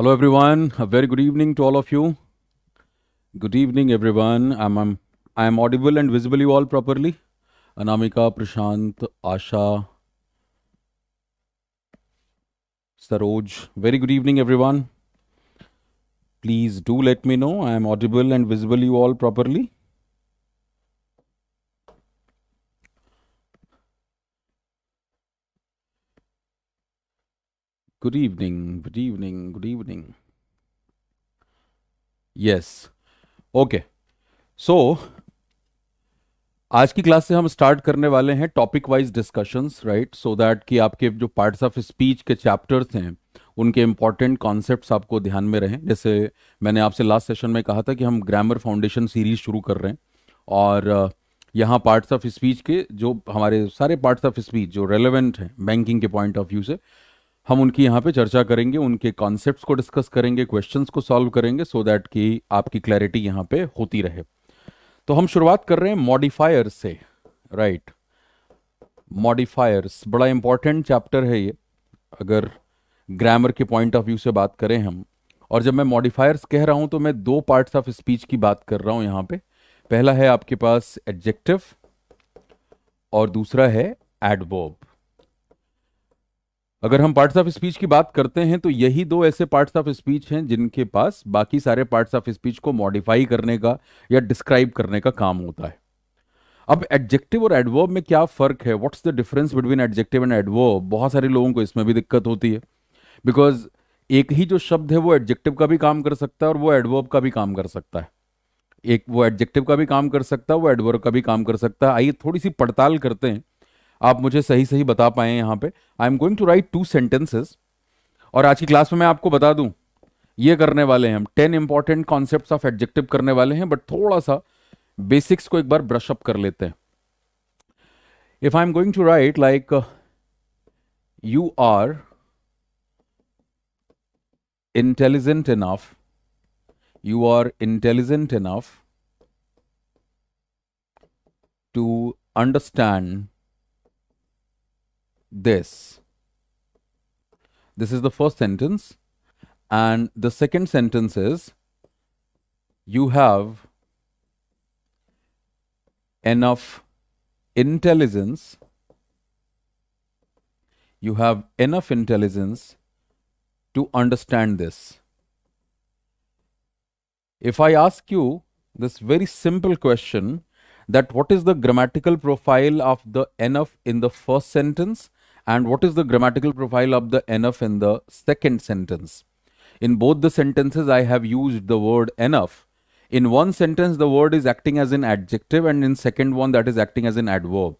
Hello, everyone. A very good evening to all of you. Good evening, everyone. I'm, I'm, I'm audible and visible you all properly. Anamika, Prashant, Asha, Saroj. Very good evening, everyone. Please do let me know I'm audible and visible you all properly. Good evening, good evening, good evening. yes okay सो आज की class से हम start करने वाले हैं topic wise discussions right so that कि आपके जो पार्ट्स ऑफ स्पीच के चैप्टर्स हैं उनके इंपॉर्टेंट कॉन्सेप्ट्स आपको ध्यान में रहें जैसे मैंने आपसे लास्ट सेशन में कहा था कि हम ग्रामर फाउंडेशन सीरीज शुरू कर रहे हैं और यहाँ पार्ट्स ऑफ स्पीच के जो हमारे सारे पार्ट्स ऑफ स्पीच जो रेलिवेंट हैं बैंकिंग के पॉइंट ऑफ व्यू से हम उनकी यहाँ पे चर्चा करेंगे उनके कॉन्सेप्ट्स को डिस्कस करेंगे क्वेश्चंस को सॉल्व करेंगे सो so दैट कि आपकी क्लैरिटी यहाँ पे होती रहे तो हम शुरुआत कर रहे हैं मॉडिफायर से राइट मॉडिफायर्स बड़ा इंपॉर्टेंट चैप्टर है ये अगर ग्रामर के पॉइंट ऑफ व्यू से बात करें हम और जब मैं मॉडिफायर्स कह रहा हूँ तो मैं दो पार्ट्स ऑफ स्पीच की बात कर रहा हूँ यहाँ पे पहला है आपके पास एडजेक्टिव और दूसरा है एडबोब अगर हम पार्ट्स ऑफ स्पीच की बात करते हैं तो यही दो ऐसे पार्ट्स ऑफ स्पीच हैं जिनके पास बाकी सारे पार्ट्स ऑफ स्पीच को मॉडिफाई करने का या डिस्क्राइब करने का काम होता है अब एडजेक्टिव और एडवर्ब में क्या फर्क है what's the difference between adjective and adverb बहुत सारे लोगों को इसमें भी दिक्कत होती है बिकॉज एक ही जो शब्द है वो एडजेक्टिव का भी काम कर सकता है और वो एडवर्ब का भी काम कर सकता है एक वो एडजेक्टिव का भी काम कर सकता है वो एडवर्ब का भी काम कर सकता है आइए थोड़ी सी पड़ताल करते हैं आप मुझे सही सही बता पाए यहां पे I am going to write two sentences और आज की क्लास में मैं आपको बता दूं ये करने वाले हैं हम ten important concept of adjective करने वाले हैं बट थोड़ा सा बेसिक्स को एक बार ब्रशअप कर लेते हैं if I am going to write like you are intelligent enough you are intelligent enough to understand this. This is the first sentence. And the second sentence is you have enough intelligence. You have enough intelligence to understand this. If I ask you this very simple question that what is the grammatical profile of the enough in the first sentence and what is the grammatical profile of the enough in the second sentence. In both the sentences, I have used the word enough. In one sentence, the word is acting as an adjective and in second one, that is acting as an adverb.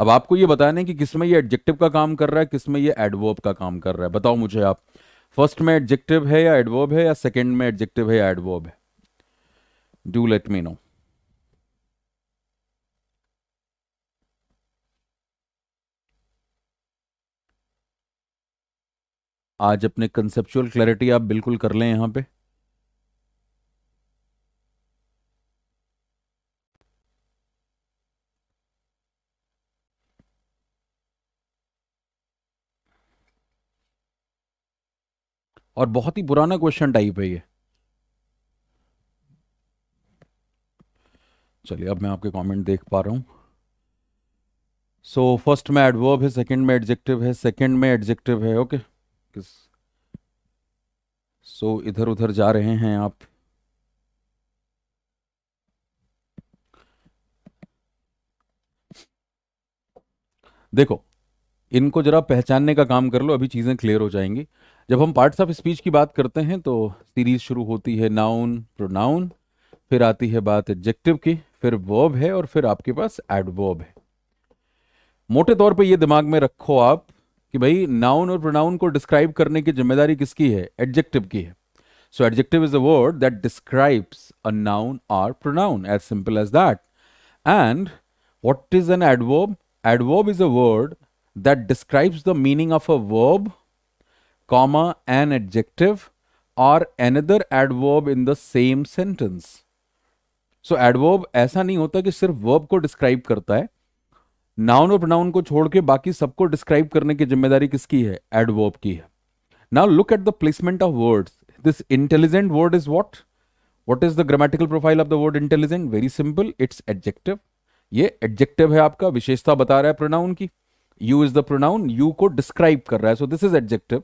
अब आपको ये बताने कि किस में ये adjective का काम कर रहा है किस में ये एडवर्ब का काम कर रहा है बताओ मुझे आप फर्स्ट में एडजेक्टिव है या एडवर्ब है या सेकंड में एडजेक्टिव है या एडवर्ब है डू लेट मी नो आज अपने कंसेप्चुअल क्लैरिटी आप बिल्कुल कर लें यहां पे और बहुत ही पुराना क्वेश्चन टाइप है ये चलिए अब मैं आपके कमेंट देख पा रहा हूं सो so, फर्स्ट में एडवर्ब है सेकंड में एडजेक्टिव है सेकंड में एडजेक्टिव है ओके okay? किस सो so, इधर उधर जा रहे हैं आप देखो इनको जरा पहचानने का काम कर लो अभी चीजें क्लियर हो जाएंगी जब हम पार्ट्स ऑफ स्पीच की बात करते हैं तो सीरीज शुरू होती है नाउन प्रोनाउन फिर आती है बात एडजेक्टिव की फिर वर्ब है और फिर आपके पास एडवर्ब है मोटे तौर पे ये दिमाग में रखो आप कि भाई नाउन और प्रोनाउन को डिस्क्राइब करने की जिम्मेदारी किसकी है एडजेक्टिव की है so adjective is a word that describes a noun or pronoun as simple as that and what is an adverb adverb is a word that describes the meaning of a verb comma an adjective और another adverb in the same sentence so adverb ऐसा नहीं होता कि सिर्फ verb को describe करता है noun और प्रोनाउन को छोड़ के बाकी सबको डिस्क्राइब करने की जिम्मेदारी किसकी है एडवर्ब की है now look at the placement of words this intelligent word is what what is the grammatical profile of the word intelligent very simple it's adjective ये एडजेक्टिव है आपका विशेषता बता रहा है प्रोनाउन की you is the pronoun you को describe कर रहा है so this is adjective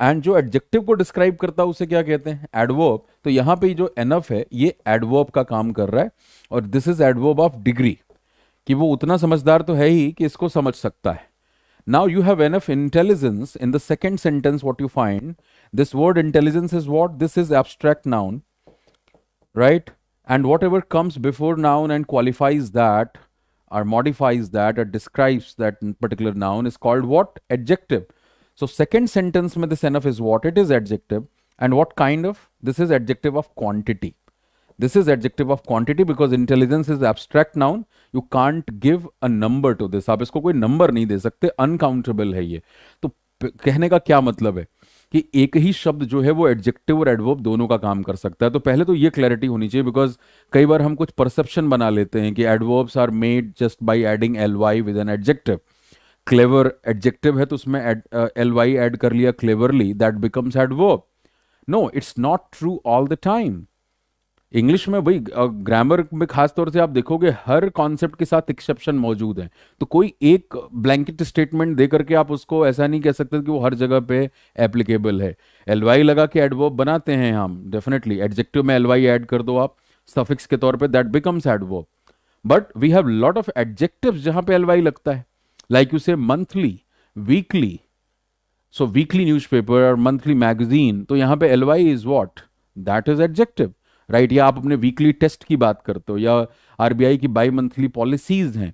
and जो एडजेक्टिव को डिस्क्राइब करता है उसे क्या कहते हैं एडवर्ब तो यहां पे जो एनफ है ये एडवर्ब का काम कर रहा है और this is adverb of degree कि वो उतना समझदार तो है ही कि इसको समझ सकता है now you have enough intelligence in the second sentence what you find this word intelligence is what this is abstract noun right and whatever comes before noun and qualifies that or modifies that or describes that particular noun is called what adjective so second sentence में this enough is what it is adjective and what kind of this is adjective of quantity This is adjective of quantity because intelligence is abstract noun. You can't give a number to this. aap isko koi number nahi de sakte uncountable hai ye to kehne ka kya matlab hai कि एक ही शब्द जो है वो adjective और adverb दोनों का काम कर सकता है तो पहले तो ये क्लैरिटी होनी चाहिए बिकॉज कई बार हम कुछ परसेप्शन बना लेते हैं कि adverbs are made just by adding L Y with an adjective clever adjective है तो उसमें एल वाई एड कर लिया cleverly that becomes adverb no it's not true all the time English में भाई ग्रामर में खास तौर से आप देखोगे हर कॉन्सेप्ट के साथ एक्सेप्शन मौजूद है तो कोई एक ब्लैंकेट स्टेटमेंट दे करके आप उसको ऐसा नहीं कह सकते कि वो हर जगह पे एप्लीकेबल है एलवाई लगा के एडवर्ब बनाते हैं हम डेफिनेटली एडजेक्टिव में एलवाई ऐड कर दो आप सफिक्स के तौर पे that becomes adverb but we have lot of adjective जहां पे एलवाई लगता है like you say monthly weekly so weekly newspaper और मंथली मैगजीन तो यहां पे L Y is what that is adjective right या आप अपने वीकली टेस्ट की बात करते हो या आरबीआई की बाई मंथली पॉलिसीज हैं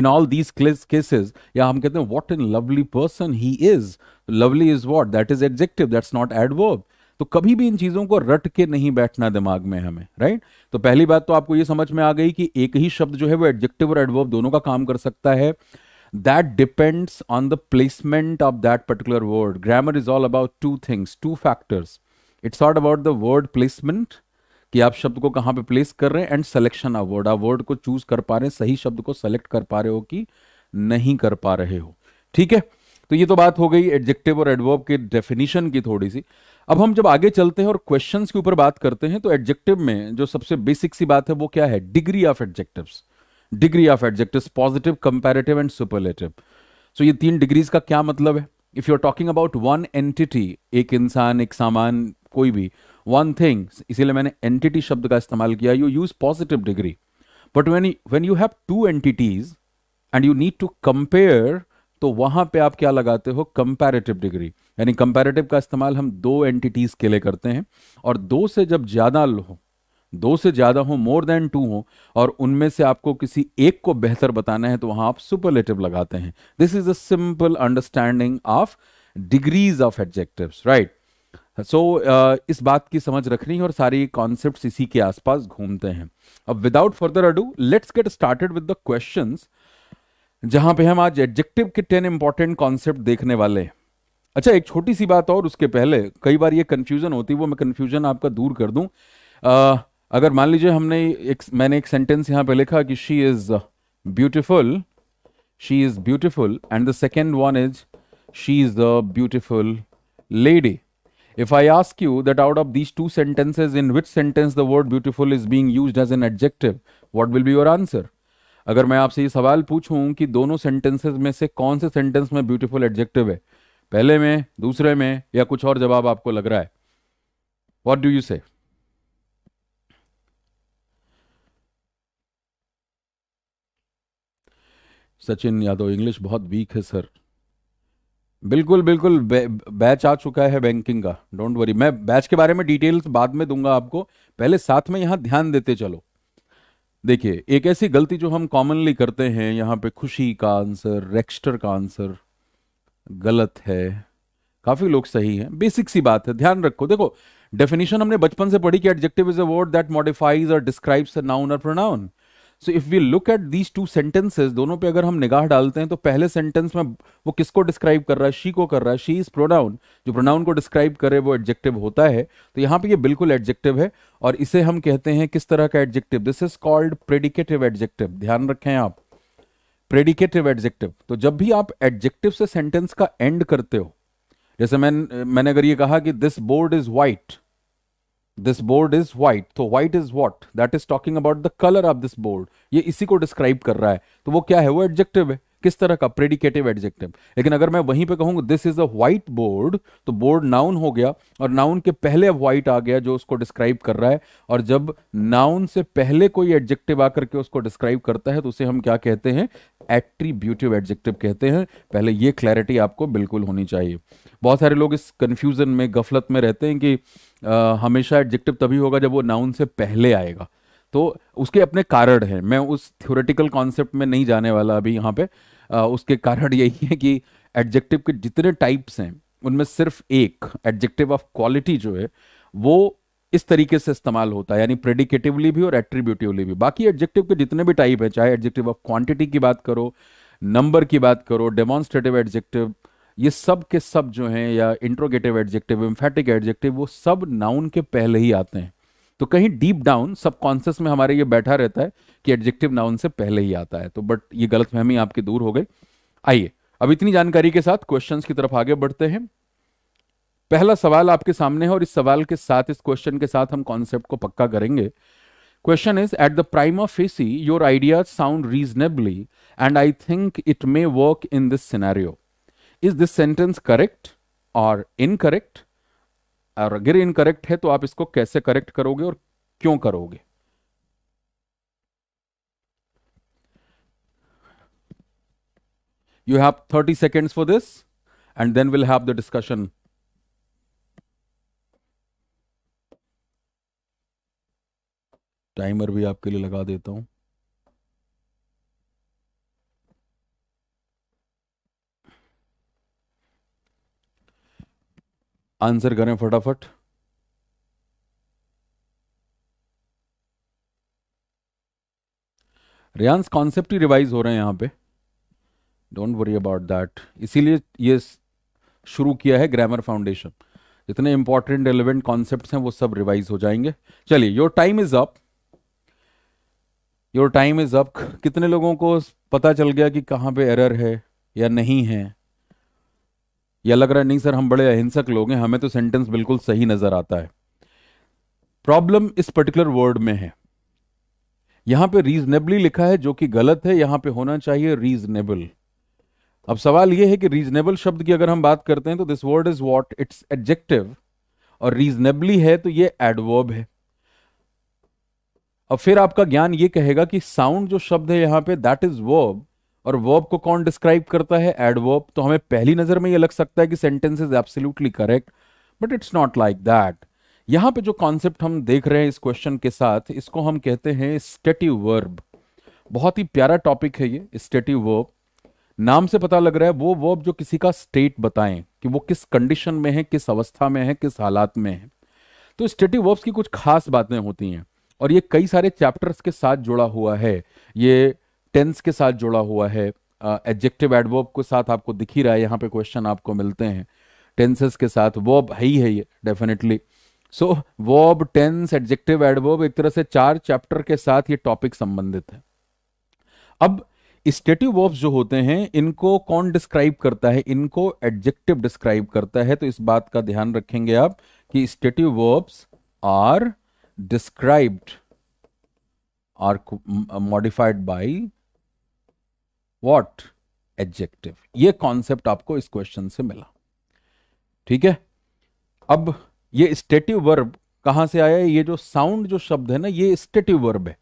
इन ऑल दीज केसेस या हम कहते हैं what in lovely person he is lovely is what that is adjective that's not adverb तो कभी भी इन चीजों को रट के नहीं बैठना दिमाग में हमें राइट right? तो पहली बात तो आपको यह समझ में आ गई कि एक ही शब्द जो है वो एडजेक्टिव और एडवर्ब दोनों का काम कर सकता है that depends on the placement of that particular word grammar is all about two things two factors it's not about the word placement कि आप शब्द को कहाँ पे प्लेस कर रहे हैं एंड सिलेक्शन ऑफ वर्ड आप वर्ड को चूज कर पा रहे हैं सही शब्द को सेलेक्ट कर पा रहे हो कि नहीं कर पा रहे हो ठीक है तो ये तो बात हो गई एडजेक्टिव और एडवर्ब के डेफिनेशन की थोड़ी सी अब हम जब आगे चलते हैं और क्वेश्चंस के ऊपर बात करते हैं तो एडजेक्टिव में जो सबसे बेसिक सी बात है वो क्या है degree of adjectives degree of adjectives positive comparative and superlative so ये तीन डिग्रीज का क्या मतलब है if you are talking about one entity एक इंसान एक सामान कोई भी वन थिंग इसीलिए मैंने एंटिटी शब्द का इस्तेमाल किया you use positive degree but when when you have two entities and you need to compare तो वहां पे आप क्या लगाते हो कंपैरेटिव डिग्री यानी कंपैरेटिव का इस्तेमाल हम दो एंटिटीज के लिए करते हैं और दो से जब ज्यादा हो दो से ज्यादा हो मोर देन टू हो और उनमें से आपको किसी एक को बेहतर बताना है तो वहां आप सुपरलेटिव लगाते हैं this is a simple understanding of degrees of adjective right so so, uh, इस बात की समझ रखनी है और सारी कॉन्सेप्ट इसी के आसपास घूमते हैं अब without further ado let's get started with the question जहां पे हम आज एडजेक्टिव के टेन इंपॉर्टेंट कॉन्सेप्ट देखने वाले हैं अच्छा एक छोटी सी बात और उसके पहले कई बार ये कन्फ्यूजन होती है वो मैं कन्फ्यूजन आपका दूर कर दूं uh, अगर मान लीजिए हमने एक मैंने एक सेंटेंस यहां पे लिखा कि she is beautiful she is beautiful and the second one is she is the beautiful lady If I ask you that out of these two sentences, in which sentence the word beautiful is being used as an adjective, what will be your answer? अगर मैं आपसे ये सवाल पूछूं कि दोनों sentences में से कौन से सेंटेंस में ब्यूटीफुल एडजेक्टिव है पहले में दूसरे में या कुछ और जवाब आपको लग रहा है what do you say Sachin Yadav English बहुत वीक है सर बिल्कुल बिल्कुल बै, बैच आ चुका है बैंकिंग का डोंट वरी मैं बैच के बारे में डिटेल्स बाद में दूंगा आपको पहले साथ में यहाँ ध्यान देते चलो देखिए एक ऐसी गलती जो हम कॉमनली करते हैं यहाँ पे खुशी का आंसर रेक्स्टर का आंसर गलत है काफी लोग सही हैं बेसिक सी बात है ध्यान रखो देखो डेफिनेशन हमने बचपन से पढ़ी कि adjective is a word that modifies और डिस्क्राइब्स अ नाउन और pronoun so if we look at these two sentences दोनों पे अगर हम निगाह डालते हैं तो पहले सेंटेंस में वो किसको डिस्क्राइब कर रहा है शी को कर रहा है शी इज प्रोनाउन जो प्रोनाउन को डिस्क्राइब करे वो एडजेक्टिव होता है तो यहाँ पे ये बिल्कुल एडजेक्टिव है और इसे हम कहते हैं किस तरह का adjective this is called predicative adjective ध्यान रखें आप प्रेडिकेटिव एडजेक्टिव तो जब भी आप एडजेक्टिव से सेंटेंस का एंड करते हो जैसे मैं मैंने अगर ये कहा कि this board is white this board is white तो white is what that is talking about the colour of this board ये इसी को डिस्क्राइब कर रहा है तो वो क्या है वो एडजेक्टिव है किस तरह का प्रेडिकेटिव एडजेक्टिव लेकिन अगर मैं वहीं पे कहूंगा this is a white board तो बोर्ड नाउन हो गया और नाउन के पहले व्हाइट आ गया जो उसको डिस्क्राइब कर रहा है और जब नाउन से पहले कोई एडजेक्टिव आकर के उसको डिस्क्राइब करता है तो उसे हम क्या कहते हैं एट्रीब्यूटिव एडजेक्टिव कहते हैं पहले ये क्लैरिटी आपको बिल्कुल होनी चाहिए बहुत सारे लोग इस कंफ्यूजन में गफलत में रहते हैं कि आ, हमेशा एडजेक्टिव तभी होगा जब वो नाउन से पहले आएगा तो उसके अपने कारण हैं मैं उस थ्योरेटिकल कॉन्सेप्ट में नहीं जाने वाला अभी यहाँ पे आ, उसके कारण यही है कि एडजेक्टिव के जितने टाइप्स हैं उनमें सिर्फ एक एडजेक्टिव ऑफ क्वालिटी जो है वो इस तरीके से इस्तेमाल होता है यानी प्रेडिकेटिवली भी और एट्रीब्यूटिवली भी बाकी एडजेक्टिव के जितने भी टाइप है चाहे एडजेक्टिव ऑफ क्वांटिटी की बात करो नंबर की बात करो डेमॉन्स्ट्रेटिव एडजेक्टिव ये सब के सब जो हैं या इंट्रोगेटिव एडजेक्टिव इम्फेटिक एडजेक्टिव वो सब नाउन के पहले ही आते हैं तो कहीं डीप डाउन सबकॉन्सियस में हमारे ये बैठा रहता है कि एडजेक्टिव नाउन से पहले ही आता है तो बट ये गलतफहमी आपकी दूर हो गई आइए अब इतनी जानकारी के साथ क्वेश्चन की तरफ आगे बढ़ते हैं पहला सवाल आपके सामने है और इस सवाल के साथ इस क्वेश्चन के साथ हम कॉन्सेप्ट को पक्का करेंगे question is at the prime of facie your ideas sound reasonably and I think it may work in this scenario is this sentence correct और इनकरेक्ट और अगर इनकरेक्ट है तो आप इसको कैसे करेक्ट करोगे और क्यों करोगे you have 30 seconds for this and then will have the discussion timer भी आपके लिए लगा देता हूं आंसर करें फटाफट रियांस कॉन्सेप्ट ही रिवाइज हो रहे हैं यहां पे डोंट वरी अबाउट दैट इसीलिए ये शुरू किया है ग्रामर फाउंडेशन जितने इंपॉर्टेंट रेलिवेंट कॉन्सेप्ट हैं वो सब रिवाइज हो जाएंगे चलिए your time is up your time is up कितने लोगों को पता चल गया कि कहां पे एरर है या नहीं है या लग रहा है नहीं सर हम बड़े अहिंसक लोग हैं हमें तो सेंटेंस बिल्कुल सही नजर आता है प्रॉब्लम इस पर्टिकुलर वर्ड में है यहां पे रीजनेबली लिखा है जो कि गलत है यहां पे होना चाहिए रीजनेबल अब सवाल यह है कि रीजनेबल शब्द की अगर हम बात करते हैं तो this word is what it's adjective और रीजनेबली है तो ये एडवर्ब है अब फिर आपका ज्ञान ये कहेगा कि साउंड जो शब्द है यहां पे दैट इज वर्ब और वर्ब को कौन डिस्क्राइब करता है एडवर्ब तो हमें पहली नजर में ये लग सकता है कि sentence is absolutely correct but it's not like that यहां पे जो कॉन्सेप्ट हम देख रहे हैं इस क्वेश्चन के साथ इसको हम कहते हैं स्टेटिव वर्ब बहुत ही प्यारा टॉपिक है ये स्टेटिव वर्ब नाम से पता लग रहा है वो वर्ब जो किसी का स्टेट बताएं कि वो किस कंडीशन में है किस अवस्था में है किस हालात में है तो स्टेटिव वर्ब्स की कुछ खास बातें होती हैं और ये कई सारे चैप्टर्स के साथ जुड़ा हुआ है ये टेंस के साथ जुड़ा हुआ है एडजेक्टिव एडवर्ब के साथ आपको दिख ही रहा है यहाँ पे क्वेश्चन आपको मिलते हैं टेंसेस के साथ वर्ब है ही है ये definitely so verb tense adjective adverb एक तरह से चार चैप्टर के साथ ये टॉपिक संबंधित है अब स्टेटिव वर्ब्स जो होते हैं इनको कौन डिस्क्राइब करता है इनको एडजेक्टिव डिस्क्राइब करता है तो इस बात का ध्यान रखेंगे आप कि stative verbs are described are modified by what adjective ये कॉन्सेप्ट आपको इस क्वेश्चन से मिला ठीक है अब ये स्टेटिव वर्ब कहां से आया है ये जो साउंड जो शब्द है ना ये स्टेटिव वर्ब है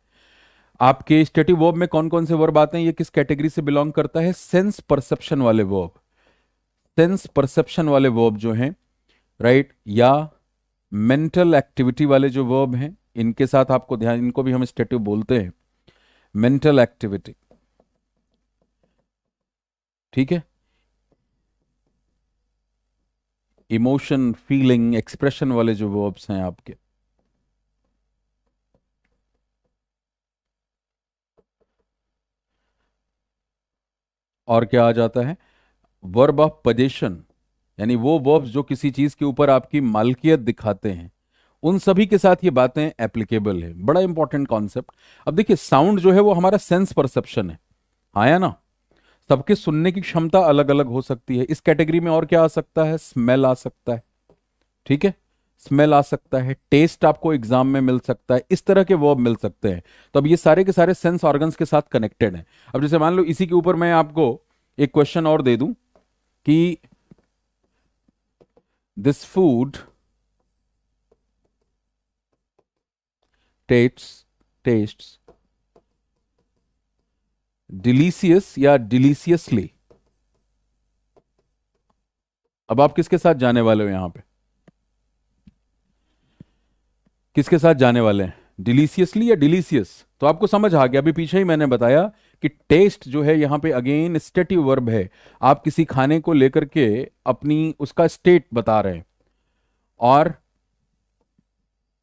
आपके स्टेटिव वर्ब में कौन कौन से वर्ब आते हैं ये किस कैटेगरी से बिलोंग करता है सेंस परसेप्शन वाले वर्ब सेंस परसेप्शन वाले वर्ब जो हैं राइट right? या मेंटल एक्टिविटी वाले जो वर्ब हैं इनके साथ आपको ध्यान इनको भी हम स्टेटिव बोलते हैं मेंटल एक्टिविटी ठीक है इमोशन फीलिंग एक्सप्रेशन वाले जो वर्ब्स हैं आपके और क्या आ जाता है वर्ब ऑफ पजेशन यानी वो वर्ब्स जो किसी चीज के ऊपर आपकी मालकियत दिखाते हैं उन सभी के साथ ये बातें एप्लीकेबल है बड़ा इंपॉर्टेंट कॉन्सेप्ट अब देखिए साउंड जो है वो हमारा सेंस परसेप्शन है आया हाँ ना सबके सुनने की क्षमता अलग अलग हो सकती है इस कैटेगरी में और क्या आ सकता है स्मेल आ सकता है ठीक है स्मेल आ सकता है टेस्ट आपको एग्जाम में मिल सकता है इस तरह के वर्ब मिल सकते हैं तो अब ये सारे के सारे सेंस ऑर्गन्स के साथ कनेक्टेड हैं अब जैसे मान लो इसी के ऊपर मैं आपको एक क्वेश्चन और दे दूं कि this food taste taste delicious या डिलीसियसली अब आप किसके साथ जाने वाले हो यहां पे किसके साथ जाने वाले हैं डिलीसियसली या डिलीसियस तो आपको समझ आ गया अभी पीछे ही मैंने बताया कि टेस्ट जो है यहां पे अगेन स्टेटिव वर्ब है आप किसी खाने को लेकर के अपनी उसका स्टेट बता रहे हैं और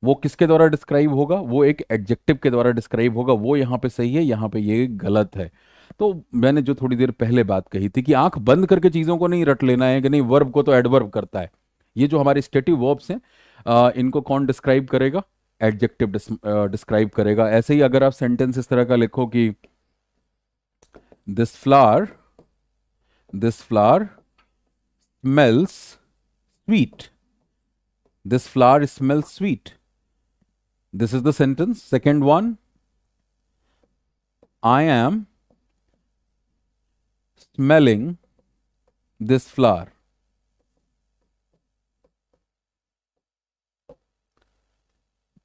वो किसके द्वारा डिस्क्राइब होगा वो एक एडजेक्टिव के द्वारा डिस्क्राइब होगा वो यहाँ पे सही है यहाँ पे ये गलत है तो मैंने जो थोड़ी देर पहले बात कही थी कि आंख बंद करके चीज़ों को नहीं रट लेना है कि नहीं वर्ब को तो एडवर्ब करता है ये जो हमारे स्टेटिव वर्ब्स हैं इनको कौन डिस्क्राइब करेगा एडजेक्टिव डिस्क्राइब करेगा ऐसे ही अगर आप सेंटेंस इस तरह का लिखो कि this flower this flower smells sweet this flower smells sweet This is the sentence. Second one, I am smelling this flower.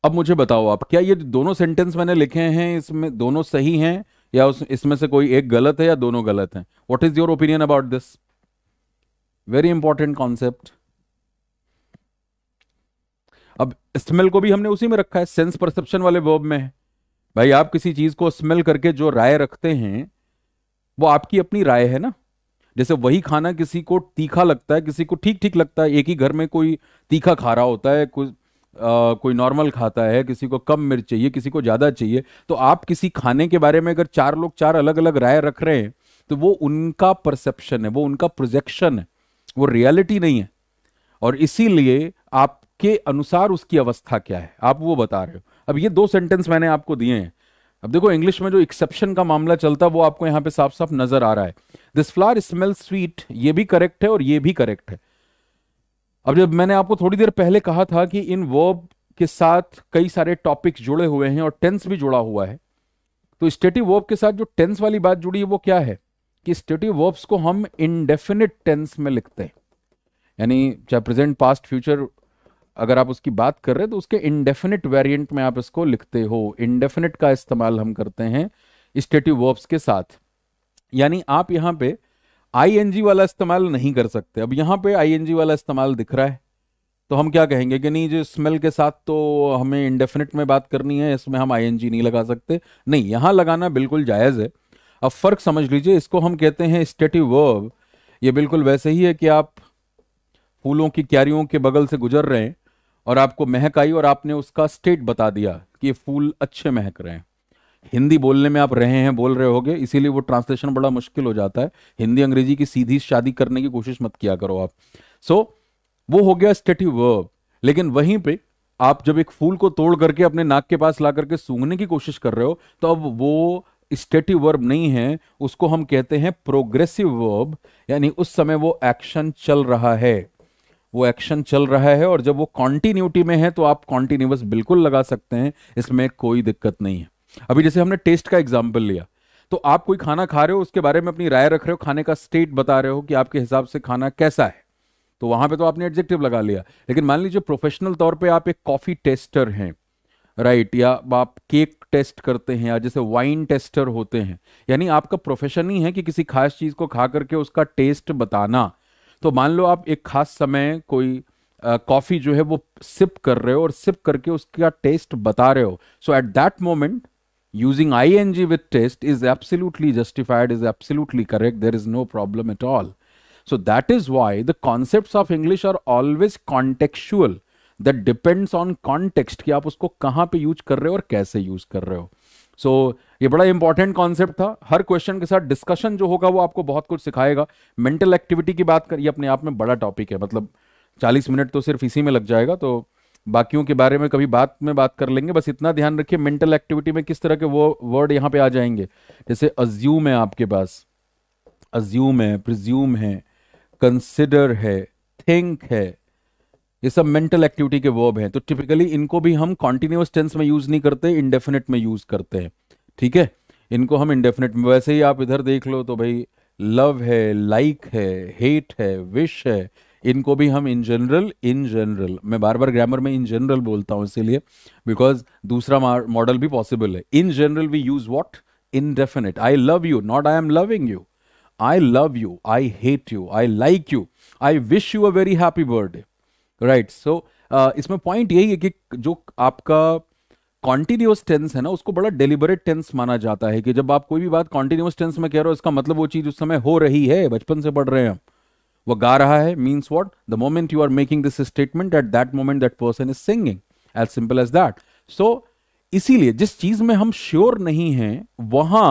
अब मुझे बताओ आप क्या ये दोनों सेंटेंस मैंने लिखे हैं इसमें दोनों सही हैं या उस इसमें से कोई एक गलत है या दोनों गलत हैं what is your opinion about this very important concept अब स्मेल को भी हमने उसी में रखा है सेंस परसेप्शन वाले वर्ब में है भाई आप किसी चीज को स्मेल करके जो राय रखते हैं वो आपकी अपनी राय है ना जैसे वही खाना किसी को तीखा लगता है किसी को ठीक ठीक लगता है एक ही घर में कोई तीखा खा रहा होता है कुछ कोई नॉर्मल खाता है किसी को कम मिर्च चाहिए किसी को ज़्यादा चाहिए तो आप किसी खाने के बारे में अगर चार लोग चार अलग अलग राय रख रहे हैं तो वो उनका परसेप्शन है वो उनका प्रोजेक्शन है वो रियलिटी नहीं है और इसीलिए आप के अनुसार उसकी अवस्था क्या है आप वो बता रहे हो अब ये दो सेंटेंस मैंने आपको दिए हैं अब देखो इंग्लिश में जो एक्सेप्शन का मामला चलता है वो आपको यहां पे साफ साफ नजर आ रहा है दिस फ्लावर स्मेल स्वीट ये भी करेक्ट है और ये भी करेक्ट है अब जब मैंने आपको थोड़ी देर पहले कहा था कि इन वर्ब के साथ कई सारे टॉपिक जुड़े हुए हैं और टेंस भी जुड़ा हुआ है तो स्टेटिव वर्ब के साथ जो टेंस वाली बात जुड़ी है वो क्या है कि स्टेटिव वर्ब्स को हम इनडेफिनिट टेंस में लिखते हैं यानी चाहे प्रेजेंट पास्ट फ्यूचर अगर आप उसकी बात कर रहे हैं तो उसके इनडेफिनिट वेरिएंट में आप इसको लिखते हो इनडेफिनिट का इस्तेमाल हम करते हैं स्टेटिव वर्ब्स के साथ यानी आप यहाँ पे आईएनजी वाला इस्तेमाल नहीं कर सकते अब यहाँ पे आईएनजी वाला इस्तेमाल दिख रहा है तो हम क्या कहेंगे कि नहीं जो स्मेल के साथ तो हमें इंडेफिनिट में बात करनी है इसमें हम आईएनजी नहीं लगा सकते नहीं यहाँ लगाना बिल्कुल जायज़ है अब फ़र्क समझ लीजिए इसको हम कहते हैं स्टेटिव वर्ब ये बिल्कुल वैसे ही है कि आप फूलों की क्यारियों के बगल से गुजर रहे हैं और आपको महक आई और आपने उसका स्टेट बता दिया कि ये फूल अच्छे महक रहे हैं हिंदी बोलने में आप रहे हैं बोल रहे होगे इसीलिए वो ट्रांसलेशन बड़ा मुश्किल हो जाता है हिंदी अंग्रेजी की सीधी शादी करने की कोशिश मत किया करो आप सो so, वो हो गया स्टेटिव वर्ब लेकिन वहीं पे आप जब एक फूल को तोड़ करके अपने नाक के पास ला करके सूंघने की कोशिश कर रहे हो तो अब वो स्टेटिव वर्ब नहीं है उसको हम कहते हैं प्रोग्रेसिव वर्ब यानी उस समय वो एक्शन चल रहा है वो एक्शन चल रहा है और जब वो कॉन्टिन्यूटी में है तो आप कॉन्टिन्यूस बिल्कुल लगा सकते हैं इसमें कोई दिक्कत नहीं है अभी जैसे हमने टेस्ट का एग्जाम्पल लिया तो आप कोई खाना खा रहे हो उसके बारे में अपनी राय रख रहे हो खाने का स्टेट बता रहे हो कि आपके हिसाब से खाना कैसा है तो वहां पे तो आपने एडजेक्टिव लगा लिया लेकिन मान लीजिए प्रोफेशनल तौर पे आप एक कॉफी टेस्टर हैं राइट या आप केक टेस्ट करते हैं या जैसे वाइन टेस्टर होते हैं यानी आपका प्रोफेशन ही है कि किसी खास चीज को खा करके उसका टेस्ट बताना तो मान लो आप एक खास समय कोई कॉफी जो है वो सिप कर रहे हो और सिप करके उसका टेस्ट बता रहे हो so at that moment using I N G with taste is absolutely justified is absolutely correct there is no problem at all so that is why the concept of English are always contextual that depends on context कि आप उसको कहाँ पे use कर रहे हो और कैसे यूज कर रहे हो सो so, ये बड़ा इंपॉर्टेंट कॉन्सेप्ट था हर क्वेश्चन के साथ डिस्कशन जो होगा वो आपको बहुत कुछ सिखाएगा मेंटल एक्टिविटी की बात करिए अपने आप में बड़ा टॉपिक है मतलब चालीस मिनट तो सिर्फ इसी में लग जाएगा तो बाकियों के बारे में कभी बात में बात कर लेंगे बस इतना ध्यान रखिए मेंटल एक्टिविटी में किस तरह के वो वर्ड यहाँ पे आ जाएंगे जैसे अज्यूम है आपके पास अज्यूम है प्रिज्यूम है कंसिडर है थिंक है ये सब मेंटल एक्टिविटी के वर्ब हैं तो टिपिकली इनको भी हम कॉन्टिन्यूस टेंस में यूज नहीं करते इनडेफिनेट में यूज करते हैं ठीक है इनको हम इंडेफिनेट वैसे ही आप इधर देख लो तो भाई लव है लाइक है हेट है विश है इनको भी हम इन जनरल इन जनरल मैं बार बार ग्रामर में इन जनरल बोलता हूं इसीलिए बिकॉज दूसरा मॉडल भी पॉसिबल है in general we use what indefinite I love you not I am loving you I love you I hate you I like you I wish you a very happy birthday right so इसमें point यही है कि जो आपका continuous tense है ना उसको बड़ा डेलिबरेट टेंस माना जाता है कि जब आप कोई भी बात कॉन्टिन्यूस टेंस में कह रहे हो इसका मतलब वो चीज उस समय हो रही है बचपन से पढ़ रहे हैं वो गा रहा है means what the moment you are making this statement at that moment that person is singing as simple as that so इसीलिए जिस चीज में हम श्योर नहीं हैं वहां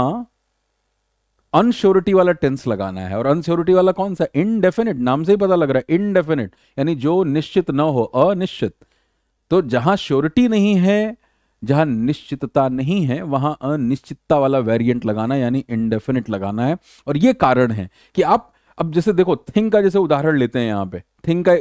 अनश्योरिटी वाला टेंस लगाना है और अनश्योरिटी वाला कौन सा इनडेफिनिट नाम से ही पता लग रहा है इनडेफिनिट यानी जो निश्चित न हो अनिश्चित तो जहां श्योरिटी नहीं है जहां निश्चितता नहीं है वहां अनिश्चितता वाला वेरिएंट लगाना यानी इनडेफिनिट लगाना है और ये कारण है कि आप अब जैसे देखो थिंक का जैसे उदाहरण लेते हैं यहाँ पे थिंक का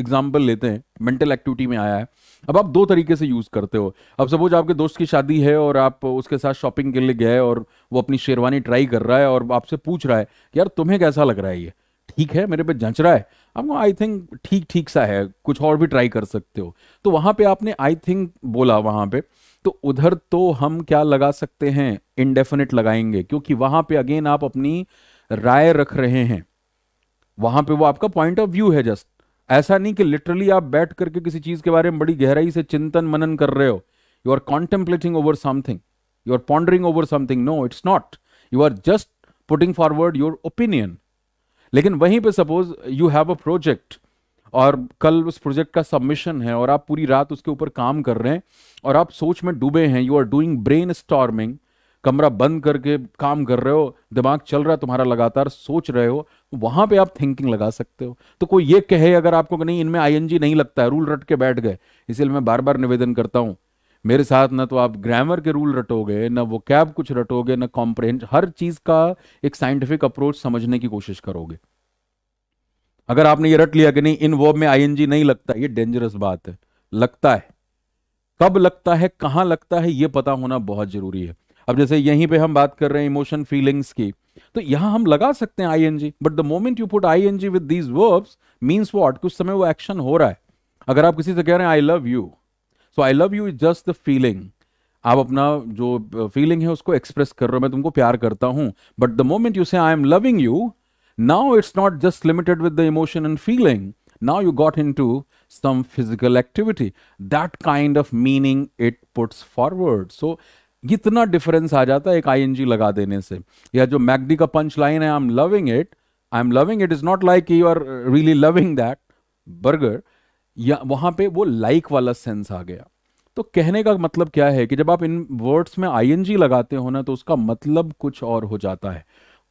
एग्जाम्पल लेते हैं मेंटल एक्टिविटी में आया है अब आप दो तरीके से यूज करते हो अब सपोज आपके दोस्त की शादी है और आप उसके साथ शॉपिंग के लिए गए और वो अपनी शेरवानी ट्राई कर रहा है और आपसे पूछ रहा है कि यार तुम्हें कैसा लग रहा है ये ठीक है मेरे पे जंच रहा है आपको आई थिंक ठीक ठीक सा है कुछ और भी ट्राई कर सकते हो तो वहां पे आपने आई थिंक बोला वहां पे तो उधर तो हम क्या लगा सकते हैं इनडेफिनेट लगाएंगे क्योंकि वहां पे अगेन आप अपनी राय रख रहे हैं वहां पे वो आपका पॉइंट ऑफ व्यू है जस्ट ऐसा नहीं कि लिटरली आप बैठ करके किसी चीज के बारे में बड़ी गहराई से चिंतन मनन कर रहे हो you are contemplating over something you are pondering over something no it's not you are just putting forward your opinion लेकिन वहीं पे suppose you have a project और कल उस प्रोजेक्ट का सबमिशन है और आप पूरी रात उसके ऊपर काम कर रहे हैं और आप सोच में डूबे हैं you are doing brain storming कमरा बंद करके काम कर रहे हो दिमाग चल रहा है तुम्हारा लगातार सोच रहे हो वहां पे आप थिंकिंग लगा सकते हो तो कोई ये कहे अगर आपको नहीं इनमें आईएनजी नहीं लगता है रूल रट के बैठ गए इसीलिए मैं बार बार निवेदन करता हूं मेरे साथ ना तो आप ग्रामर के रूल रटोगे ना वो कैब कुछ रटोगे ना कॉम्प्रहेंस हर चीज का एक साइंटिफिक अप्रोच समझने की कोशिश करोगे अगर आपने ये रट लिया कि नहीं इन वर्ब में आईएनजी नहीं लगता ये डेंजरस बात है लगता है कब लगता है कहां लगता है ये पता होना बहुत जरूरी है अब जैसे यहीं पे हम बात कर रहे हैं इमोशन फीलिंग्स की तो यहां हम लगा सकते हैं ING but the moment you put ING with these verbs means what कुछ समय वो एक्शन हो रहा है अगर आप किसी से कह रहे हैं I love you so I love you is just the feeling आप अपना जो फीलिंग है उसको एक्सप्रेस कर रहे हो मैं तुमको प्यार करता हूं but the moment you say I am loving you now it's not just limited with the emotion and feeling you got into some physical activity that kind of meaning it puts forward so इतना difference आ जाता है एक ING लगा देने से या जो मैगडी का पंच लाइन है I am loving it I am loving it is not like you are really loving that burger या वहां पे वो लाइक like वाला सेंस आ गया तो कहने का मतलब क्या है कि जब आप इन वर्ड्स में आईएनजी लगाते हो ना तो उसका मतलब कुछ और हो जाता है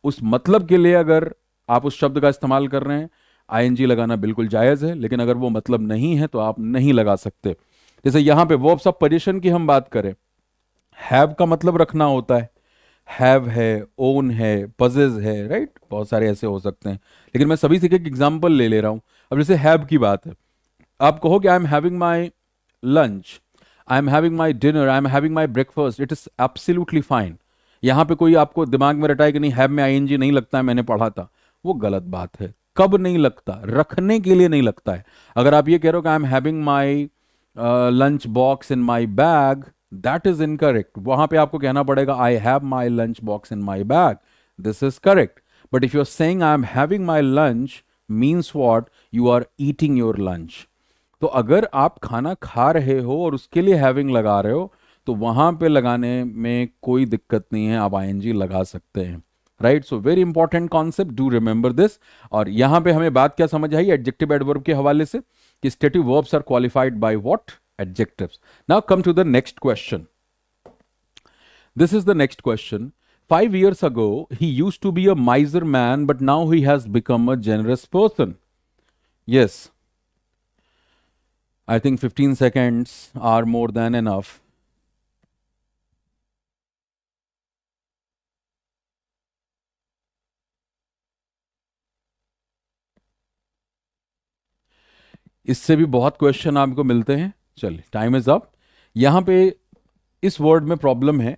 उस मतलब के लिए अगर आप उस शब्द का इस्तेमाल कर रहे हैं आईएनजी लगाना बिल्कुल जायज़ है लेकिन अगर वो मतलब नहीं है तो आप नहीं लगा सकते जैसे यहां पे वो सब पोजिशन की हम बात करें हैव का मतलब रखना होता है हैव है ओन है पजेज है राइट बहुत सारे ऐसे हो सकते हैं लेकिन मैं सभी से एक एग्जाम्पल ले ले रहा हूं अब जैसे हैव की बात है आप कहो कि I am having my lunch I am having my dinner I am having my breakfast it is absolutely fine यहां पे कोई आपको दिमाग में रटाए कि नहीं हैव में आई नहीं लगता है मैंने पढ़ा था वो गलत बात है कब नहीं लगता रखने के लिए नहीं लगता है अगर आप ये कह रहे हो कि I am having my lunch box in my bag that is incorrect वहां पे आपको कहना पड़ेगा I have my lunch box in my bag this is correct but if you are saying I am having my lunch means what you are eating your lunch तो अगर आप खाना खा रहे हो और उसके लिए हैविंग लगा रहे हो तो वहां पे लगाने में कोई दिक्कत नहीं है आप आई लगा सकते हैं right so very important concept do remember this और यहां पे हमें बात क्या समझ आई एडजेक्टिव एडवर्ब के हवाले से कि stative verbs are qualified by what adjectives now come to the next question this is the next question five years ago he use to be a miser man but now he has become a generous person yes think fifteen 15 or more than than enough. इससे भी बहुत question आपको मिलते हैं चलिए time is up यहां पे इस वर्ड में प्रॉब्लम है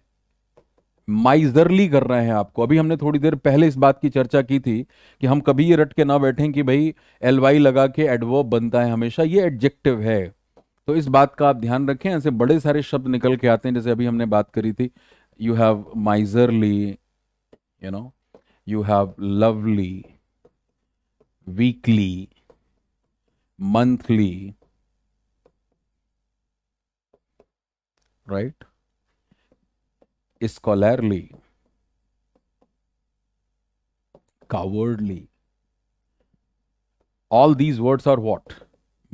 माइजरली कर रहे हैं आपको अभी हमने थोड़ी देर पहले इस बात की चर्चा की थी कि हम कभी ये रट के ना बैठें कि भाई एल वाई लगा के एडवर्ब बनता है हमेशा ये एडजेक्टिव है तो इस बात का आप ध्यान रखें ऐसे बड़े सारे शब्द निकल के आते हैं जैसे अभी हमने बात करी थी you have miserly you know you have lovely weekly monthly right scholarly, cowardly. All these words are what?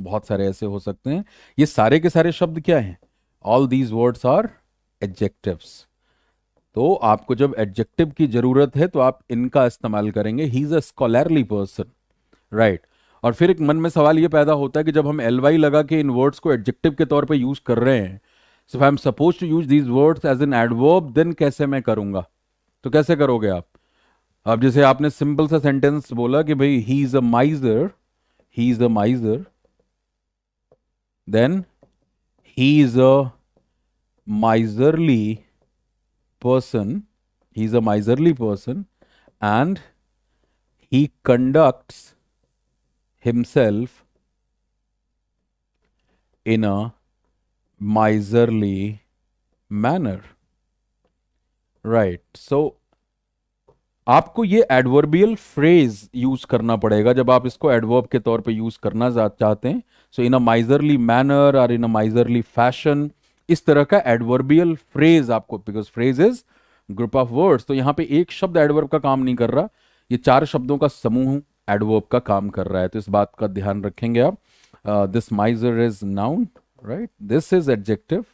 बहुत सारे ऐसे हो सकते हैं ये सारे के सारे शब्द क्या हैं all these words are adjectives तो आपको जब एडजेक्टिव की जरूरत है तो आप इनका इस्तेमाल करेंगे he is a scholarly person right और फिर एक मन में सवाल ये पैदा होता है कि जब हम एल वाई लगा के इन वर्ड्स को एडजेक्टिव के तौर पे यूज कर रहे हैं so I am suppose to use these words as an adverb then कैसे मैं करूंगा तो कैसे करोगे आप अब जैसे आपने सिंपल सा सेंटेंस बोला कि भाई he is a miser he is a miser then he is a miserly person he is a miserly person and he conduct himself in a miserly manner right so आपको ये adverbial phrase use करना पड़ेगा जब आप इसको adverb के तौर पे यूज करना चाहते हैं सो इन अ माइजरली मैनर और इन अ माइजरली फैशन इस तरह का एडवर्बियल फ्रेज आपको because phrase is group of words तो यहाँ पे एक शब्द एडवर्ब का काम नहीं कर रहा ये चार शब्दों का समूह एडवर्ब का काम कर रहा है तो इस बात का ध्यान रखेंगे आप this miser is noun right this is adjective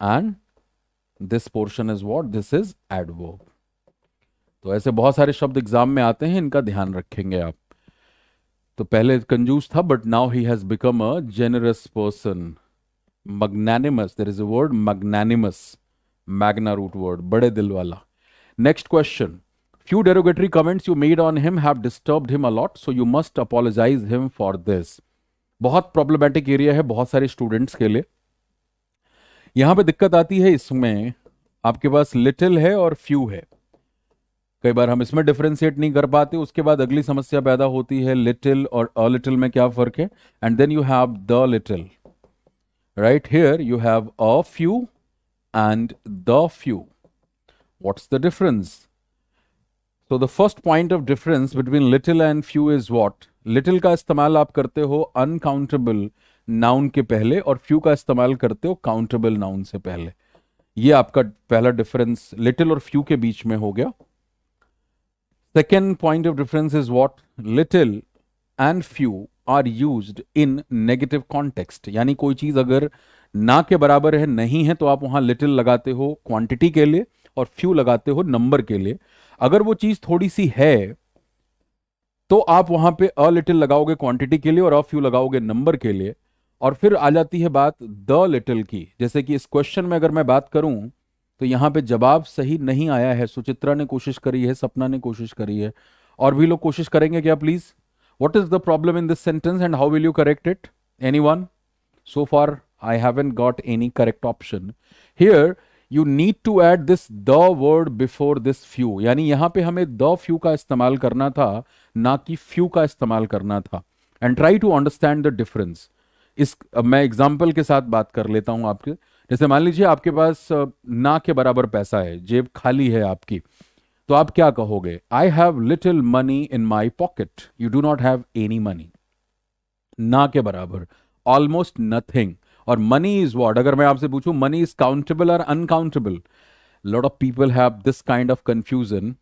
and this portion is what this is adverb तो ऐसे बहुत सारे शब्द एग्जाम में आते हैं इनका ध्यान रखेंगे आप तो पहले कंजूस था but now he has become a generous person magnanimous there is a word magnanimous magna root word बड़े दिल वाला next question few derogatory comments you made on him have disturbed him a lot so you must apologize him for this बहुत problematic area है बहुत सारे students के लिए यहां पे दिक्कत आती है इसमें आपके पास लिटिल है और फ्यू है कई बार हम इसमें डिफ्रेंशिएट नहीं कर पाते उसके बाद अगली समस्या पैदा होती है लिटिल और अ लिटिल में क्या फर्क है and then you have the little right here you have a few and the few what's the difference तो the first point of difference between little and few is what little का इस्तेमाल आप करते हो अनकाउंटेबल नाउन के पहले और few का इस्तेमाल करते हो काउंटेबल नाउन से पहले ये आपका पहला डिफरेंस लिटिल और फ्यू के बीच में हो गया second point of difference is what little and few are use in negative context यानी कोई चीज अगर ना के बराबर है नहीं है तो आप वहां लिटिल लगाते हो क्वांटिटी के लिए और फ्यू लगाते हो नंबर के लिए अगर वो चीज थोड़ी सी है तो आप वहां पे अ लिटिल लगाओगे क्वांटिटी के लिए और अ फ्यू लगाओगे नंबर के लिए और फिर आ जाती है बात द लिटिल की जैसे कि इस क्वेश्चन में अगर मैं बात करूं तो यहां पे जवाब सही नहीं आया है सुचित्रा ने कोशिश करी है सपना ने कोशिश करी है और भी लोग कोशिश करेंगे क्या please what is the problem in this sentence and how will you correct it any one so far I haven't got any correct option here you need to add this the word before this few यानी यहां पे हमें the few का इस्तेमाल करना था ना कि फ्यू का इस्तेमाल करना था and try to understand the difference इस अब मैं एग्जाम्पल के साथ बात कर लेता हूं आपके जैसे मान लीजिए आपके पास ना के बराबर पैसा है जेब खाली है आपकी तो आप क्या कहोगे I have little money in my pocket you do not have any money ना के बराबर ऑलमोस्ट नथिंग और मनी इज वॉट अगर मैं आपसे पूछूं मनी इज काउंटेबल और uncountable lot of people have this kind of confusion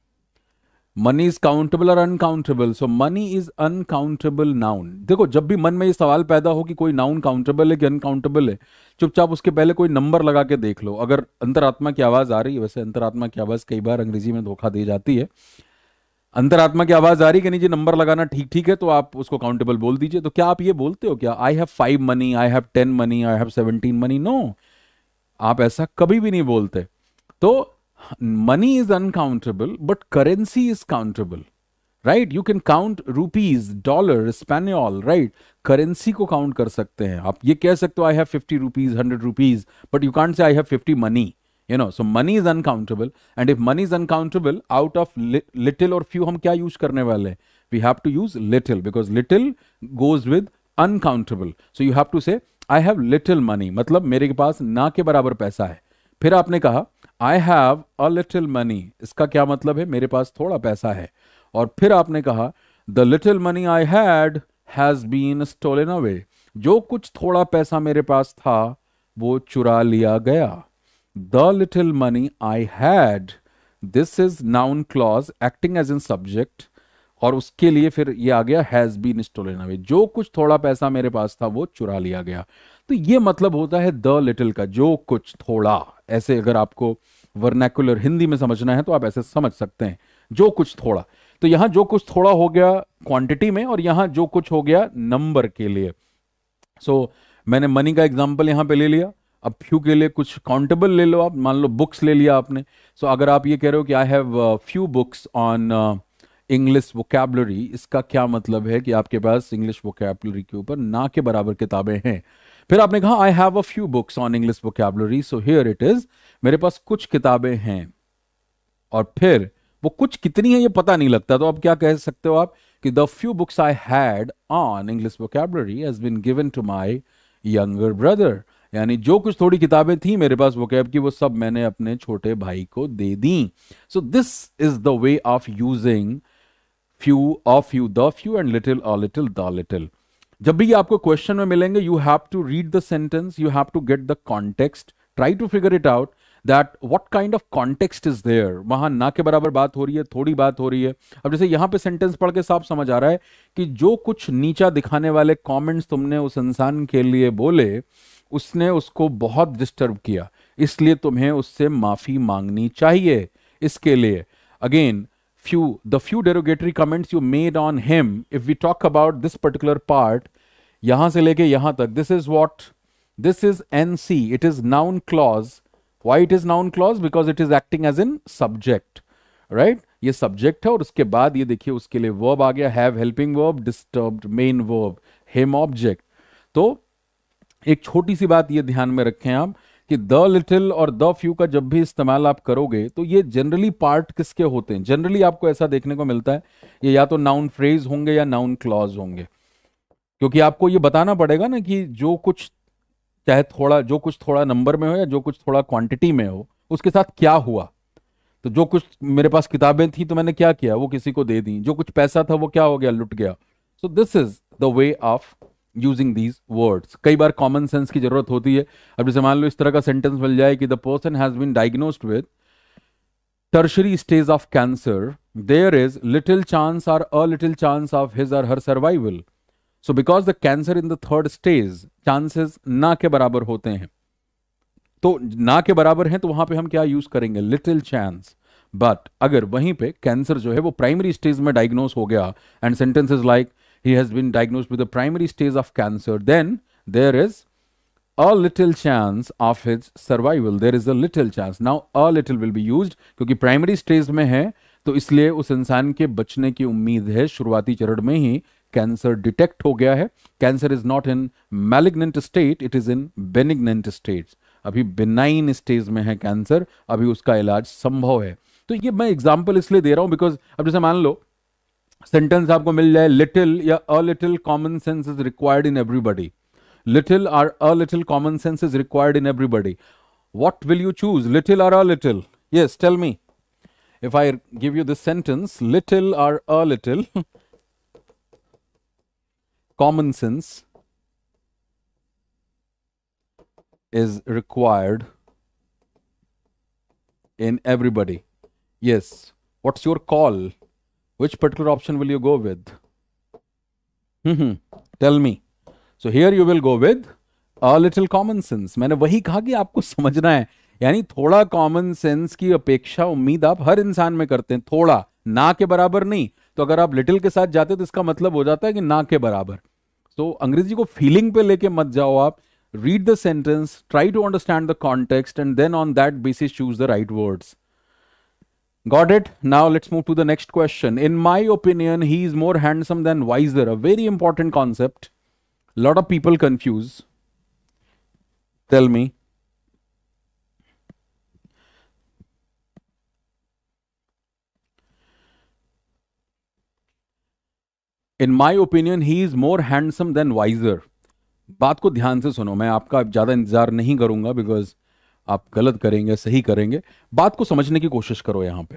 money is countable और uncountable so money is uncountable noun देखो जब भी मन में ये सवाल पैदा हो कि कोई नाउन काउंटेबल है कि अनकाउंटेबल है चुपचाप उसके पहले कोई नंबर लगा के देख लो अगर अंतरात्मा की आवाज़ आ रही है वैसे अंतरात्मा की आवाज़ कई बार अंग्रेजी में धोखा दी जाती है अंतरात्मा की आवाज आ रही कि नहीं जी नंबर लगाना ठीक ठीक है तो आप उसको काउंटेबल बोल दीजिए तो क्या आप ये बोलते हो क्या I have five money I have ten money I have seventeen money no आप ऐसा कभी भी नहीं बोलते तो money is uncountable but currency is countable right you can count rupees dollar स्पेनियॉल राइट करेंसी को काउंट कर सकते हैं आप ये कह सकते हो I have fifty rupees hundred rupees but you can't say I have fifty money you know so money is uncountable and if money is uncountable out of little और फ्यू हम क्या यूज करने वाले we have to use little because little goes with uncountable so you have to say I have little money मतलब मेरे के पास ना के बराबर पैसा है फिर आपने कहा I have a little money इसका क्या मतलब है मेरे पास थोड़ा पैसा है और फिर आपने कहा the little money I had has been stolen away जो कुछ थोड़ा पैसा मेरे पास था वो चुरा लिया गया the little money I had this is noun clause acting as an subject और उसके लिए फिर ये आ गया हैज बीन स्टोलन अवे जो कुछ थोड़ा पैसा मेरे पास था वो चुरा लिया गया तो ये मतलब होता है द लिटिल का जो कुछ थोड़ा ऐसे अगर आपको वर्नैकुलर हिंदी में समझना है तो आप ऐसे समझ सकते हैं जो कुछ थोड़ा तो यहां जो कुछ थोड़ा हो गया क्वांटिटी में और यहां जो कुछ हो गया नंबर के लिए सो so, मैंने मनी का एग्जाम्पल यहां पे ले लिया अब फ्यू के लिए कुछ काउंटेबल ले लो आप मान लो बुक्स ले लिया आपने सो so, अगर आप ये कह रहे हो कि I have few books on English vocabulary इसका क्या मतलब है कि आपके पास इंग्लिश वोकेबलरी के ऊपर ना के बराबर किताबें हैं फिर आपने कहा I have a few books on English vocabulary so here it is मेरे पास कुछ किताबें हैं और फिर वो कुछ कितनी है ये पता नहीं लगता तो आप क्या कह सकते हो आप कि the few books I had on English vocabulary has been given to my younger brother यानी जो कुछ थोड़ी किताबें थी मेरे पास वो कैब की वो सब मैंने अपने छोटे भाई को दे दी so this is the way of using few of you the few and little a little the little जब भी आपको क्वेश्चन में मिलेंगे you have to read the sentence you have to get the context try to figure it out that what kind of context is there वहां ना के बराबर बात हो रही है थोड़ी बात हो रही है अब जैसे यहां पे सेंटेंस पढ़ के साफ समझ आ रहा है कि जो कुछ नीचा दिखाने वाले कॉमेंट्स तुमने उस इंसान के लिए बोले उसने उसको बहुत डिस्टर्ब किया इसलिए तुम्हें उससे माफी मांगनी चाहिए इसके लिए again few the few derogatory comments you made on him if we talk about this particular part यहां से लेके यहां तक this is what this is N C it is noun clause why it is noun clause because it is acting as in subject right ये subject है और उसके बाद ये देखिए उसके लिए वर्ब आ गया have helping verb disturb main verb him object तो एक छोटी सी बात ये ध्यान में रखें आप कि द लिटिल और द फ्यू का जब भी इस्तेमाल आप करोगे तो ये जनरली पार्ट किसके होते हैं जनरली आपको ऐसा देखने को मिलता है ये या तो नाउन फ्रेज होंगे या नाउन क्लॉज होंगे क्योंकि आपको ये बताना पड़ेगा ना कि जो कुछ चाहे थोड़ा जो कुछ थोड़ा नंबर में हो या जो कुछ थोड़ा क्वांटिटी में हो उसके साथ क्या हुआ तो जो कुछ मेरे पास किताबें थी तो मैंने क्या किया वो किसी को दे दी जो कुछ पैसा था वो क्या हो गया लुट गया so this is the way of using these words कई बार कॉमन सेंस की जरूरत होती है अब जैसे मान लो इस तरह का सेंटेंस मिल जाए कि the person has been diagnosed with tertiary stage of cancer there is little chance or a little chance of his or her survival so because the cancer in the third stage chances ना के बराबर होते हैं तो ना के बराबर हैं तो वहां पे हम क्या यूज करेंगे लिटिल चांस बट अगर वहीं पे कैंसर जो है वो प्राइमरी स्टेज में डायग्नोस हो गया and sentence is like he has been diagnosed with the primary stage of cancer, then there is a little chance of his survival. There is a little chance. Now a little will be used kyunki primary stage mein hai to isliye us insaan ke bachne ki ummeed hai shuruaati charan mein hi cancer detect ho gaya hai cancer is not in malignant state it is in benignant state अभी benign stage में है cancer अभी उसका इलाज संभव है तो ये मैं एग्जाम्पल इसलिए दे रहा हूँ बिकॉज अब जैसे मान लो सेंटेंस आपको मिल जाए लिटिल या a little common sense is required in everybody little और a little common sense is required in everybody what will you choose little or a little yes tell me if i give you this sentence little or a little common sense is required in everybody yes what's your call which particular option will you go with? hmm Tell me. So here you will go with a little common sense. maine wahi kaha ki aapko samajhna hai yani thoda common sense ki apeksha ummeed aap har insaan mein karte hain thoda na ke barabar nahi तो अगर आप little के साथ जाते तो इसका मतलब हो जाता है कि ना के बराबर तो अंग्रेजी को फीलिंग पे लेके मत जाओ आप read the sentence, try to understand the context, and then on that basis choose the right words. Got it? Now let's move to the next question. In my opinion, he is more handsome than wiser. A very important concept. A lot of people confuse. Tell me. In my opinion, he is more handsome than wiser. बात को ध्यान से सुनो मैं आपका ज़्यादा इंतज़ार नहीं करूँगा बिकॉज आप गलत करेंगे सही करेंगे बात को समझने की कोशिश करो यहां पे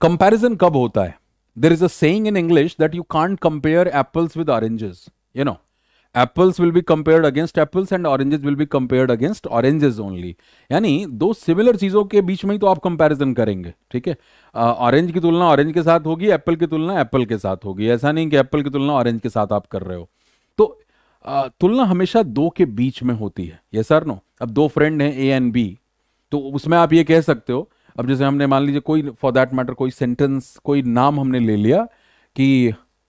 कंपैरिजन कब होता है there is a saying in English that you can't compare apples with oranges you know apples will be compared against apples and oranges will be compared against oranges only यानी दो सिमिलर चीजों के बीच में ही तो आप कंपेरिजन करेंगे ठीक है ऑरेंज की तुलना ऑरेंज के साथ होगी एप्पल की तुलना एप्पल के साथ होगी ऐसा नहीं कि एप्पल की तुलना ऑरेंज के साथ आप कर रहे हो तो तुलना हमेशा दो के बीच में होती है ये सर नो अब दो फ्रेंड हैं ए एंड बी तो उसमें आप ये कह सकते हो अब जैसे हमने मान लीजिए कोई फॉर दैट मैटर कोई सेंटेंस कोई नाम हमने ले लिया कि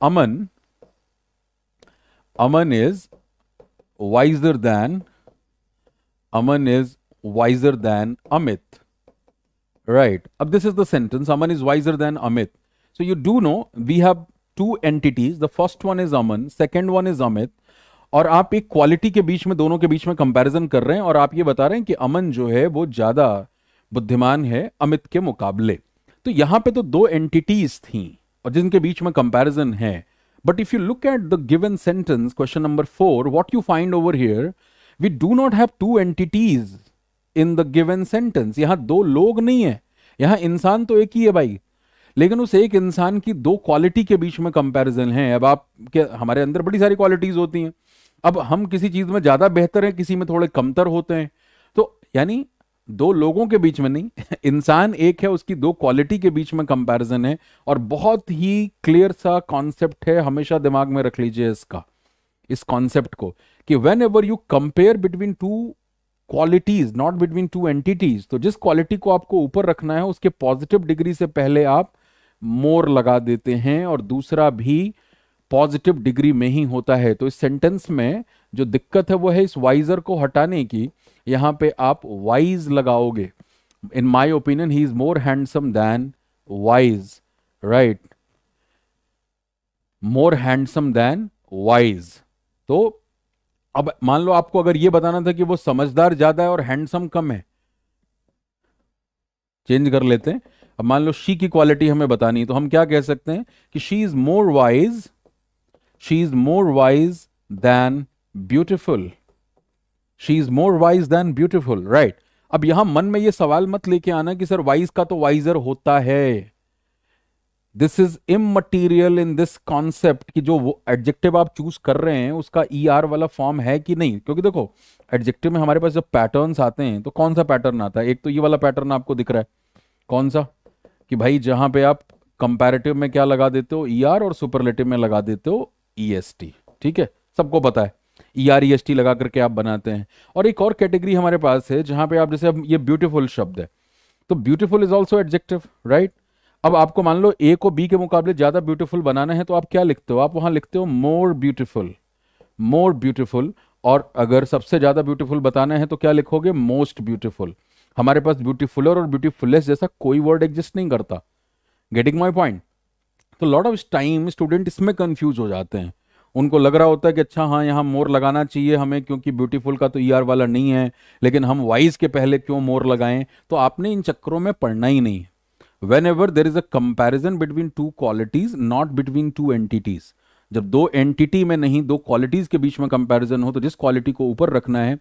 Aman Aman is wiser than Aman is wiser than Amit right अब this is the sentence Aman is wiser than Amit so you do know we have two entities the first one is Aman second one is Amit और आप एक क्वालिटी के बीच में दोनों के बीच में कंपैरिजन कर रहे हैं और आप ये बता रहे हैं कि अमन जो है वो ज्यादा बुद्धिमान है अमित के मुकाबले तो यहां पे तो दो एंटिटीज थी और जिनके बीच में कंपैरिजन है but if you look at the given sentence question number four what you find over here we do not have two entities in the given sentence यहां दो लोग नहीं है यहां इंसान तो एक ही है भाई लेकिन उस एक इंसान की दो क्वालिटी के बीच में कंपैरिजन है अब आप के हमारे अंदर बड़ी सारी क्वालिटीज होती हैं अब हम किसी चीज में ज्यादा बेहतर हैं किसी में थोड़े कमतर होते हैं तो यानी दो लोगों के बीच में नहीं इंसान एक है उसकी दो क्वालिटी के बीच में कंपैरिजन है और बहुत ही क्लियर सा कॉन्सेप्ट है हमेशा दिमाग में रख लीजिए इसका इस कॉन्सेप्ट को कि whenever you compare between two qualities not between two entities तो जिस क्वालिटी को आपको ऊपर रखना है उसके पॉजिटिव डिग्री से पहले आप मोर लगा देते हैं और दूसरा भी पॉजिटिव डिग्री में ही होता है तो इस सेंटेंस में जो दिक्कत है वो है इस वाइजर को हटाने की यहां पे आप वाइज लगाओगे in my opinion he is more handsome than wise right more handsome than wise तो अब मान लो आपको अगर ये बताना था कि वो समझदार ज्यादा है और हैंडसम कम है चेंज कर लेते हैं अब मान लो शी की क्वालिटी हमें बतानी है तो हम क्या कह सकते हैं कि she is more wise she is more wise than beautiful. She is more wise than beautiful right अब यहां मन में यह सवाल मत लेके आना कि सर वाइज का तो वाइजर होता है दिस इज इम इन दिस कॉन्सेप्ट कि जो वो एडजेक्टिव आप चूज कर रहे हैं उसका ई e ER आर वाला फॉर्म है कि नहीं क्योंकि देखो एडजेक्टिव में हमारे पास जब पैटर्न्स आते हैं तो कौन सा पैटर्न आता है एक तो ये वाला पैटर्न आपको दिख रहा है कौन सा कि भाई जहां पे आप कंपैरेटिव में क्या लगा देते हो ई e ER और सुपरलेटिव में लगा देते हो ईएसटी e ठीक है सबको पता है E R E S T लगा करके आप बनाते हैं और एक और कैटेगरी हमारे पास है जहां पे आप जैसे अब ये ब्यूटीफुल शब्द है तो beautiful is also adjective right अब आपको मान लो ए को बी के मुकाबले ज्यादा ब्यूटीफुल बनाना है तो आप क्या लिखते हो आप वहां लिखते हो मोर ब्यूटीफुल मोर ब्यूटीफुल और अगर सबसे ज्यादा ब्यूटीफुल बताना है तो क्या लिखोगे मोस्ट ब्यूटीफुल हमारे पास ब्यूटीफुलर और ब्यूटीफुलेस जैसा कोई वर्ड एग्जिस्ट नहीं करता गेटिंग माई पॉइंट तो लॉट ऑफ टाइम स्टूडेंट इसमें कन्फ्यूज हो जाते हैं उनको लग रहा होता है कि अच्छा हाँ यहाँ मोर लगाना चाहिए हमें क्योंकि ब्यूटीफुल का तो ई e ER वाला नहीं है लेकिन हम वाइज के पहले क्यों मोर लगाएं तो आपने इन चक्करों में पढ़ना ही नहीं है whenever there is a comparison between two qualities not between two entities जब दो एंटिटी में नहीं दो क्वालिटीज के बीच में कंपेरिजन हो तो जिस क्वालिटी को ऊपर रखना है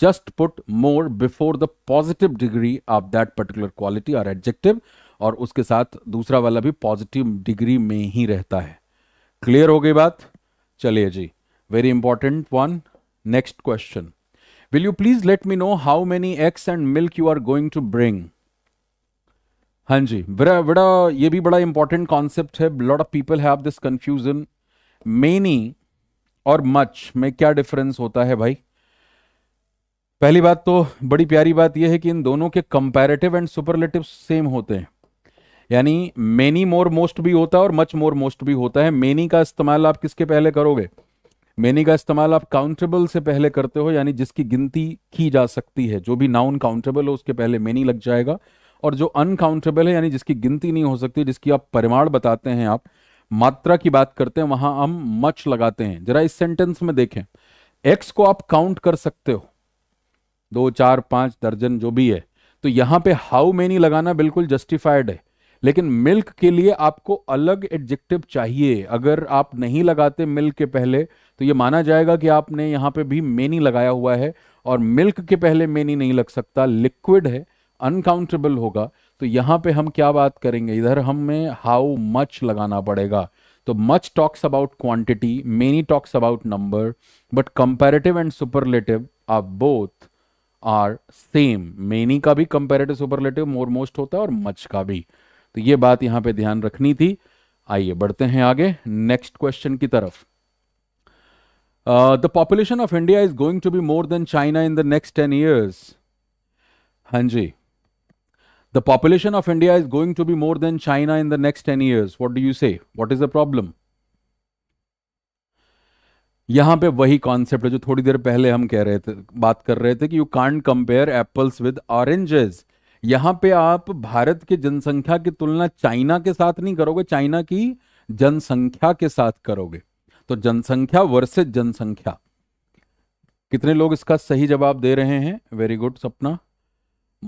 just put more before the positive degree of that particular quality और एडजेक्टिव और उसके साथ दूसरा वाला भी पॉजिटिव डिग्री में ही रहता है क्लियर हो गई बात चलिए जी very important one next question will you please let me know how many eggs and milk you are going to bring हाँ जी बड़ा बड़ा ये भी बड़ा इंपॉर्टेंट कॉन्सेप्ट है lot of people have this confusion many और मच में क्या डिफरेंस होता है भाई पहली बात तो बड़ी प्यारी बात यह है कि इन दोनों के कंपैरेटिव एंड सुपरलेटिव सेम होते हैं यानी मेनी मोर मोस्ट भी होता है और मच मोर मोस्ट भी होता है मेनी का इस्तेमाल आप किसके पहले करोगे मेनी का इस्तेमाल आप काउंटेबल से पहले करते हो यानी जिसकी गिनती की जा सकती है जो भी नाउन काउंटेबल हो उसके पहले मेनी लग जाएगा और जो अनकाउंटेबल है यानी जिसकी गिनती नहीं हो सकती जिसकी आप परिमाण बताते हैं आप मात्रा की बात करते हैं वहां हम मच लगाते हैं जरा इस सेंटेंस में देखें एक्स को आप काउंट कर सकते हो दो चार पांच दर्जन जो भी है तो यहां पे हाउ मेनी लगाना बिल्कुल जस्टिफाइड है लेकिन मिल्क के लिए आपको अलग एडजेक्टिव चाहिए अगर आप नहीं लगाते मिल्क के पहले तो ये माना जाएगा कि आपने यहाँ पे भी मेनी लगाया हुआ है और मिल्क के पहले मेनी नहीं लग सकता लिक्विड है अनकाउंटेबल होगा तो यहाँ पे हम क्या बात करेंगे इधर हमें हाउ मच लगाना पड़ेगा तो much talks about quantity many talks about number but comparative and superlative are both are same many का भी कंपेरेटिव सुपरलेटिव मोर मोस्ट होता है और मच का भी तो ये बात यहां पे ध्यान रखनी थी आइए बढ़ते हैं आगे नेक्स्ट क्वेश्चन की तरफ the population of India is going to be more than China in the next ten years हां जी the population of India is going to be more than China in the next ten years what do you say what is the problem यहां पे वही concept है जो थोड़ी देर पहले हम कह रहे थे बात कर रहे थे कि you can't compare apples with oranges यहां पे आप भारत की जनसंख्या की तुलना चाइना के साथ नहीं करोगे चाइना की जनसंख्या के साथ करोगे तो जनसंख्या वर्सेज जनसंख्या कितने लोग इसका सही जवाब दे रहे हैं वेरी गुड सपना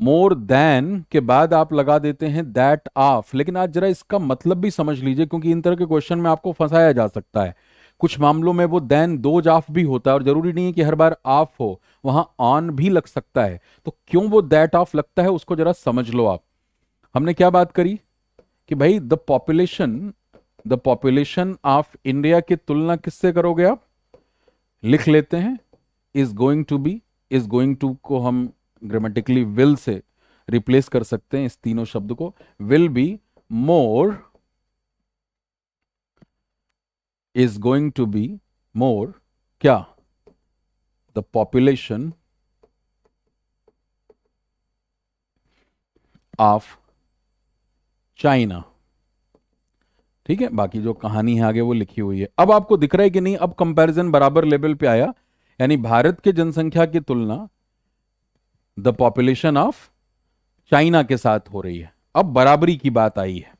मोर देन के बाद आप लगा देते हैं दैट ऑफ लेकिन आज जरा इसका मतलब भी समझ लीजिए क्योंकि इन तरह के क्वेश्चन में आपको फंसाया जा सकता है कुछ मामलों में वो देन दो जाफ भी होता है और जरूरी नहीं है कि हर बार ऑफ हो वहां ऑन भी लग सकता है तो क्यों वो दैट ऑफ लगता है उसको जरा समझ लो आप हमने क्या बात करी कि भाई the population the population of India की तुलना किससे करोगे आप लिख लेते हैं is going to be is going to को हम ग्रामेटिकली विल से रिप्लेस कर सकते हैं इस तीनों शब्द को will be more is going to be more क्या the population ऑफ चाइना ठीक है बाकी जो कहानी है आगे वो लिखी हुई है अब आपको दिख रहा है कि नहीं अब कंपैरिजन बराबर लेवल पे आया यानी भारत के जनसंख्या की तुलना द पॉपुलेशन ऑफ चाइना के साथ हो रही है अब बराबरी की बात आई है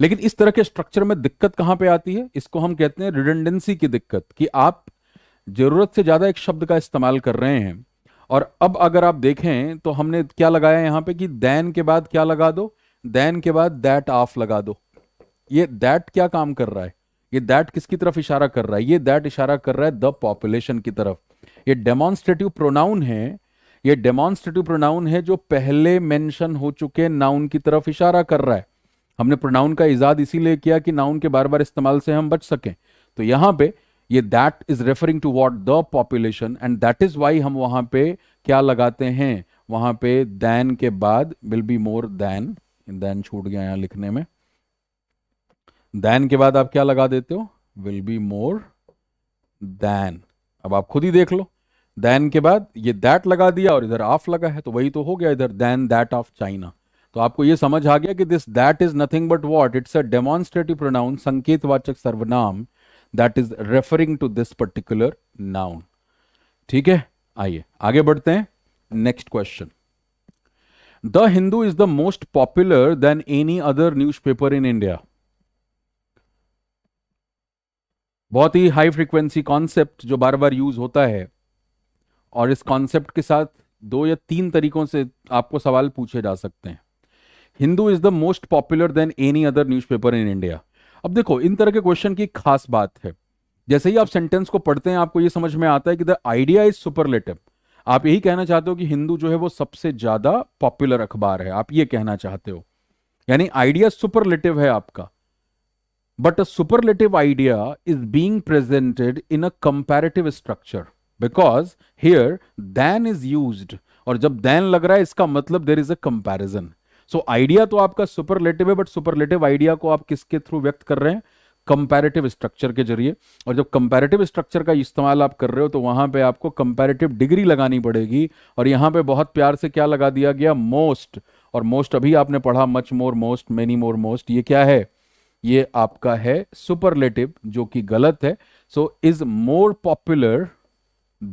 लेकिन इस तरह के स्ट्रक्चर में दिक्कत कहां पे आती है इसको हम कहते हैं रिडेंडेंसी की दिक्कत कि आप जरूरत से ज्यादा एक शब्द का इस्तेमाल कर रहे हैं और अब अगर आप देखें तो हमने क्या लगाया यहां पे कि दैन के बाद क्या लगा दो दैन के बाद दैट ऑफ लगा दो ये दैट क्या काम कर रहा है ये दैट किसकी तरफ इशारा कर रहा है ये दैट इशारा कर रहा है द पॉपुलेशन की तरफ ये डेमोन्स्ट्रेटिव प्रोनाउन है ये डेमोन्स्ट्रेटिव प्रोनाउन है जो पहले मेंशन हो चुके नाउन की तरफ इशारा कर रहा है हमने प्रोनाउन का इजाद इसीलिए किया कि नाउन के बार बार इस्तेमाल से हम बच सकें तो यहां पे ये that is referring to what the population and that is why हम वहां पे क्या लगाते हैं वहां पे दैन के बाद will be more than than छूट गया यहां लिखने में दैन के बाद आप क्या लगा देते हो विल बी मोर दैन अब आप खुद ही देख लो दैन के बाद ये दैट लगा दिया और इधर ऑफ लगा है तो वही तो हो गया इधर दैन दैट ऑफ चाइना तो आपको ये समझ आ गया कि this that is nothing but what it's a demonstrative pronoun संकेतवाचक सर्वनाम that is referring to this particular noun ठीक है आइए आगे बढ़ते हैं next question the Hindu is the most popular then any other newspaper in India बहुत ही हाई फ्रीक्वेंसी कॉन्सेप्ट जो बार बार यूज होता है और इस कॉन्सेप्ट के साथ दो या तीन तरीकों से आपको सवाल पूछे जा सकते हैं Hindu is the most popular then any other newspaper in India अब देखो इन तरह के क्वेश्चन की खास बात है जैसे ही आप सेंटेंस को पढ़ते हैं आपको ये समझ में आता है कि द आइडिया इज सुपरलेटिव आप यही कहना चाहते हो कि हिंदू जो है वो सबसे ज्यादा पॉपुलर अखबार है आप ये कहना चाहते हो यानी आइडिया सुपरलेटिव है आपका but a superlative idea is being presented in a comparative structure because here than is use और जब दैन लग रहा है इसका मतलब there is a comparison so idea तो आपका सुपरलेटिव है बट सुपरलेटिव आइडिया को आप किसके थ्रू व्यक्त कर रहे हैं कंपैरेटिव स्ट्रक्चर के जरिए और जब कंपैरेटिव स्ट्रक्चर का इस्तेमाल आप कर रहे हो तो वहां पे आपको कंपैरेटिव डिग्री लगानी पड़ेगी और यहां पे बहुत प्यार से क्या लगा दिया गया मोस्ट और मोस्ट अभी आपने पढ़ा much more most many more most ये क्या है ये आपका है सुपरलेटिव जो कि गलत है so is more popular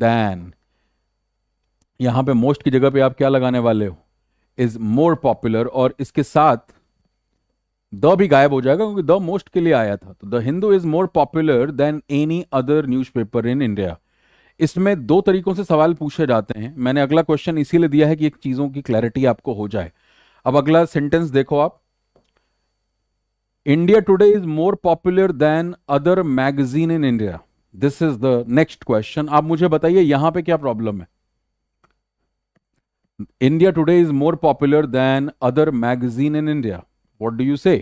then यहां पे मोस्ट की जगह पे आप क्या लगाने वाले हो इज मोर पॉपुलर और इसके साथ द भी गायब हो जाएगा क्योंकि द मोस्ट के लिए आया था तो the Hindu is more popular then any other newspaper in India इसमें दो तरीकों से सवाल पूछे जाते हैं मैंने अगला क्वेश्चन इसीलिए दिया है कि एक चीज़ों की क्लैरिटी आपको हो जाए अब अगला सेंटेंस देखो आप India Today is more popular then other magazine in India this is the next question आप मुझे बताइए यहां पे क्या प्रॉब्लम है India Today is more popular than other magazine in India. What do you say?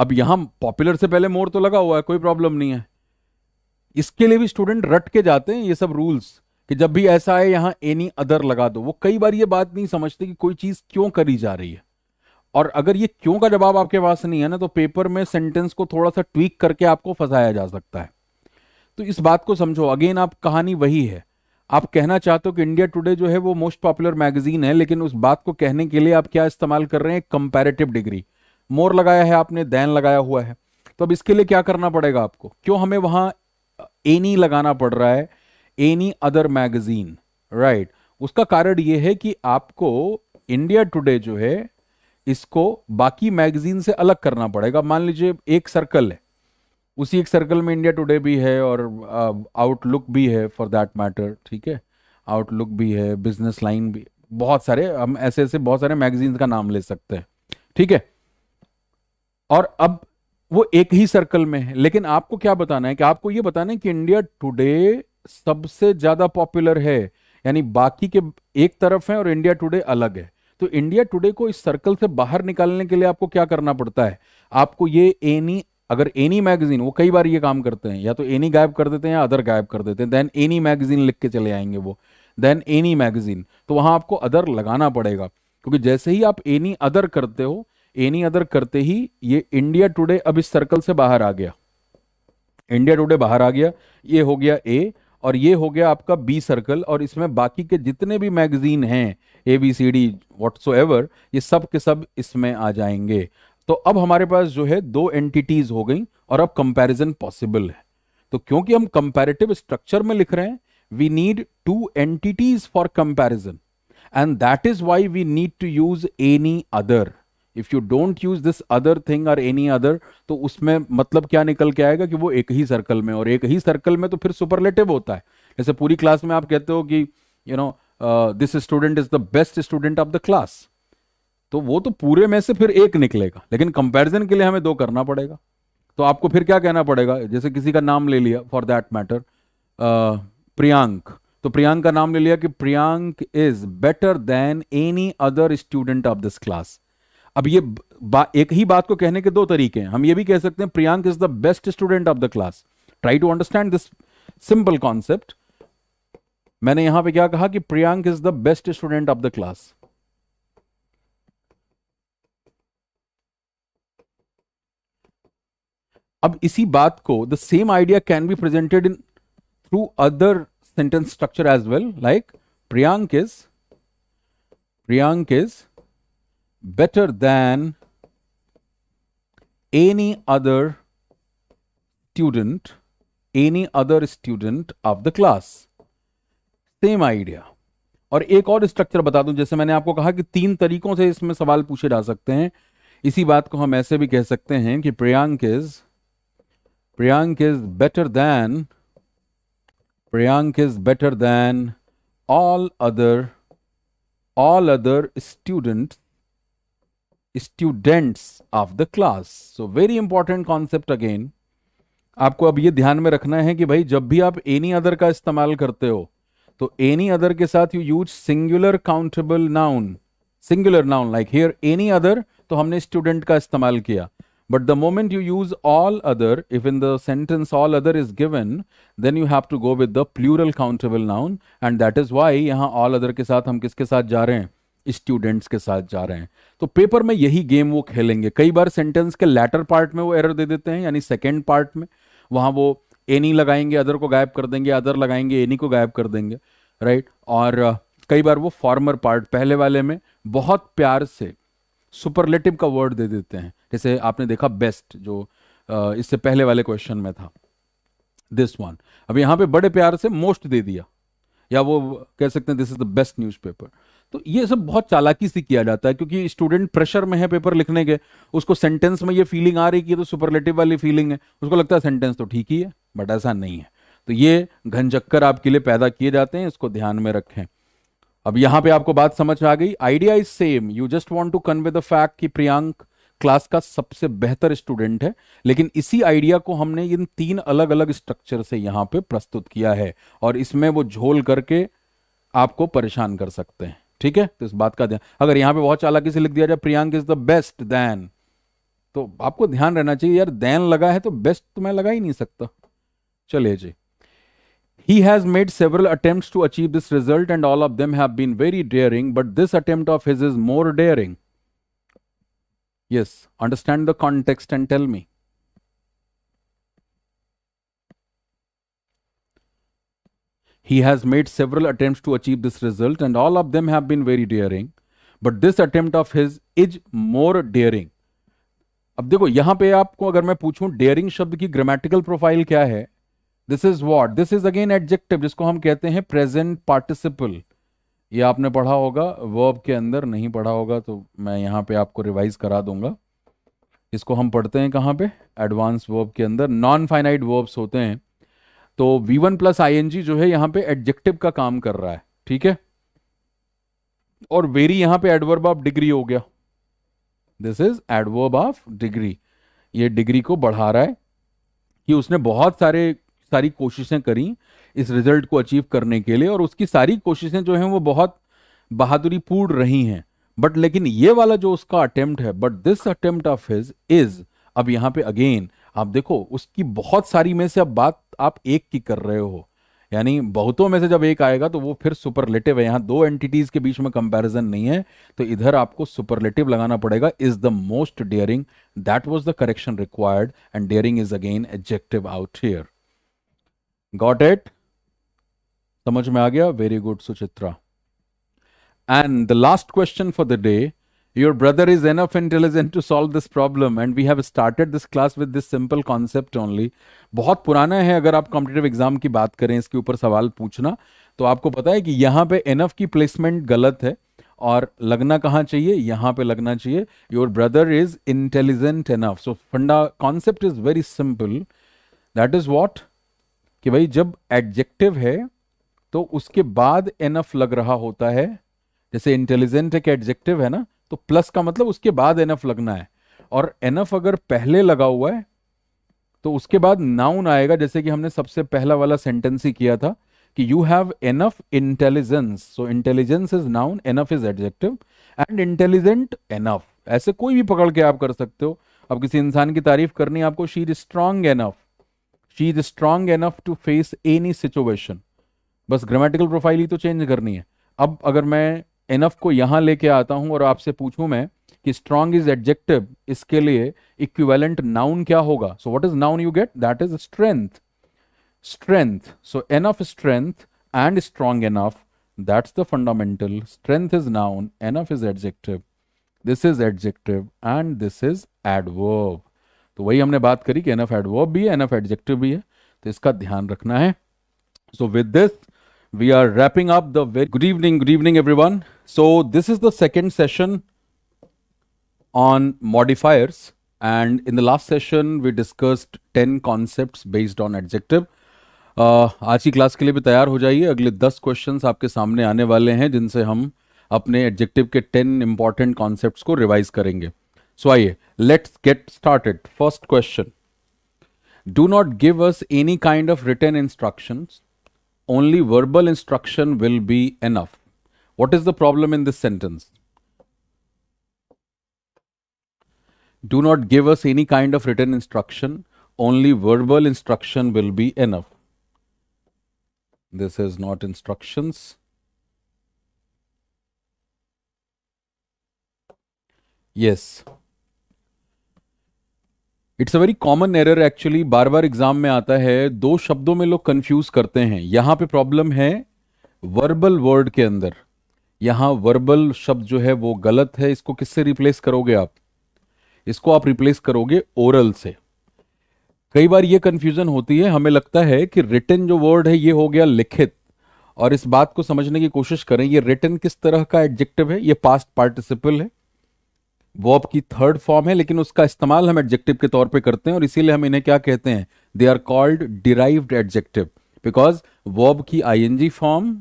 अब यहां पॉपुलर से पहले मोर तो लगा हुआ है कोई प्रॉब्लम नहीं है इसके लिए भी स्टूडेंट रट के जाते हैं ये सब रूल्स कि जब भी ऐसा है यहां एनी अदर लगा दो वो कई बार ये बात नहीं समझते कि कोई चीज क्यों करी जा रही है और अगर ये क्यों का जवाब आपके पास नहीं है ना तो पेपर में सेंटेंस को थोड़ा सा ट्वीक करके आपको फंसाया जा सकता है तो इस बात को समझो अगेन आप कहानी वही है आप कहना चाहते हो कि इंडिया टुडे जो है वो मोस्ट पॉपुलर मैगजीन है लेकिन उस बात को कहने के लिए आप क्या इस्तेमाल कर रहे हैं कंपेरेटिव डिग्री मोर लगाया है आपने दैन लगाया हुआ है तो अब इसके लिए क्या करना पड़ेगा आपको क्यों हमें वहां एनी लगाना पड़ रहा है एनी अदर मैगजीन राइट उसका कारण यह है कि आपको इंडिया टुडे जो है इसको बाकी मैगजीन से अलग करना पड़ेगा मान लीजिए एक सर्कल है उसी एक सर्कल में इंडिया टुडे भी है और आउटलुक भी है फॉर दैट मैटर ठीक है आउटलुक भी है बिजनेस लाइन भी बहुत सारे हम ऐसे ऐसे बहुत सारे मैगजीन का नाम ले सकते हैं ठीक है और अब वो एक ही सर्कल में है लेकिन आपको क्या बताना है कि आपको ये बताना है कि इंडिया टुडे सबसे ज्यादा पॉपुलर है यानी बाकी के एक तरफ है और इंडिया टुडे अलग है तो इंडिया टुडे को इस सर्कल से बाहर निकालने के लिए आपको क्या करना पड़ता है आपको ये एनी अगर एनी मैगजीन वो कई बार ये काम करते हैं या तो एनी गायब कर देते हैं या अदर गायब कर देते हैं देन एनी मैगजीन लिख के चले आएंगे वो देन एनी मैगजीन तो वहां आपको अदर लगाना पड़ेगा क्योंकि जैसे ही आप एनी अदर करते हो एनी अदर करते ही ये इंडिया टुडे अब इस सर्कल से बाहर आ गया इंडिया टुडे बाहर आ गया ये हो गया ए और ये हो गया आपका बी सर्कल और इसमें बाकी के जितने भी मैगजीन हैं A B C D whatsoever ये सब के सब इसमें आ जाएंगे तो अब हमारे पास जो है दो एंटिटीज हो गई और अब कंपैरिजन पॉसिबल है तो क्योंकि हम कंपैरेटिव स्ट्रक्चर में लिख रहे हैं we need two entities for comparison and that is why we need to use any other if you don't use this other thing और एनी अदर तो उसमें मतलब क्या निकल के आएगा कि वो एक ही सर्कल में और एक ही सर्कल में तो फिर सुपरलेटिव होता है जैसे पूरी क्लास में आप कहते हो कि you know this student is the best student of the class तो वो तो पूरे में से फिर एक निकलेगा लेकिन कंपेरिजन के लिए हमें दो करना पड़ेगा तो आपको फिर क्या कहना पड़ेगा जैसे किसी का नाम ले लिया फॉर दैट मैटर प्रियांक तो प्रियांक का नाम ले लिया कि Priyank is better then any other student of this class अब ये एक ही बात को कहने के दो तरीके हैं हम ये भी कह सकते हैं Priyank is the best student of the class try to understand this simple concept मैंने यहां पे क्या कहा कि Priyank is the best student of the class अब इसी बात को the same idea can be presented in through other sentence structure as well like Priyank is Priyank is better than any other student, any other student of the class. Same idea और एक और structure बता दूं जैसे मैंने आपको कहा कि तीन तरीकों से इसमें सवाल पूछे जा सकते हैं इसी बात को हम ऐसे भी कह सकते हैं कि Priyank is Priyank is better then Priyank is better then all other all other students students of the class so very important concept again आपको अब ये ध्यान में रखना है कि भाई जब भी आप एनी अदर का इस्तेमाल करते हो तो एनी अदर के साथ you use singular countable noun singular noun like here any other तो हमने स्टूडेंट का इस्तेमाल किया but the moment you use all other if in the sentence all other is given then you have to go with the plural countable noun and that is why यहां all other के साथ हम किसके साथ जा रहे हैं students के साथ जा रहे हैं तो पेपर में यही गेम वो खेलेंगे कई बार सेंटेंस के लेटर पार्ट में वो एरर दे देते हैं यानी सेकेंड पार्ट में वहाँ वो एनी लगाएंगे अदर को गायब कर देंगे अदर लगाएंगे एनी को गायब कर देंगे राइट और कई बार वो फॉर्मर पार्ट पहले वाले में बहुत प्यार से सुपरलेटिव का वर्ड दे देते हैं जैसे आपने देखा बेस्ट जो इससे पहले वाले क्वेश्चन में था दिस वन अब यहाँ पे बड़े प्यार से मोस्ट दे दिया या वो कह सकते हैं this is the best newspaper तो ये सब बहुत चालाकी से किया जाता है क्योंकि स्टूडेंट प्रेशर में है पेपर लिखने के उसको सेंटेंस में ये फीलिंग आ रही कि ये तो सुपरलेटिव वाली फीलिंग है उसको लगता है सेंटेंस तो ठीक ही है बट ऐसा नहीं है तो ये घनचक्कर आपके लिए पैदा किए जाते हैं इसको ध्यान में रखें अब यहां पे आपको बात समझ आ गई idea is same you just want to convey the fact कि प्रियांक क्लास का सबसे बेहतर स्टूडेंट है लेकिन इसी आइडिया को हमने इन तीन अलग अलग स्ट्रक्चर से यहां पे प्रस्तुत किया है और इसमें वो झोल करके आपको परेशान कर सकते हैं ठीक है तो इस बात का ध्यान अगर यहां पे बहुत चालाकी से लिख दिया जाए Priyank is the best than तो आपको ध्यान रहना चाहिए यार दैन लगा है तो बेस्ट तो मैं लगा ही नहीं सकता चलिए जी He has made several attempts to achieve this result, and all of them have been very daring, but this attempt of his is more daring. Yes, understand the context and tell me. He has made several attempts to achieve this result, and all of them have been very daring. But this attempt of his is more daring अब देखो यहां पे आपको अगर मैं पूछूं dairying शब्द की ग्रामेटिकल प्रोफाइल क्या है this is what this is again adjective जिसको हम कहते हैं प्रेजेंट पार्टिसिपल ये आपने पढ़ा होगा वर्ब के अंदर नहीं पढ़ा होगा तो मैं यहाँ पे आपको रिवाइज करा दूंगा इसको हम पढ़ते हैं कहाँ पे एडवांस वर्ब के अंदर नॉन फाइनाइट वर्ब्स होते हैं तो v1 वन प्लस आई जो है यहां पे एडजेक्टिव का काम कर रहा है ठीक है और वेरी यहां पे एडवर्ब ऑफ डिग्री हो गया this is adverb of degree ये डिग्री को बढ़ा रहा है कि उसने बहुत सारे सारी कोशिशें करी इस रिजल्ट को अचीव करने के लिए और उसकी सारी कोशिशें जो हैं वो बहुत बहादुरी पूर्ण रही हैं बट लेकिन ये वाला जो उसका अटेम्प्ट है but this attempt of his is अब यहां पे अगेन आप देखो उसकी बहुत सारी में से अब बात आप एक की कर रहे हो यानी बहुतों में से जब एक आएगा तो वो फिर सुपरलेटिव है यहां दो एंटिटीज के बीच में कंपैरिजन नहीं है तो इधर आपको सुपरलेटिव लगाना पड़ेगा is the most daring that was the correction required and daring is again adjective out here got it समझ में आ गया very good Suchitra and the last question for the day Your brother is enough intelligent to solve this problem, and we have started this class with this simple concept only. बहुत पुराना है अगर आप competitive exam की बात करें इसके ऊपर सवाल पूछना तो आपको पता है कि यहाँ पे एनफ की प्लेसमेंट गलत है और लगना कहाँ चाहिए यहाँ पे लगना चाहिए your brother is intelligent enough so फंडा concept is very simple that is what कि भाई जब एडजेक्टिव है तो उसके बाद एनफ लग रहा होता है जैसे इंटेलिजेंट एक एडजेक्टिव है ना तो प्लस का मतलब उसके बाद एनफ लगना है और एनफ अगर पहले लगा हुआ है तो उसके बाद नाउन आएगा जैसे कि हमने सबसे पहला वाला सेंटेंस ही किया था कि you have enough intelligence so intelligence is noun enough is adjective and intelligent enough ऐसे कोई भी पकड़ के आप कर सकते हो अब किसी इंसान की तारीफ करनी आपको she is strong enough she is strong enough to face any situation बस ग्रामेटिकल प्रोफाइल ही तो चेंज करनी है अब अगर मैं एनफ को यहां लेके आता हूं और आपसे पूछूं मैं कि स्ट्रांग इज एडजेक्टिव इसके लिए इक्विवेलेंट नाउन क्या होगा so what is noun you get that is strength strength so enough strength and strong enough that's the fundamental strength is noun enough is adjective this is adjective and this is adverb तो वही हमने बात करी कि enough adverb भी है enough adjective भी है तो इसका ध्यान रखना है so with this we are wrapping up the very good evening good evening everyone So, this is the second session on modifiers and in the last session we discussed 10 concepts based on adjective. Uh, आज की class के लिए भी तैयार हो जाइए अगले 10 questions आपके सामने आने वाले हैं जिनसे हम अपने एडजेक्टिव के 10 इंपॉर्टेंट कॉन्सेप्ट्स को रिवाइज करेंगे सो आइए let's get started first question do not give us any kind of return instructions only verbal instruction will be enough. What is the problem in this sentence? Do not give us any kind of written instruction, only verbal instruction will be enough. This is not instructions. Yes. It's a very common error actually बार बार exam में आता है दो शब्दों में लोग confuse करते हैं यहां पे प्रॉब्लम है वर्बल वर्ड के अंदर यहां वर्बल शब्द जो है वो गलत है इसको किससे रिप्लेस करोगे आप इसको आप रिप्लेस करोगे ओरल से कई बार ये कंफ्यूजन होती है हमें लगता है कि रिटर्न जो वर्ड है ये हो गया लिखित और इस बात को समझने की कोशिश करें ये रिटर्न किस तरह का एडजेक्टिव है ये पास्ट पार्टिसिपल है वो की थर्ड फॉर्म है लेकिन उसका इस्तेमाल हम एडजेक्टिव के तौर पे करते हैं और इसीलिए हम इन्हें क्या कहते हैं they are called derived adjective because verb की आईएनजी फॉर्म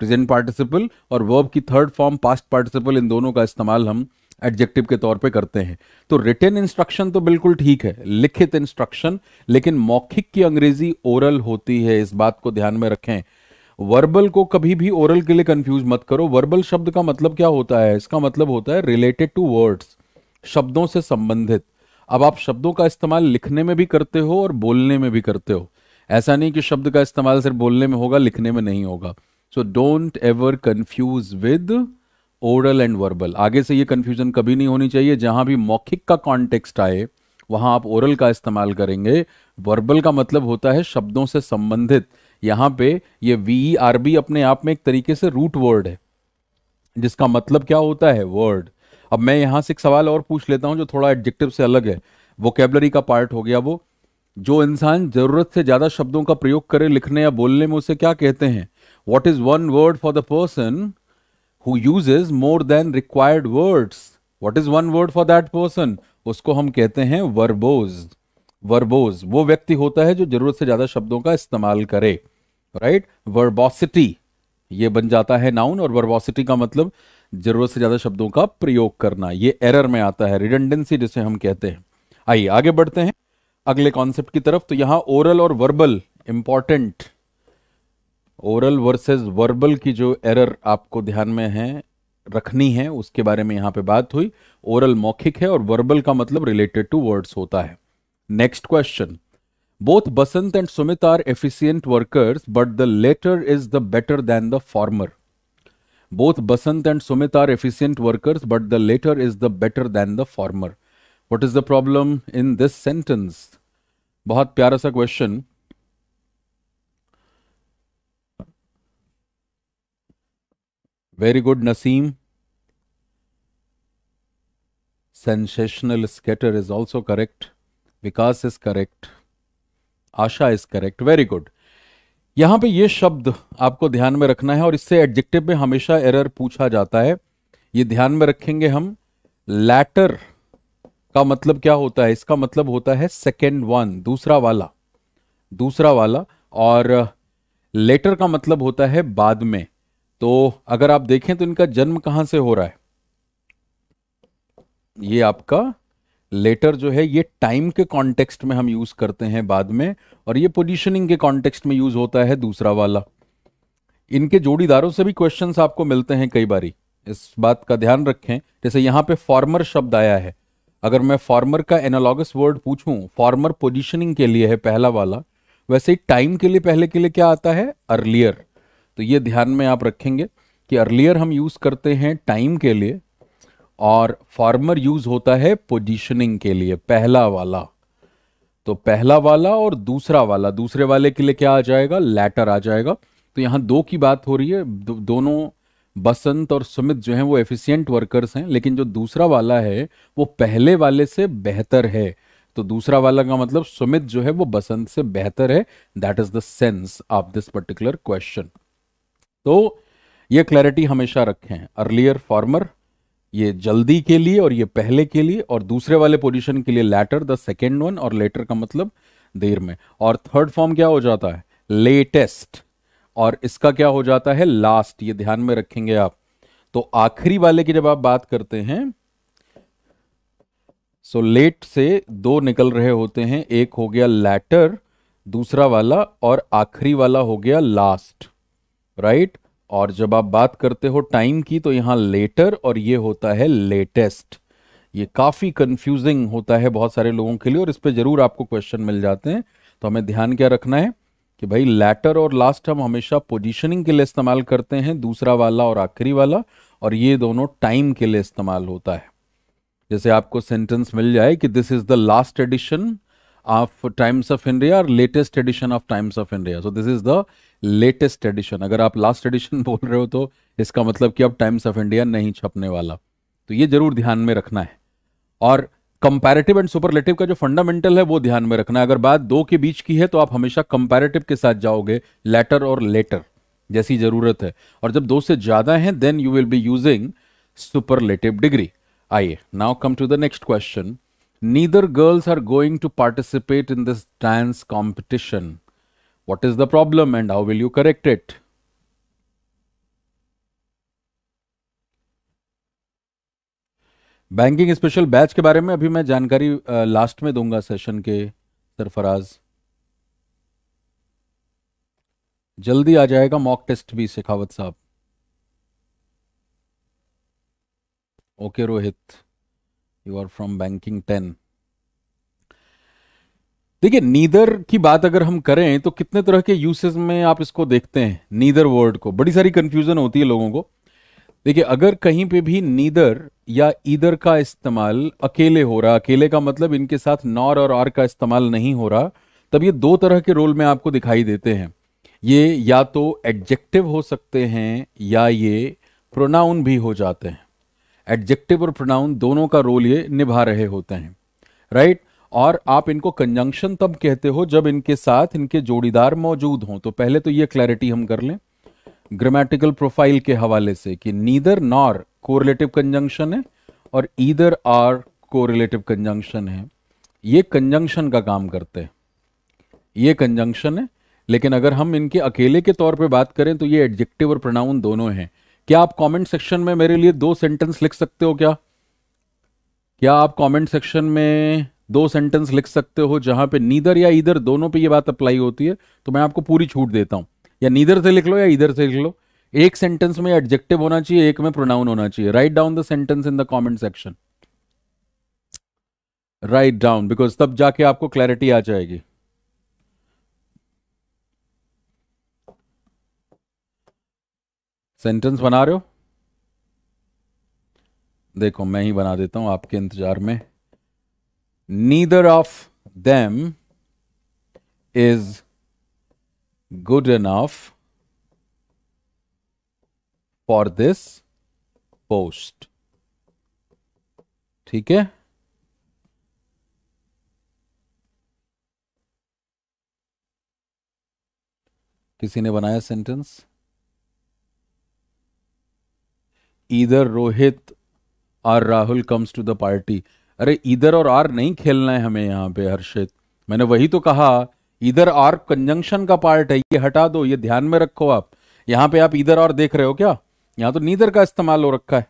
प्रेजेंट पार्टिसिपल और वर्ब की थर्ड फॉर्म पास्ट पार्टिसिपल इन दोनों का इस्तेमाल हम एडजेक्टिव के तौर पे करते हैं तो रिटर्न इंस्ट्रक्शन तो बिल्कुल ठीक है लिखित इंस्ट्रक्शन लेकिन मौखिक की अंग्रेजी ओरल होती है इस बात को ध्यान में रखें वर्बल को कभी भी ओरल के लिए कंफ्यूज मत करो वर्बल शब्द का मतलब क्या होता है इसका मतलब होता है रिलेटेड टू वर्ड्स शब्दों से संबंधित अब आप शब्दों का इस्तेमाल लिखने में भी करते हो और बोलने में भी करते हो ऐसा नहीं कि शब्द का इस्तेमाल सिर्फ बोलने में होगा लिखने में नहीं होगा so don't ever confuse with oral and verbal आगे से ये कंफ्यूजन कभी नहीं होनी चाहिए जहां भी मौखिक का कॉन्टेक्स्ट आए वहां आप ओरल का इस्तेमाल करेंगे वर्बल का मतलब होता है शब्दों से संबंधित यहाँ पे ये वी आर बी अपने आप में एक तरीके से रूट वर्ड है जिसका मतलब क्या होता है वर्ड अब मैं यहाँ से एक सवाल और पूछ लेता हूँ जो थोड़ा एडजेक्टिव से अलग है वोकेबलरी का पार्ट हो गया वो जो इंसान जरूरत से ज्यादा शब्दों का प्रयोग करे लिखने या बोलने में उसे क्या कहते हैं What is one word for the person who uses more than required words? What is one word for that person? उसको हम कहते हैं वर्बोज वर्बोज वो व्यक्ति होता है जो जरूरत से ज्यादा शब्दों का इस्तेमाल करे राइट वर्बोसिटी ये बन जाता है नाउन और वर्बोसिटी का मतलब जरूरत से ज्यादा शब्दों का प्रयोग करना ये एरर में आता है रिडेंडेंसी जिसे हम कहते हैं आइए आगे बढ़ते हैं अगले कॉन्सेप्ट की तरफ तो यहां ओरल और verbal important oral versus verbal की जो एरर आपको ध्यान में है रखनी है उसके बारे में यहां पे बात हुई ओरल मौखिक है और वर्बल का मतलब रिलेटेड टू वर्ड्स होता है next question both Basant and Sumit are efficient workers but the latter is the better than the former both Basant and Sumit are efficient workers but the latter is the better than the former what is the problem in this sentence बहुत प्यारा सा question very good Naseem sensational skater is also correct Vikas is correct Asha is correct very good यहां पे ये शब्द आपको ध्यान में रखना है और इससे एडजेक्टिव में हमेशा एरर पूछा जाता है ये ध्यान में रखेंगे हम लैटर का मतलब क्या होता है इसका मतलब होता है सेकेंड वन दूसरा वाला दूसरा वाला और लेटर का मतलब होता है बाद में तो अगर आप देखें तो इनका जन्म कहां से हो रहा है ये आपका लेटर जो है ये टाइम के कॉन्टेक्स्ट में हम यूज करते हैं बाद में और ये पोजीशनिंग के कॉन्टेक्स्ट में यूज होता है दूसरा वाला इनके जोड़ीदारों से भी क्वेश्चंस आपको मिलते हैं कई बारी इस बात का ध्यान रखें जैसे यहां पे फॉर्मर शब्द आया है अगर मैं फॉर्मर का एनालॉगस वर्ड पूछूं फॉर्मर पोजिशनिंग के लिए है पहला वाला वैसे ही टाइम के लिए पहले के लिए क्या आता है अर्लियर तो ये ध्यान में आप रखेंगे कि अर्लियर हम यूज़ करते हैं टाइम के लिए और फॉर्मर यूज़ होता है पोजीशनिंग के लिए पहला वाला तो पहला वाला और दूसरा वाला दूसरे वाले के लिए क्या आ जाएगा लेटर आ जाएगा तो यहां दो की बात हो रही है दो, दोनों बसंत और सुमित जो हैं वो एफिशिएंट वर्कर्स हैं लेकिन जो दूसरा वाला है वो पहले वाले से बेहतर है तो दूसरा वाला का मतलब सुमित जो है वो बसंत से बेहतर है that is the sense of this particular question तो ये क्लैरिटी हमेशा रखें अर्लियर फॉर्मर ये जल्दी के लिए और ये पहले के लिए और दूसरे वाले पोजीशन के लिए लेटर द सेकेंड वन और लेटर का मतलब देर में और थर्ड फॉर्म क्या हो जाता है लेटेस्ट और इसका क्या हो जाता है लास्ट ये ध्यान में रखेंगे आप तो आखिरी वाले की जब आप बात करते हैं सो so, लेट से दो निकल रहे होते हैं एक हो गया लेटर दूसरा वाला और आखिरी वाला हो गया लास्ट राइट और जब आप बात करते हो टाइम की तो यहां लेटर और ये होता है लेटेस्ट ये काफ़ी कंफ्यूजिंग होता है बहुत सारे लोगों के लिए और इस पर ज़रूर आपको क्वेश्चन मिल जाते हैं तो हमें ध्यान क्या रखना है कि भाई लेटर और लास्ट हम हमेशा पोजीशनिंग के लिए इस्तेमाल करते हैं दूसरा वाला और आखिरी वाला और ये दोनों टाइम के लिए इस्तेमाल होता है जैसे आपको सेंटेंस मिल जाए कि this is the last edition of Times of India और latest edition of Times of India. So this is the latest edition. अगर आप last edition बोल रहे हो तो इसका मतलब कि अब Times of India नहीं छपने वाला तो ये जरूर ध्यान में रखना है और कंपैरेटिव एंड सुपरलेटिव का जो फंडामेंटल है वो ध्यान में रखना है अगर बात दो के बीच की है तो आप हमेशा कंपैरेटिव के साथ जाओगे लेटर और लेटर जैसी जरूरत है और जब दो से ज्यादा है then you will be using superlative degree आइए now come to the next question neither girls are going to participate in this dance competition. What is the problem and how will you correct it? Banking special batch के बारे में अभी मैं जानकारी last में दूंगा session के सरफराज जल्दी आ जाएगा मॉक टेस्ट भी Shekhawat sahab okay Rohit you are from banking ten देखिए नीदर की बात अगर हम करें तो कितने तरह के यूसेज में आप इसको देखते हैं नीदर वर्ड को बड़ी सारी कंफ्यूजन होती है लोगों को देखिए अगर कहीं पे भी नीदर या ईदर का इस्तेमाल अकेले हो रहा अकेले का मतलब इनके साथ नॉर और आर का इस्तेमाल नहीं हो रहा तब ये दो तरह के रोल में आपको दिखाई देते हैं ये या तो एडजेक्टिव हो सकते हैं या ये प्रोनाउन भी हो जाते हैं एडजेक्टिव और प्रोनाउन दोनों का रोल ये निभा रहे होते हैं राइट right? और आप इनको कंजंक्शन तब कहते हो जब इनके साथ इनके जोड़ीदार मौजूद हों तो पहले तो ये क्लैरिटी हम कर लें ग्रामेटिकल प्रोफाइल के हवाले से कि नीदर नॉर कोरिलेटिव कंजंक्शन है और ईदर आर कोरिलेटिव कंजंक्शन है ये कंजंक्शन का काम करते हैं ये कंजंक्शन है लेकिन अगर हम इनके अकेले के तौर पे बात करें तो ये एडजेक्टिव और प्रोनाउन दोनों हैं क्या आप कमेंट सेक्शन में मेरे लिए दो सेंटेंस लिख सकते हो क्या क्या आप कमेंट सेक्शन में दो सेंटेंस लिख सकते हो जहां पे नीदर या इधर दोनों पे ये बात अप्लाई होती है तो मैं आपको पूरी छूट देता हूं या नीदर से लिख लो या इधर से लिख लो एक सेंटेंस में एडजेक्टिव होना चाहिए एक में प्रोनाउन होना चाहिए write down the sentence in the comment section write down because तब जाके आपको क्लैरिटी आ जाएगी सेंटेंस बना रहे हो देखो मैं ही बना देता हूं आपके इंतजार में neither of them is good of for this post ठीक है किसी ने बनाया सेंटेंस इधर रोहित और Rahul comes to the party अरे इधर और आर नहीं खेलना है हमें यहाँ पे हर्षित मैंने वही तो कहा इधर आर कंजंक्शन का पार्ट है ये हटा दो ये ध्यान में रखो आप यहाँ पे आप इधर और देख रहे हो क्या यहाँ तो नीदर का इस्तेमाल हो रखा है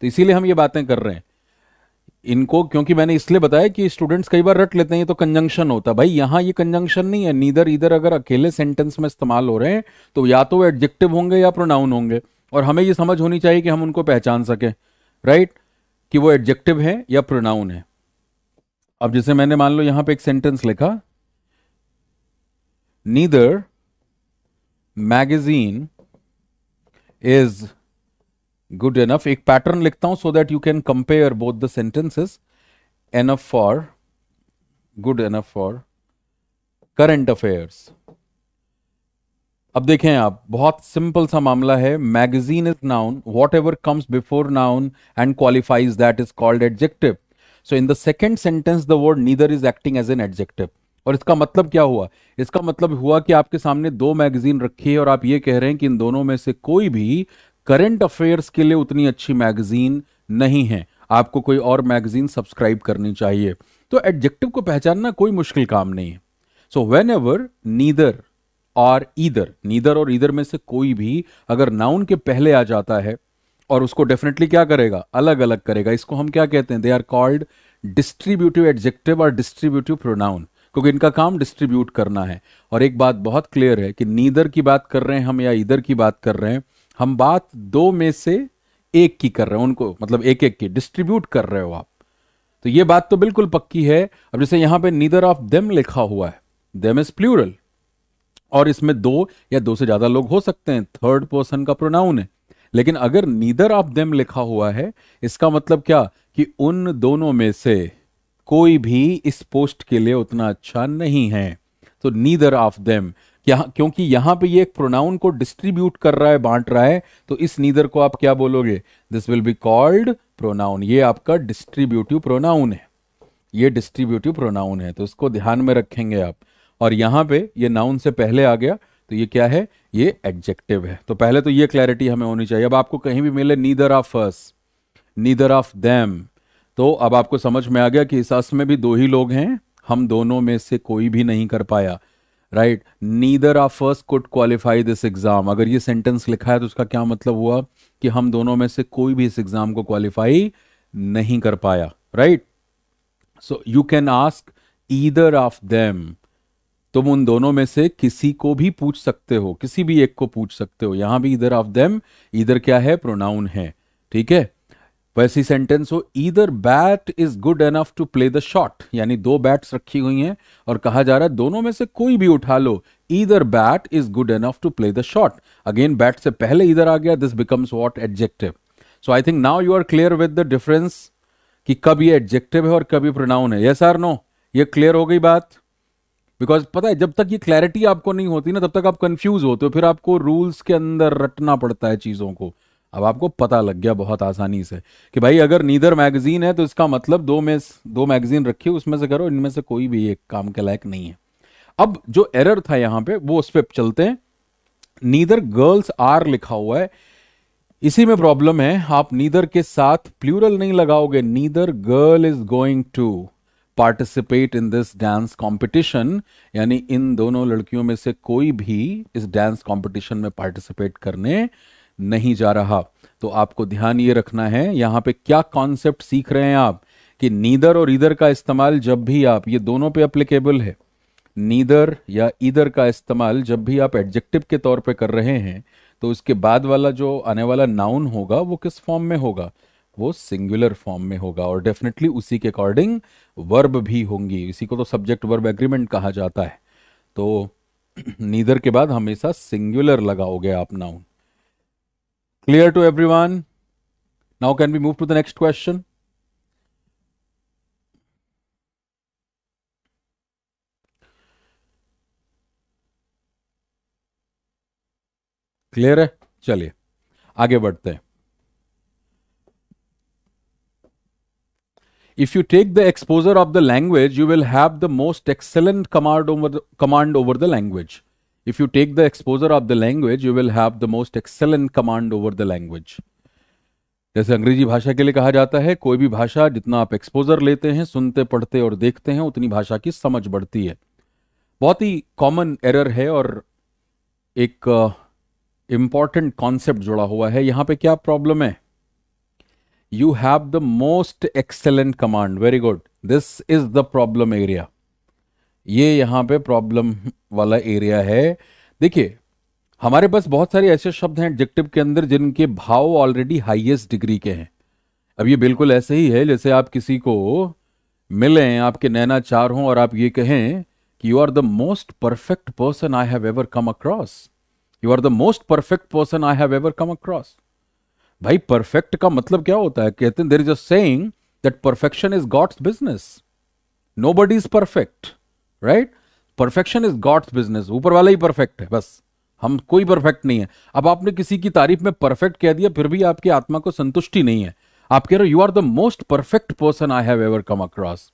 तो इसीलिए हम ये बातें कर रहे हैं इनको क्योंकि मैंने इसलिए बताया कि स्टूडेंट्स कई बार रट लेते हैं ये तो कंजंक्शन होता है भाई यहाँ ये कंजंक्शन नहीं है नीदर इधर अगर अकेले सेंटेंस में इस्तेमाल हो रहे हैं तो या तो वो एडजेक्टिव होंगे या प्रोनाउन होंगे और हमें ये समझ होनी चाहिए कि हम उनको पहचान सकें राइट कि वो एडजेक्टिव है या प्रोनाउन है अब जैसे मैंने मान लो यहां पे एक सेंटेंस लिखा neither magazine is good enough एक पैटर्न लिखता हूं so that you can compare both the sentences enough for good enough for current affairs अब देखें आप बहुत सिंपल सा मामला है magazine is noun whatever comes before noun and qualifies that is called adjective so in the second sentence the word neither is acting as an adjective और इसका मतलब क्या हुआ इसका मतलब हुआ कि आपके सामने दो मैगजीन रखी है और आप ये कह रहे हैं कि इन दोनों में से कोई भी करंट अफेयर्स के लिए उतनी अच्छी मैगजीन नहीं है आपको कोई और मैगजीन सब्सक्राइब करनी चाहिए तो एडजेक्टिव को पहचानना कोई मुश्किल काम नहीं है सो वेन एवर नीदर और ईदर नीदर और ईदर में से कोई भी अगर नाउन के पहले आ जाता है और उसको डेफिनेटली क्या करेगा अलग अलग करेगा इसको हम क्या कहते हैं they are called distributive adjective और डिस्ट्रीब्यूटिव प्रोनाउन क्योंकि इनका काम डिस्ट्रीब्यूट करना है और एक बात बहुत क्लियर है कि नीदर की बात कर रहे हैं हम या इधर की बात कर रहे हैं हम बात दो में से एक की कर रहे हैं उनको मतलब एक एक की डिस्ट्रीब्यूट कर रहे हो आप तो ये बात तो बिल्कुल पक्की है अब जैसे यहां पे नीदर ऑफ देम लिखा हुआ है देम इज प्लूरल और इसमें दो या दो से ज्यादा लोग हो सकते हैं थर्ड पर्सन का प्रोनाउन है लेकिन अगर नीदर ऑफ देम लिखा हुआ है इसका मतलब क्या कि उन दोनों में से कोई भी इस पोस्ट के लिए उतना अच्छा नहीं है तो नीदर ऑफ देम यहाँ क्योंकि यहां पे ये एक प्रोनाउन को डिस्ट्रीब्यूट कर रहा है बांट रहा है तो इस नीदर को आप क्या बोलोगे this will be called pronoun ये आपका डिस्ट्रीब्यूटिव प्रोनाउन है ये डिस्ट्रीब्यूटिव प्रोनाउन है तो इसको ध्यान में रखेंगे आप और यहां पे ये नाउन से पहले आ गया तो ये क्या है ये एडजेक्टिव है तो पहले तो ये क्लैरिटी हमें होनी चाहिए अब आपको कहीं भी मिले neither of us neither of them तो अब आपको समझ में आ गया कि इस अस में भी दो ही लोग हैं हम दोनों में से कोई भी नहीं कर पाया right neither of first could qualify this exam अगर ये सेंटेंस लिखा है तो उसका क्या मतलब हुआ कि हम दोनों में से कोई भी इस एग्जाम को क्वालिफाई नहीं कर पाया right so you can ask either of them तुम उन दोनों में से किसी को भी पूछ सकते हो किसी भी एक को पूछ सकते हो यहां भी इधर ऑफ देम इधर क्या है प्रोनाउन है ठीक है वैसी तो सेंटेंस हो either bat is good enough to play the shot यानी दो बैट्स रखी हुई हैं और कहा जा रहा है दोनों में से कोई भी उठा लो either bat is good enough to play the shot again bat से पहले इधर आ गया this becomes what adjective so I think now you are clear with the difference कि कब ये एडजेक्टिव है और कब ये प्रोनाउन है यस आर नो ये क्लियर हो गई बात बिकॉज पता है जब तक ये क्लैरिटी आपको नहीं होती ना तब तक आप कंफ्यूज होते हो फिर आपको रूल्स के अंदर रटना पड़ता है चीज़ों को अब आपको पता लग गया बहुत आसानी से कि भाई अगर नीदर मैगजीन है तो इसका मतलब दो में दो मैगजीन रखी उसमें से करो इनमें से कोई भी एक काम के लायक नहीं है अब जो एरर था यहां पे वो उस पर चलते हैं नीदर गर्ल्स आर लिखा हुआ है इसी में प्रॉब्लम है आप नीदर के साथ प्लूरल नहीं लगाओगे neither girl is going to participate in this dance competition यानी इन दोनों लड़कियों में से कोई भी इस डांस कंपटीशन में पार्टिसिपेट करने नहीं जा रहा तो आपको ध्यान ये रखना है यहाँ पे क्या कॉन्सेप्ट सीख रहे हैं आप कि नीदर और इधर का इस्तेमाल जब भी आप ये दोनों पे अप्लीकेबल है नीदर या इधर का इस्तेमाल जब भी आप एडजेक्टिव के तौर पे कर रहे हैं तो उसके बाद वाला जो आने वाला नाउन होगा वो किस फॉर्म में होगा वो सिंगुलर फॉर्म में होगा और डेफिनेटली उसी के अकॉर्डिंग वर्ब भी होंगी इसी को तो सब्जेक्ट वर्ब एग्रीमेंट कहा जाता है तो नीदर के बाद हमेशा सिंगुलर लगाओगे आप noun clear to every one now can be move to the next question clear है चलिए आगे बढ़ते हैं if you take the exposure of the language, you will have the most excellent command over the, command over the language. If you take the exposure of the language, you will have the most excellent command over the language. जैसे अंग्रेजी भाषा के लिए कहा जाता है कोई भी भाषा जितना आप एक्सपोजर लेते हैं सुनते पढ़ते और देखते हैं उतनी भाषा की समझ बढ़ती है बहुत ही कॉमन एरर है और एक इंपॉर्टेंट uh, कॉन्सेप्ट जुड़ा हुआ है यहां पे क्या प्रॉब्लम है you have the most excellent command very good this is the problem area ये यहां पे problem वाला area है देखिए हमारे पास बहुत सारे ऐसे शब्द हैं एडजेक्टिव के अंदर जिनके भाव ऑलरेडी हाईएस्ट डिग्री के हैं अब ये बिल्कुल ऐसे ही है जैसे आप किसी को मिलें आपके नैना चार हों और आप ये कहें कि you are the most perfect person I have ever come across you are the most perfect person I have ever come across भाई परफेक्ट का मतलब क्या होता है कहते हैं there is a saying that perfection is God's business nobody is perfect right perfection is God's business ऊपर वाला ही परफेक्ट है बस हम कोई परफेक्ट नहीं है अब आपने किसी की तारीफ में परफेक्ट कह दिया फिर भी आपकी आत्मा को संतुष्टि नहीं है आप कह रहे हो you are the most perfect person I have ever come across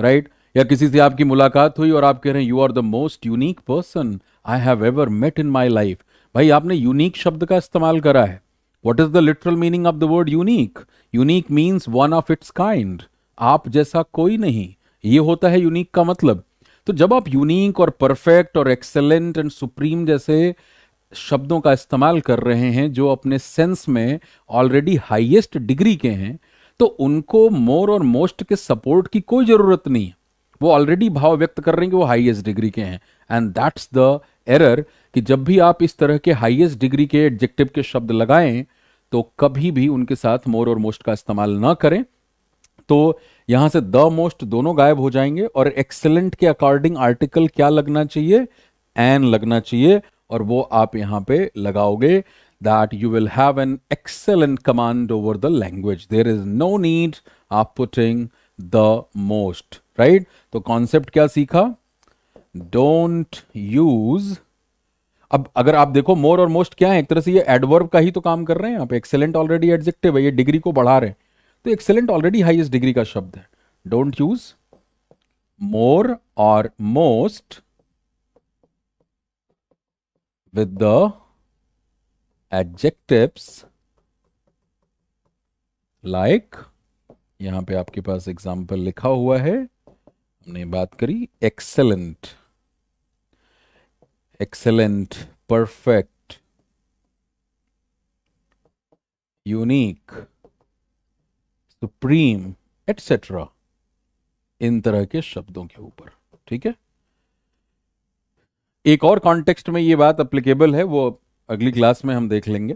right या किसी से आपकी मुलाकात हुई और आप कह रहे हैं you are the most unique person I have ever met in my life भाई आपने यूनिक शब्द का इस्तेमाल करा है what is the literal meaning of the word unique unique means one of its kind आप जैसा कोई नहीं ये होता है यूनिक का मतलब तो जब आप यूनिक और परफेक्ट और एक्सेलेंट एंड सुप्रीम जैसे शब्दों का इस्तेमाल कर रहे हैं जो अपने सेंस में ऑलरेडी हाईएस्ट डिग्री के हैं तो उनको मोर और मोस्ट के सपोर्ट की कोई ज़रूरत नहीं वो ऑलरेडी भाव व्यक्त कर रहे हैं कि वो हाईएस्ट डिग्री के हैं एंड दैट्स द एरर कि जब भी आप इस तरह के हाईएस्ट डिग्री के एडजेक्टिव के शब्द लगाएं तो कभी भी उनके साथ मोर और मोस्ट का इस्तेमाल ना करें तो यहां से द मोस्ट दोनों गायब हो जाएंगे और एक्सेलेंट के अकॉर्डिंग आर्टिकल क्या लगना चाहिए एन लगना चाहिए और वो आप यहां पे लगाओगे that you will have an excellent command over the language there is no need आप पुटिंग द मोस्ट राइट तो कॉन्सेप्ट क्या सीखा डोंट यूज़ अब अगर आप देखो मोर और मोस्ट क्या है एक तरह से ये एडवर्ब का ही तो काम कर रहे हैं आप एक्सेलेंट ऑलरेडी एडजेक्टिव है ये डिग्री को बढ़ा रहे हैं तो एक्सेलेंट ऑलरेडी हाईएस्ट डिग्री का शब्द है डोंट यूज मोर और most with the adjectives like यहां पे आपके पास एग्जाम्पल लिखा हुआ है हमने बात करी excellent excellent, perfect, unique, supreme etcetera इन तरह के शब्दों के ऊपर ठीक है एक और कॉन्टेक्स्ट में ये बात अप्लीकेबल है वो अगली क्लास में हम देख लेंगे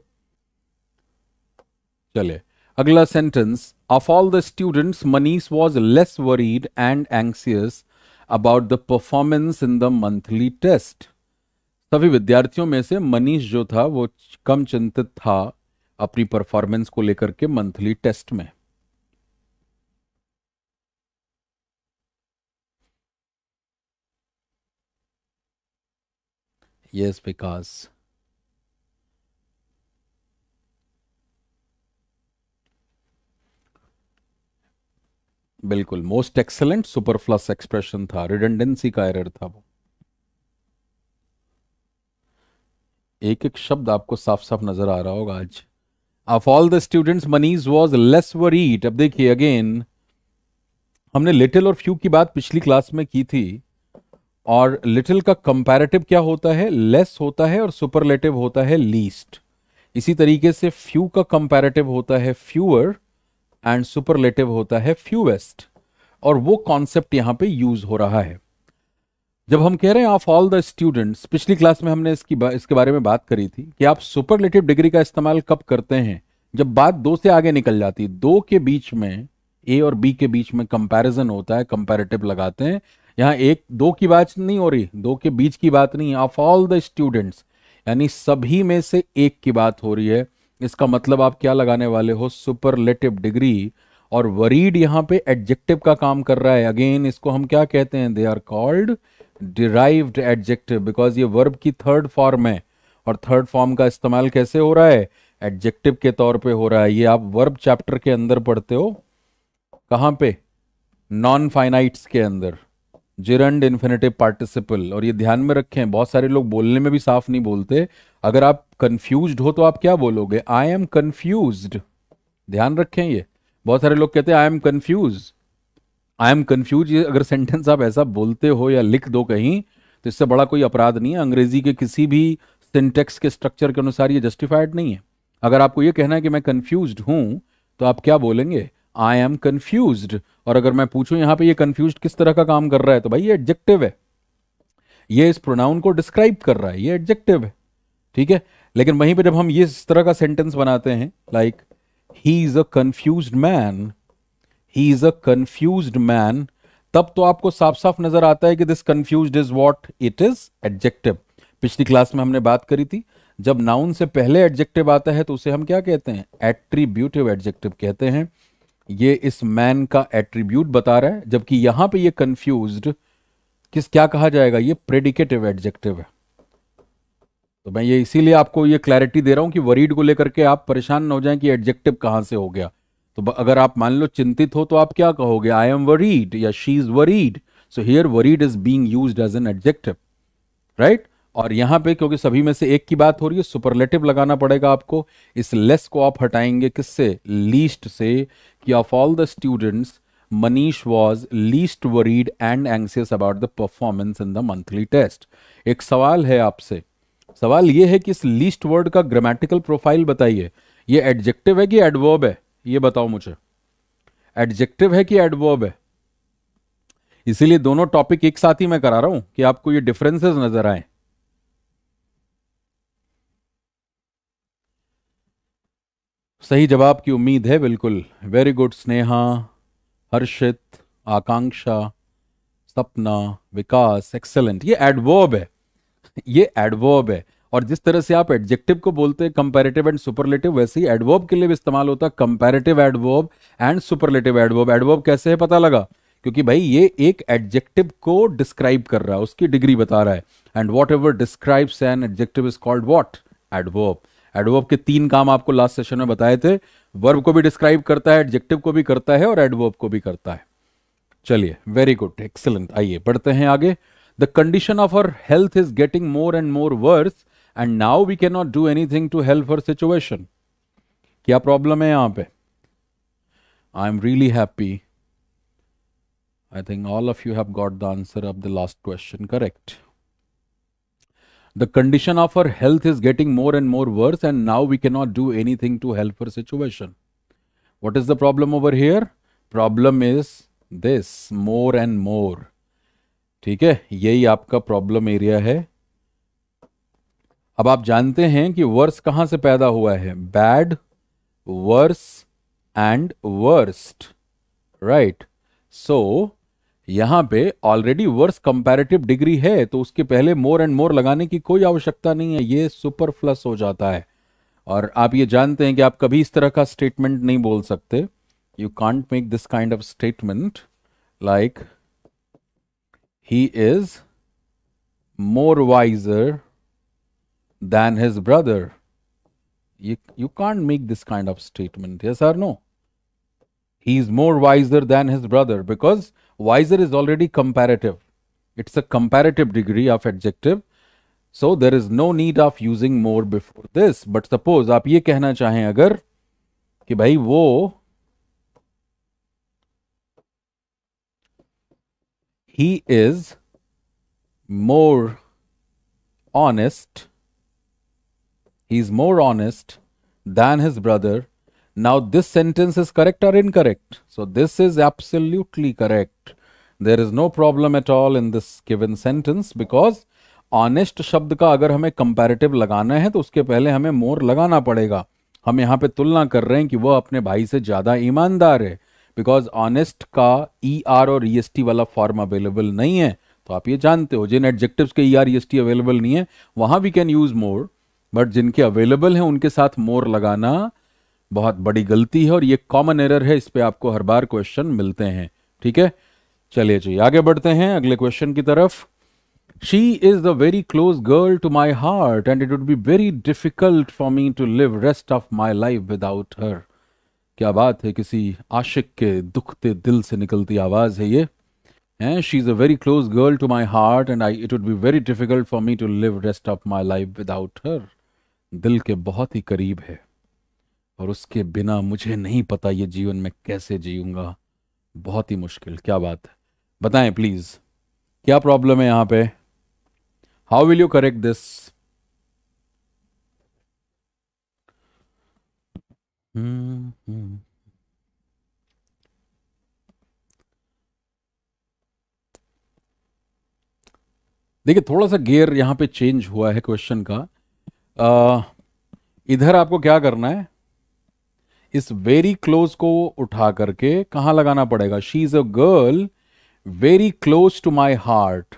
चले अगला sentence of all the students Manish was less worried and anxious about the performance in the monthly test सभी विद्यार्थियों में से मनीष जो था वो कम चिंतित था अपनी परफॉर्मेंस को लेकर के मंथली टेस्ट में यस विकास बिल्कुल मोस्ट एक्सलेंट सुपरफ्लस एक्सप्रेशन था रिडेंडेंसी का एरर था वो एक एक शब्द आपको साफ साफ नजर आ रहा होगा आज of all the students Manish was less worried अब देखिए अगेन हमने लिटिल और फ्यू की बात पिछली क्लास में की थी और लिटिल का कंपैरेटिव क्या होता है लेस होता है और सुपरलेटिव होता है लीस्ट इसी तरीके से फ्यू का कंपैरेटिव होता है फ्यूअर एंड सुपरलेटिव होता है फ्यूएस्ट और वो कॉन्सेप्ट यहां पे यूज हो रहा है जब हम कह रहे हैं ऑफ ऑल द स्टूडेंट्स पिछली क्लास में हमने इसकी बा, इसके बारे में बात करी थी कि आप सुपरलेटिव डिग्री का इस्तेमाल कब करते हैं जब बात दो से आगे निकल जाती है दो के बीच में ए और बी के बीच में कंपैरिजन होता है कंपैरेटिव लगाते हैं यहाँ एक दो की बात नहीं हो रही दो के बीच की बात नहीं है ऑफ ऑल द स्टूडेंट्स यानी सभी में से एक की बात हो रही है इसका मतलब आप क्या लगाने वाले हो सुपरलेटिव डिग्री और वरीड यहाँ पे एडजेक्टिव का काम कर रहा है अगेन इसको हम क्या कहते हैं they are called derived adjective because ये वर्ब की थर्ड फॉर्म है और थर्ड फॉर्म का इस्तेमाल कैसे हो रहा है एडजेक्टिव के तौर पे हो रहा है ये आप वर्ब चैप्टर के अंदर पढ़ते हो कहाँ पे नॉन फाइनाइट्स के अंदर जिरंड इन्फिनेटिव पार्टिसिपल और ये ध्यान में रखें बहुत सारे लोग बोलने में भी साफ नहीं बोलते अगर आप कंफ्यूज हो तो आप क्या बोलोगे आई एम कंफ्यूज ध्यान रखें ये बहुत सारे लोग कहते हैं I am confuse I am confuse अगर सेंटेंस आप ऐसा बोलते हो या लिख दो कहीं तो इससे बड़ा कोई अपराध नहीं है अंग्रेजी के किसी भी सिंटेक्स के स्ट्रक्चर के अनुसार ये जस्टिफाइड नहीं है अगर आपको ये कहना है कि मैं कंफ्यूज हूं तो आप क्या बोलेंगे आई एम कंफ्यूज और अगर मैं पूछूं यहां पे ये कंफ्यूज किस तरह का काम कर रहा है तो भाई ये एडजेक्टिव है ये इस प्रोनाउन को डिस्क्राइब कर रहा है ये एडजेक्टिव है ठीक है लेकिन वहीं पे जब हम ये इस तरह का सेंटेंस बनाते हैं like he is a confuse man he is a confuse man तब तो आपको साफ साफ नजर आता है कि this confuse is what it is adjective पिछली क्लास में हमने बात करी थी जब नाउन से पहले एडजेक्टिव आता है तो उसे हम क्या कहते हैं एट्रीब्यूटिव एडजेक्टिव कहते हैं ये इस मैन का एट्रीब्यूट बता रहा है जबकि यहां पे ये कंफ्यूज किस क्या कहा जाएगा ये प्रेडिकेटिव एडजेक्टिव है तो मैं ये इसीलिए आपको ये क्लैरिटी दे रहा हूं कि वरीड को लेकर के आप परेशान ना हो जाएं कि एडजेक्टिव कहां से हो गया तो अगर आप मान लो चिंतित हो तो आप क्या कहोगे आई एम वरीड या she is worried so here worried is being use as an adjective right और यहां पे क्योंकि सभी में से एक की बात हो रही है सुपरलेटिव लगाना पड़ेगा आपको इस लेस को आप हटाएंगे किससे लीस्ट से कि of all the students Manish was least worried and anxious about the performance in the monthly test एक सवाल है आपसे सवाल यह है कि इस लीस्ट वर्ड का ग्रामेटिकल प्रोफाइल बताइए ये एडजेक्टिव है कि एडवर्ब है ये बताओ मुझे एडजेक्टिव है कि एडवर्ब है इसीलिए दोनों टॉपिक एक साथ ही मैं करा रहा हूं कि आपको ये डिफरेंसेस नजर आए सही जवाब की उम्मीद है बिल्कुल very good Sneha Harshit Akanksha Sapna Vikas excellent ये एडवर्ब है ये एडवर्ब है और जिस तरह से आप एडजेक्टिव को बोलते हैं कंपेरेटिव एंड सुपरलेटिव वैसे ही एडवर्ब के लिए भी इस्तेमाल होता है comparative adverb and superlative adverb adverb कैसे है पता लगा क्योंकि भाई ये एक एडजेक्टिव को डिस्क्राइब कर रहा है उसकी डिग्री बता रहा है and whatever describes an adjective is called what adverb adverb के तीन काम आपको लास्ट सेशन में बताए थे वर्ब को भी डिस्क्राइब करता है एडजेक्टिव को भी करता है और एडवर्ब को भी करता है चलिए वेरी गुड एक्सेलेंट आइए बढ़ते हैं आगे the condition of our health is getting more and more worse and now we can not do anything to help her situation क्या प्रॉब्लम है यहाँ पे I am really happy I think all of you have got the answer of the last question correct the condition of her health is getting more and more worse and now we cannot do anything to help her situation what is the problem over here problem is this more and more ठीक है यही आपका problem area है अब आप जानते हैं कि वर्स कहां से पैदा हुआ है bad worse and worst right so यहां पे ऑलरेडी वर्स कंपैरेटिव डिग्री है तो उसके पहले मोर एंड मोर लगाने की कोई आवश्यकता नहीं है ये सुपर प्लस हो जाता है और आप ये जानते हैं कि आप कभी इस तरह का स्टेटमेंट नहीं बोल सकते you can't make this kind of statement like he is more wiser than his brother. You, you can't make this kind of statement, yes or no? He is more wiser than his brother because wiser is already comparative. It's a comparative degree of adjective. So there is no need of using more before this. But suppose आप ये कहना चाहें अगर कि भाई वो he is more honest He is more honest than his brother. Now, this sentence is correct or incorrect? So, this is absolutely correct. There is no problem at all in this given sentence because honest शब्द का अगर हमें comparative लगाना है तो उसके पहले हमें मोर लगाना पड़ेगा हम यहां पे तुलना कर रहे हैं कि वह अपने भाई से ज़्यादा ईमानदार है बिकॉज ऑनेस्ट का ई e आर और ई एस टी वाला फॉर्म अवेलेबल नहीं है तो आप ये जानते हो जिन एडजेक्टिव के E R E S T available नहीं है वहां we can use more but जिनके अवेलेबल हैं उनके साथ मोर लगाना बहुत बड़ी गलती है और ये कॉमन एरर है इस पर आपको हर बार क्वेश्चन मिलते हैं ठीक है चलिए जी आगे बढ़ते हैं अगले क्वेश्चन की तरफ she is the very close girl to my heart and it would be very difficult for me to live rest of my life without her क्या बात है किसी आशिक के दुखते दिल से निकलती आवाज़ है ये हैं she is a very close girl to my heart and I it would be very difficult for me to live rest of my life without her दिल के बहुत ही करीब है और उसके बिना मुझे नहीं पता ये जीवन में कैसे जीऊंगा बहुत ही मुश्किल क्या बात है बताएं प्लीज़ क्या प्रॉब्लम है यहां पे how will you correct this देखिए थोड़ा सा गियर यहां पे चेंज हुआ है क्वेश्चन का इधर आपको क्या करना है इस वेरी क्लोज को उठा करके कहां लगाना पड़ेगा she is a girl very close to my heart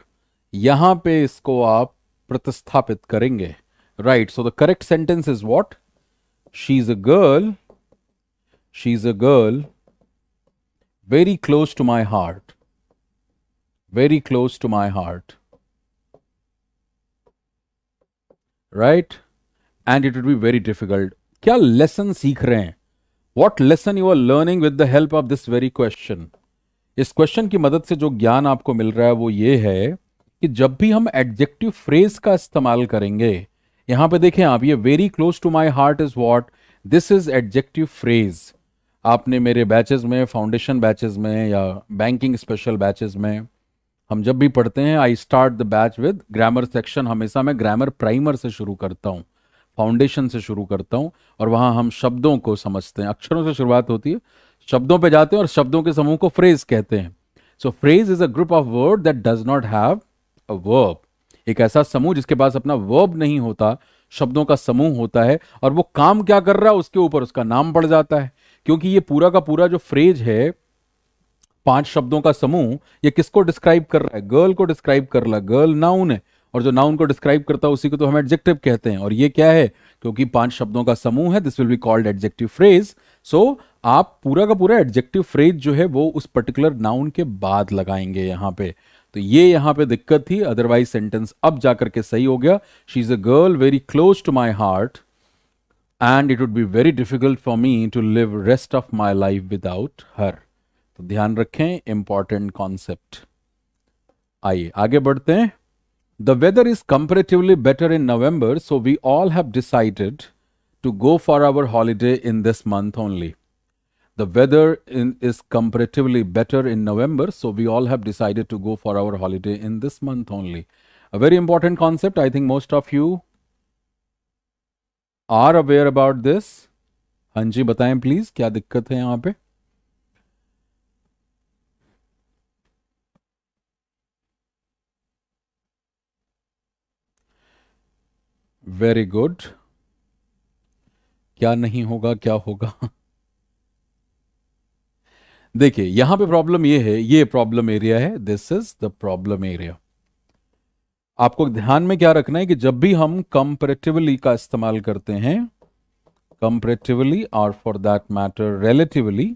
यहां पे इसको आप प्रतिस्थापित करेंगे right so the correct sentence is what she is a girl she is a girl very close to my heart very close to my heart right and it would be very difficult क्या lesson सीख रहे हैं what lesson you are learning with the help of this very question इस question की मदद से जो ज्ञान आपको मिल रहा है वो ये है कि जब भी हम एडजेक्टिव फ्रेज का इस्तेमाल करेंगे यहां पे देखें आप ये very close to my heart is what this is adjective phrase आपने मेरे बैचेस में फाउंडेशन बैचेस में या बैंकिंग स्पेशल बैचेस में हम जब भी पढ़ते हैं I start the batch with grammar section हमेशा मैं ग्रामर प्राइमर से शुरू करता हूँ फाउंडेशन से शुरू करता हूँ और वहाँ हम शब्दों को समझते हैं अक्षरों से शुरुआत होती है शब्दों पे जाते हैं और शब्दों के समूह को फ्रेज कहते हैं so phrase is a group of word that does not have a verb एक ऐसा समूह जिसके पास अपना वर्ब नहीं होता शब्दों का समूह होता है और वो काम क्या कर रहा है उसके ऊपर उसका नाम पड़ जाता है क्योंकि ये पूरा का पूरा जो फ्रेज है पांच शब्दों का समूह ये किसको डिस्क्राइब कर रहा है गर्ल को डिस्क्राइब कर रहा है गर्ल नाउन है और जो नाउन को डिस्क्राइब करता है उसी को तो हम एडजेक्टिव कहते हैं और ये क्या है क्योंकि पांच शब्दों का समूह है this will be called adjective phrase so आप पूरा का पूरा एडजेक्टिव फ्रेज जो है वो उस पर्टिकुलर नाउन के बाद लगाएंगे यहाँ पे तो ये यहाँ पे दिक्कत थी अदरवाइज सेंटेंस अब जाकर के सही हो गया she is a girl very close to my heart and it would be very difficult for me to live rest of my life without her तो ध्यान रखें इंपॉर्टेंट कॉन्सेप्ट आइए आगे बढ़ते हैं The weather is comparatively better in November, so we all have decided to go for our holiday in this month only. The weather in, is comparatively better in November, so we all have decided to go for our holiday in this month only. A very important concept, I think most of you are aware about this. हाँ जी बताएं please क्या दिक्कत है very good क्या नहीं होगा क्या होगा देखिए यहां पे प्रॉब्लम ये है ये प्रॉब्लम एरिया है this is the problem area आपको ध्यान में क्या रखना है कि जब भी हम कंपेरेटिवली का इस्तेमाल करते हैं कंपेरेटिवली और फॉर दैट मैटर रिलेटिवली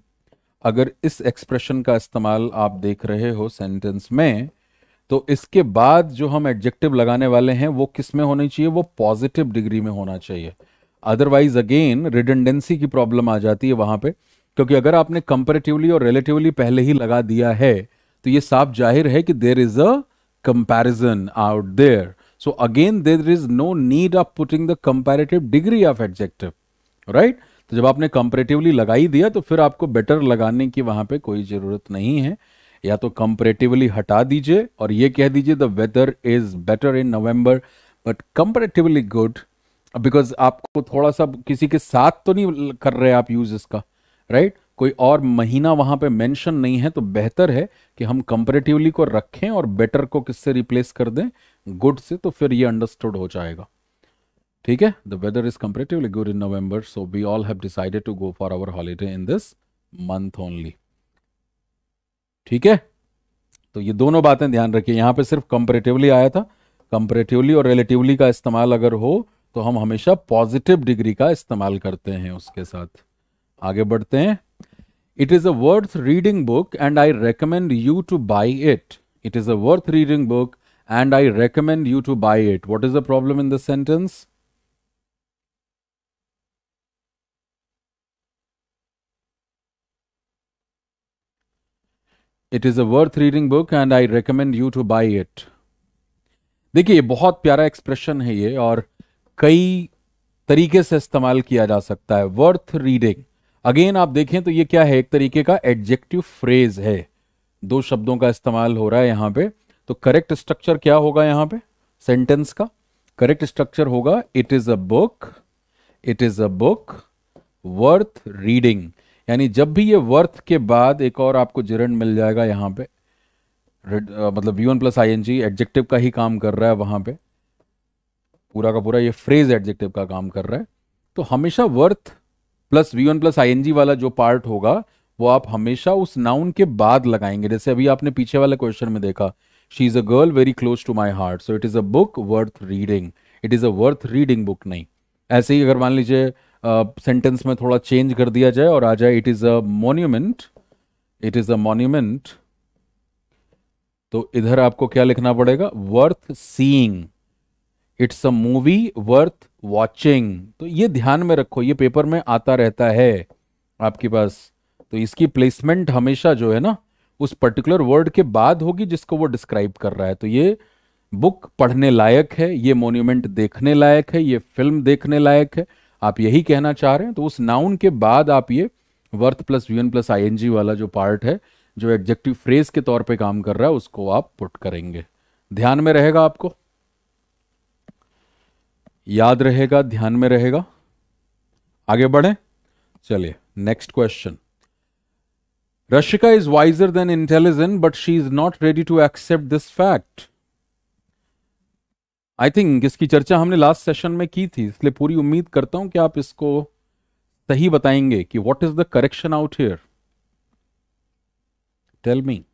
अगर इस एक्सप्रेशन का इस्तेमाल आप देख रहे हो सेंटेंस में तो इसके बाद जो हम एडजेक्टिव लगाने वाले हैं वो किस में होनी चाहिए वो पॉजिटिव डिग्री में होना चाहिए अदरवाइज अगेन रिडेंडेंसी की प्रॉब्लम आ जाती है वहां पे क्योंकि अगर आपने कंपेरेटिवली और रिलेटिवली पहले ही लगा दिया है तो ये साफ जाहिर है कि there is a comparison out there so again there is no need of putting the comparative degree of adjective right तो जब आपने कंपेरेटिवली लगा ही दिया तो फिर आपको बेटर लगाने की वहां पे कोई जरूरत नहीं है या तो कंपेरेटिवली हटा दीजिए और ये कह दीजिए the weather is better in November but comparatively good because आपको थोड़ा सा किसी के साथ तो नहीं कर रहे आप यूज इसका राइट right? कोई और महीना वहां पे मेंशन नहीं है तो बेहतर है कि हम कंपेरेटिवली को रखें और बेटर को किससे रिप्लेस कर दें गुड से तो फिर ये अंडरस्टूड हो जाएगा ठीक है the weather is comparatively good in November so we all have decided to go for our holiday in this month only ठीक है तो ये दोनों बातें ध्यान रखिए यहां पे सिर्फ कंपेरेटिवली आया था कंपेरेटिवली और रिलेटिवली का इस्तेमाल अगर हो तो हम हमेशा पॉजिटिव डिग्री का इस्तेमाल करते हैं उसके साथ आगे बढ़ते हैं it is a worth reading book and I recommend you to buy it it is a worth reading book and I recommend you to buy it what is the problem in the sentence it is a worth reading book and I recommend you to buy it देखिए बहुत प्यारा expression है ये और कई तरीके से इस्तेमाल किया जा सकता है वर्थ रीडिंग अगेन आप देखें तो ये क्या है एक तरीके का एडजेक्टिव फ्रेज है दो शब्दों का इस्तेमाल हो रहा है यहां पे तो करेक्ट स्ट्रक्चर क्या होगा यहाँ पे सेंटेंस का करेक्ट स्ट्रक्चर होगा it is a book it is a book worth reading यानी जब भी ये वर्थ के बाद एक और आपको जिरण मिल जाएगा यहाँ पे मतलब V one plus I N G adjective का ही काम कर रहा है वहाँ पे पूरा का पूरा ये फ्रेज एडजेक्टिव का काम कर रहा है तो हमेशा worth plus V one plus I N G वाला जो पार्ट होगा वो आप हमेशा उस नाउन के बाद लगाएंगे जैसे अभी आपने पीछे वाले क्वेश्चन में देखा she is a girl very close to my heart so it is a book worth reading it is a worth reading book नहीं ऐसे ही अगर मान लीजिए सेंटेंस में थोड़ा चेंज कर दिया जाए और आ जाए it is a monument it is a monument तो इधर आपको क्या लिखना पड़ेगा worth seeing it's a movie worth watching तो ये ध्यान में रखो ये पेपर में आता रहता है आपके पास तो इसकी प्लेसमेंट हमेशा जो है ना उस पर्टिकुलर वर्ड के बाद होगी जिसको वो डिस्क्राइब कर रहा है तो ये बुक पढ़ने लायक है ये मोन्यूमेंट देखने लायक है ये फिल्म देखने लायक है आप यही कहना चाह रहे हैं तो उस नाउन के बाद आप ये worth plus V plus I वाला जो पार्ट है जो एग्जेक्टिव फ्रेज के तौर पे काम कर रहा है उसको आप पुट करेंगे ध्यान में रहेगा आपको याद रहेगा ध्यान में रहेगा आगे बढ़े चलिए next question Rashika is wiser than intelligent but she is not ready to accept this fact I think इसकी चर्चा हमने लास्ट सेशन में की थी इसलिए पूरी उम्मीद करता हूं कि आप इसको सही बताएंगे कि what is the correction out here tell me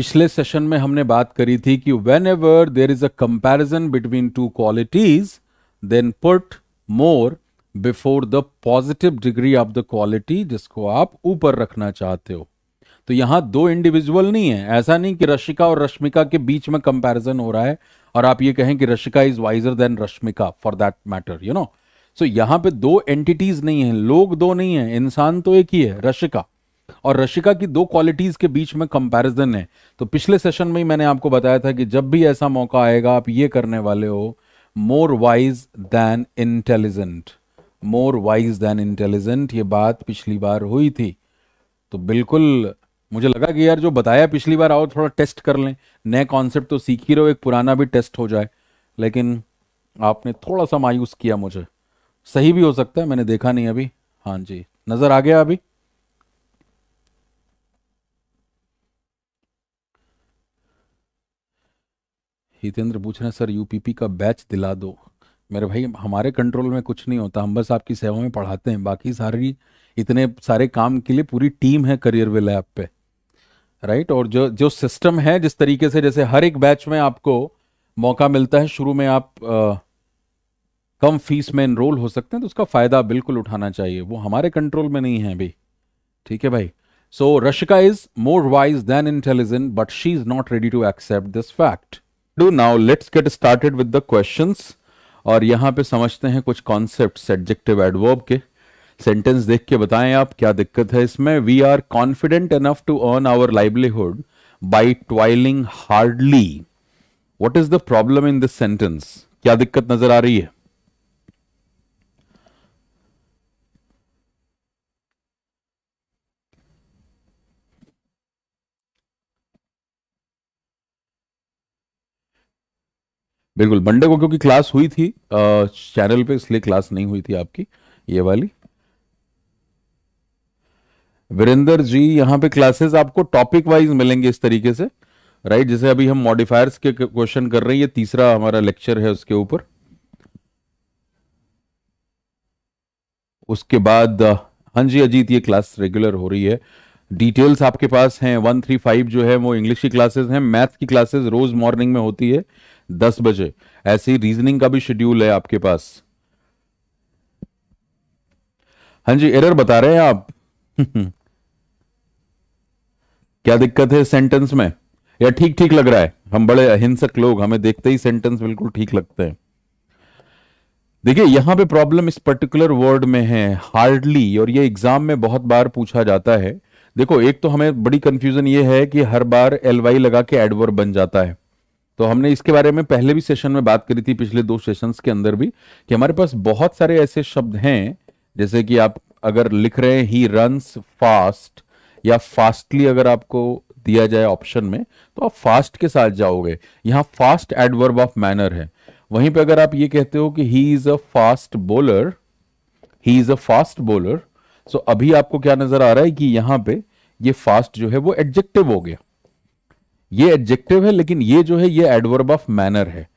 पिछले सेशन में हमने बात करी थी कि whenever there is a comparison between two qualities then put more before the positive degree of the quality जिसको आप ऊपर रखना चाहते हो तो यहां दो इंडिविजुअल नहीं है ऐसा नहीं कि रशिका और रश्मिका के बीच में कंपेरिजन हो रहा है और आप ये कहें कि Rashika is wiser than Rashmika for that matter you know so यहां पे दो एंटिटीज नहीं है लोग दो नहीं है इंसान तो एक ही है रशिका और रशिका की दो क्वालिटीज के बीच में कंपैरिजन है तो पिछले सेशन में ही मैंने आपको बताया था कि जब भी ऐसा मौका आएगा आप ये करने वाले हो more wise than intelligent more wise than intelligent ये बात पिछली बार हुई थी तो बिल्कुल मुझे लगा कि यार जो बताया पिछली बार आओ थोड़ा टेस्ट कर लें नए कॉन्सेप्ट तो सीख ही रहो एक पुराना भी टेस्ट हो जाए लेकिन आपने थोड़ा सा मायूस किया मुझे सही भी हो सकता है मैंने देखा नहीं अभी हाँ जी नज़र आ गया अभी हितेंद्र पूछ रहे हैं सर यूपीपी का बैच दिला दो मेरे भाई हमारे कंट्रोल में कुछ नहीं होता हम बस आपकी सेवा में पढ़ाते हैं बाकी सारी इतने सारे काम के लिए पूरी टीम है करियर वे लैब पे राइट और जो जो सिस्टम है जिस तरीके से जैसे हर एक बैच में आपको मौका मिलता है शुरू में आप आ, कम फीस में इनरोल हो सकते हैं तो उसका फ़ायदा बिल्कुल उठाना चाहिए वो हमारे कंट्रोल में नहीं है भाई ठीक है भाई so Rashika is more wise than intelligent but she is not ready to accept this fact to now let's get started with the questions और यहां पे समझते हैं कुछ कॉन्सेप्ट एडजेक्टिव एडवर्ब के सेंटेंस देख के बताएं आप क्या दिक्कत है इसमें we are confident enough to earn our livelihood by toiling hardly what is the problem in this sentence क्या दिक्कत नजर आ रही है बिल्कुल मंडे को क्योंकि क्लास हुई थी चैनल पे इसलिए क्लास नहीं हुई थी आपकी ये वाली वीरेंद्र जी यहाँ पे क्लासेस आपको टॉपिक वाइज मिलेंगे इस तरीके से राइट जैसे अभी हम मॉडिफायर्स के क्वेश्चन कर रहे हैं ये तीसरा हमारा लेक्चर है उसके ऊपर उसके बाद हाँ जी अजीत ये क्लास रेगुलर हो रही है डिटेल्स आपके पास हैं वन थ्री फाइव जो है वो इंग्लिश की क्लासेस हैं मैथ की क्लासेस रोज मॉर्निंग में होती है दस बजे ऐसी रीजनिंग का भी शेड्यूल है आपके पास हाँ जी एरर बता रहे हैं आप क्या दिक्कत है सेंटेंस में या ठीक ठीक लग रहा है हम बड़े अहिंसक लोग हमें देखते ही सेंटेंस बिल्कुल ठीक लगते हैं देखिए यहां पे प्रॉब्लम इस पर्टिकुलर वर्ड में है हार्डली और ये एग्जाम में बहुत बार पूछा जाता है देखो एक तो हमें बड़ी कंफ्यूजन ये है कि हर बार एलवाई लगा के एडवर्ब बन जाता है तो हमने इसके बारे में पहले भी सेशन में बात करी थी पिछले दो सेशंस के अंदर भी कि हमारे पास बहुत सारे ऐसे शब्द हैं जैसे कि आप अगर लिख रहे हैं ही रन्स फास्ट या फास्टली अगर आपको दिया जाए ऑप्शन में तो आप फास्ट के साथ जाओगे यहाँ फास्ट एडवर्ब ऑफ मैनर है वहीं पे अगर आप ये कहते हो कि he is a fast bowler he is a fast bowler so अभी आपको क्या नजर आ रहा है कि यहां पे ये फास्ट जो है वो एडजेक्टिव हो गया ये एडजेक्टिव है लेकिन ये जो है ये एडवर्ब ऑफ मैनर है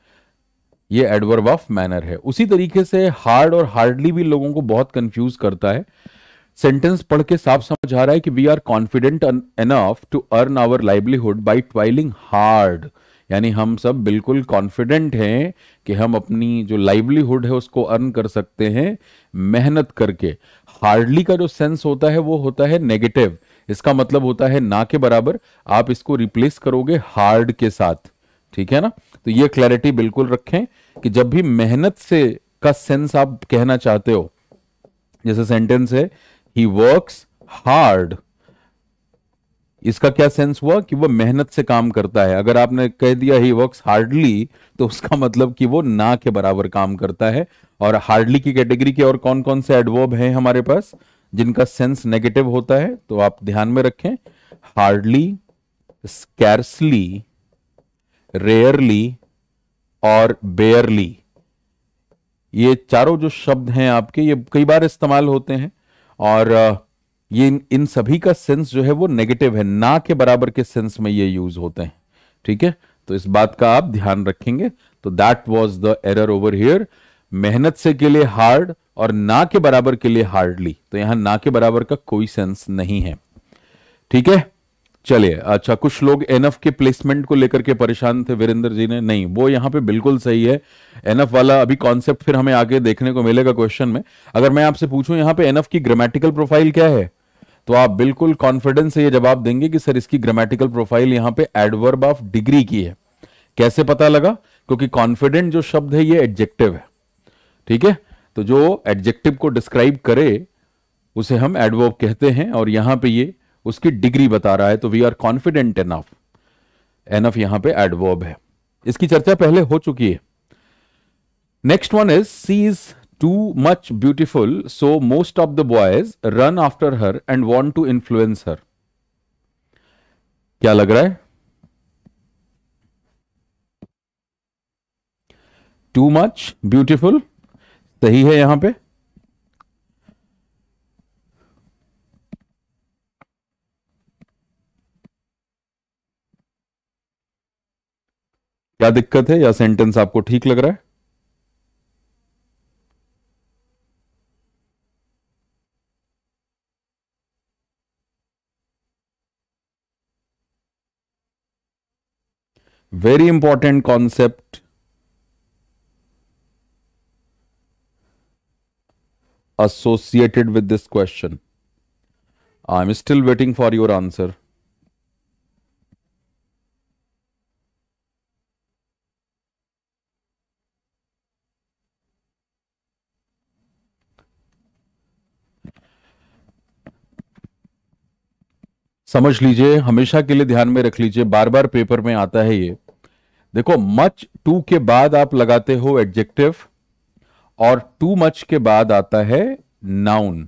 ये एडवर्ब ऑफ मैनर है उसी तरीके से हार्ड और हार्डली भी लोगों को बहुत कंफ्यूज करता है सेंटेंस पढ़ के साफ समझ आ रहा है कि we are confident enough to earn our livelihood by toiling hard यानी हम सब बिल्कुल कॉन्फिडेंट हैं कि हम अपनी जो लाइवलीहुड है उसको अर्न कर सकते हैं मेहनत करके हार्डली का जो सेंस होता है वो होता है नेगेटिव इसका मतलब होता है ना के बराबर आप इसको रिप्लेस करोगे हार्ड के साथ ठीक है ना तो ये क्लैरिटी बिल्कुल रखें कि जब भी मेहनत से का सेंस आप कहना चाहते हो जैसे सेंटेंस है ही वर्क्स हार्ड इसका क्या सेंस हुआ कि वह मेहनत से काम करता है अगर आपने कह दिया ही वर्क्स हार्डली तो उसका मतलब कि वो ना के बराबर काम करता है और हार्डली की कैटेगरी के और कौन कौन से एडवर्ब हैं हमारे पास जिनका सेंस नेगेटिव होता है तो आप ध्यान में रखें हार्डली स्कैर्सली रेयरली और बेयरली ये चारों जो शब्द हैं आपके ये कई बार इस्तेमाल होते हैं और ये इन सभी का सेंस जो है वो नेगेटिव है ना के बराबर के सेंस में ये यूज होते हैं ठीक है तो इस बात का आप ध्यान रखेंगे तो that was the error over here मेहनत से के लिए हार्ड और ना के बराबर के लिए हार्डली तो यहां ना के बराबर का कोई सेंस नहीं है ठीक है चलिए अच्छा कुछ लोग एनएफ के प्लेसमेंट को लेकर के परेशान थे वीरेंद्र जी ने नहीं वो यहां पे बिल्कुल सही है एनएफ वाला अभी कॉन्सेप्ट फिर हमें आगे देखने को मिलेगा क्वेश्चन में अगर मैं आपसे पूछूं यहां पे एनएफ की ग्रामेटिकल प्रोफाइल क्या है तो आप बिल्कुल कॉन्फिडेंस से ये जवाब देंगे कि सर इसकी ग्रामेटिकल प्रोफाइल यहां पर एडवर्ब ऑफ डिग्री की है कैसे पता लगा क्योंकि कॉन्फिडेंट जो शब्द है ये एडजेक्टिव है ठीक है तो जो एडजेक्टिव को डिस्क्राइब करे उसे हम एडवर्ब कहते हैं और यहां पे ये उसकी डिग्री बता रहा है तो we are confident enough enough यहां पे एडवर्ब है इसकी चर्चा पहले हो चुकी है next one is she is too much beautiful so most of the boys run after her and want to influence her क्या लग रहा है टू मच ब्यूटिफुल सही है यहां पे क्या दिक्कत है या सेंटेंस आपको ठीक लग रहा है very important concept associated with this question? am still waiting for your answer. समझ लीजिए हमेशा के लिए ध्यान में रख लीजिए बार बार पेपर में आता है ये देखो मच टू के बाद आप लगाते हो एडजेक्टिव और टू मच के बाद आता है नाउन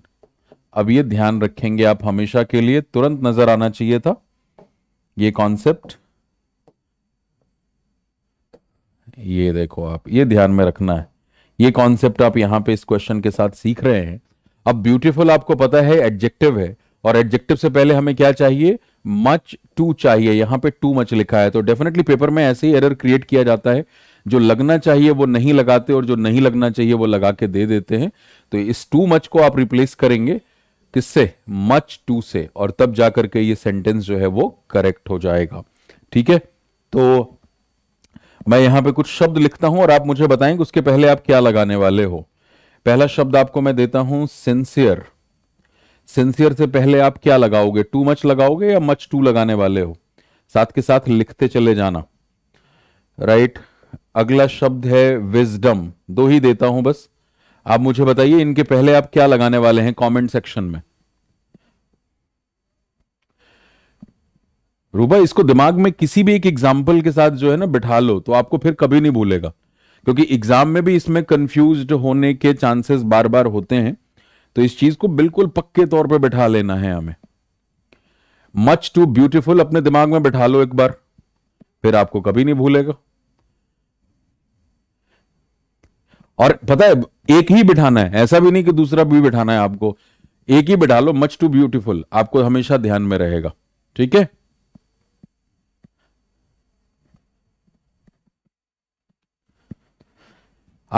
अब ये ध्यान रखेंगे आप हमेशा के लिए तुरंत नजर आना चाहिए था ये कॉन्सेप्ट ये देखो आप ये ध्यान में रखना है ये कॉन्सेप्ट आप यहां पे इस क्वेश्चन के साथ सीख रहे हैं अब ब्यूटीफुल आपको पता है एडजेक्टिव है और एडजेक्टिव से पहले हमें क्या चाहिए मच टू चाहिए यहां पे टू मच लिखा है तो डेफिनेटली पेपर में ऐसे ही एरर क्रिएट किया जाता है जो लगना चाहिए वो नहीं लगाते और जो नहीं लगना चाहिए वो लगा के दे देते हैं तो इस टू मच को आप रिप्लेस करेंगे किससे मच टू से और तब जाकर के ये सेंटेंस जो है वो करेक्ट हो जाएगा ठीक है तो मैं यहां पे कुछ शब्द लिखता हूं और आप मुझे बताएंगे उसके पहले आप क्या लगाने वाले हो पहला शब्द आपको मैं देता हूं सिंसियर सिंसियर से पहले आप क्या लगाओगे टू मच लगाओगे या मच टू लगाने वाले हो साथ के साथ लिखते चले जाना राइट right? अगला शब्द है विजडम दो ही देता हूं बस आप मुझे बताइए इनके पहले आप क्या लगाने वाले हैं कमेंट सेक्शन में रूबा इसको दिमाग में किसी भी एक एग्जाम्पल के साथ जो है ना बिठा लो तो आपको फिर कभी नहीं भूलेगा क्योंकि एग्जाम में भी इसमें कंफ्यूज होने के चांसेस बार बार होते हैं तो इस चीज को बिल्कुल पक्के तौर पर बिठा लेना है हमें मच टू ब्यूटिफुल अपने दिमाग में बिठा लो एक बार फिर आपको कभी नहीं भूलेगा और पता है एक ही बिठाना है ऐसा भी नहीं कि दूसरा भी बिठाना है आपको एक ही बिठा लो मच टू ब्यूटीफुल आपको हमेशा ध्यान में रहेगा ठीक है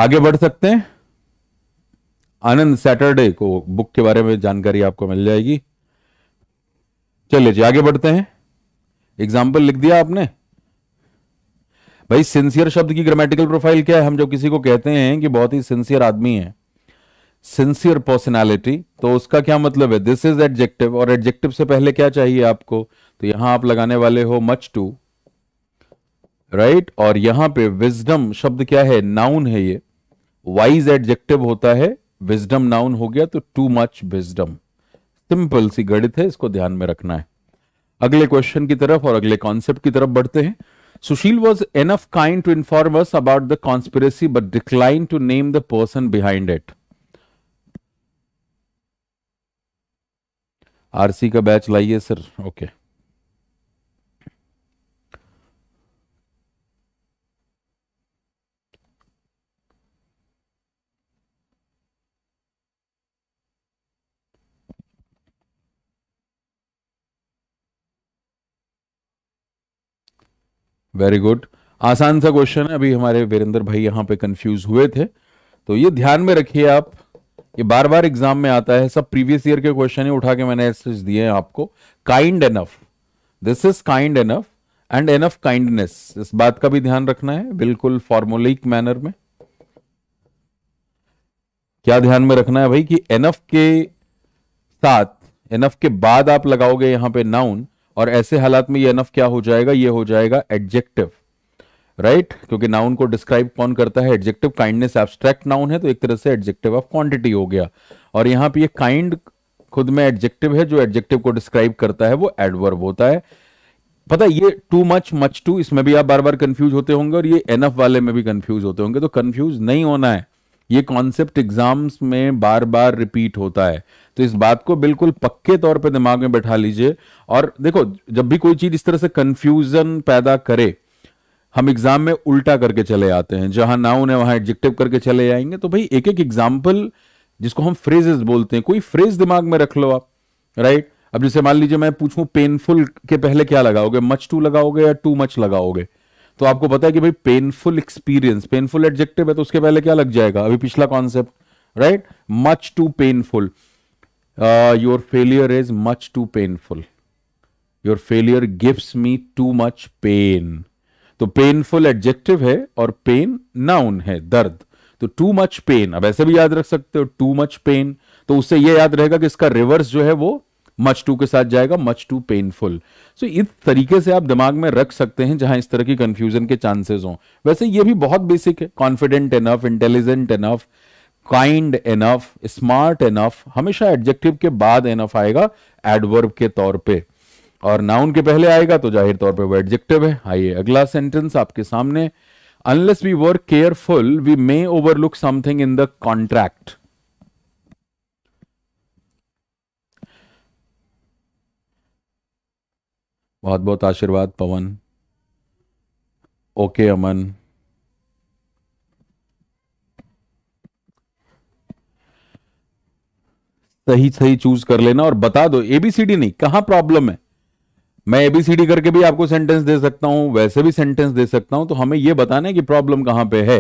आगे बढ़ सकते हैं आनंद सैटरडे को बुक के बारे में जानकारी आपको मिल जाएगी चलिए जी आगे बढ़ते हैं एग्जाम्पल लिख दिया आपने भाई सिंसियर शब्द की ग्रामेटिकल प्रोफाइल क्या है हम जो किसी को कहते हैं कि बहुत ही सिंसियर आदमी है सिंसियर पर्सनैलिटी तो उसका क्या मतलब है दिस इज एडजेक्टिव और एडजेक्टिव से पहले क्या चाहिए आपको तो यहां आप लगाने वाले हो मच टू राइट और यहां पे विजडम शब्द क्या है नाउन है ये वाइज एडजेक्टिव होता है विजडम नाउन हो गया तो टू मच विजडम सिंपल सी गणित है इसको ध्यान में रखना है अगले क्वेश्चन की तरफ और अगले कॉन्सेप्ट की तरफ बढ़ते हैं Sushil was enough kind to inform us about the conspiracy but declined to name the person behind it. RC का batch sir. okay. Very good आसान सा क्वेश्चन है अभी हमारे वीरेंद्र भाई यहां पे कंफ्यूज हुए थे तो ये ध्यान में रखिए आप ये बार बार एग्जाम में आता है सब प्रीवियस ईयर के क्वेश्चन ही उठा के मैंने दिए हैं आपको kind enough this is kind enough and enough kindness इस बात का भी ध्यान रखना है बिल्कुल फॉर्मोलिक मैनर में क्या ध्यान में रखना है भाई कि एनफ के साथ एनफ के बाद आप लगाओगे यहां पे नाउन और ऐसे हालात में ये एनफ क्या हो जाएगा ये हो जाएगा एडजेक्टिव राइट right? क्योंकि नाउन को डिस्क्राइब कौन करता है एडजेक्टिव काइंडनेस एब्स्ट्रैक्ट नाउन है तो एक तरह से एडजेक्टिव ऑफ क्वांटिटी हो गया और यहां पे ये काइंड खुद में एडजेक्टिव है जो एडजेक्टिव को डिस्क्राइब करता है वो एडवर्ब होता है पता है ये टू मच मच टू इसमें भी आप बार बार कंफ्यूज होते होंगे और ये एनफ वाले में भी कंफ्यूज होते होंगे तो कंफ्यूज नहीं होना है ये कॉन्सेप्ट एग्जाम्स में बार बार रिपीट होता है तो इस बात को बिल्कुल पक्के तौर पे दिमाग में बैठा लीजिए और देखो जब भी कोई चीज इस तरह से कंफ्यूजन पैदा करे हम एग्जाम में उल्टा करके चले आते हैं जहां ना उन्हें वहां एडजेक्टिव करके चले आएंगे तो भाई एक एक एग्जाम्पल जिसको हम फ्रेजेस बोलते हैं कोई फ्रेज दिमाग में रख लो आप राइट अब जैसे मान लीजिए मैं पूछूं पेनफुल के पहले क्या लगाओगे मच टू लगाओगे या टू मच लगाओगे तो आपको पता है कि भाई पेनफुल एक्सपीरियंस पेनफुल एडजेक्टिव है तो उसके पहले क्या लग जाएगा अभी पिछला concept right much too painful your failure is much too painful your failure gives me too much pain तो पेनफुल एडजेक्टिव है और पेन नाउन है दर्द तो टू मच पेन अब ऐसे भी याद रख सकते हो टू मच पेन तो उससे यह याद रहेगा कि इसका रिवर्स जो है वो मच टू के साथ जाएगा मच टू पेनफुल सो इस तरीके से आप दिमाग में रख सकते हैं जहां इस तरह की कंफ्यूजन के चांसेस हों वैसे ये भी बहुत बेसिक है confident enough intelligent enough kind enough smart enough हमेशा एडजेक्टिव के बाद एनफ आएगा एडवर्ब के तौर पे और नाउन के पहले आएगा तो जाहिर तौर पे वो एडजेक्टिव है आइए अगला सेंटेंस आपके सामने unless we work careful we may overlook something in the contract बहुत बहुत आशीर्वाद पवन ओके अमन सही सही चूज कर लेना और बता दो एबीसीडी नहीं कहां प्रॉब्लम है मैं एबीसीडी करके भी आपको सेंटेंस दे सकता हूं वैसे भी सेंटेंस दे सकता हूं तो हमें यह बताना है कि प्रॉब्लम कहां पे है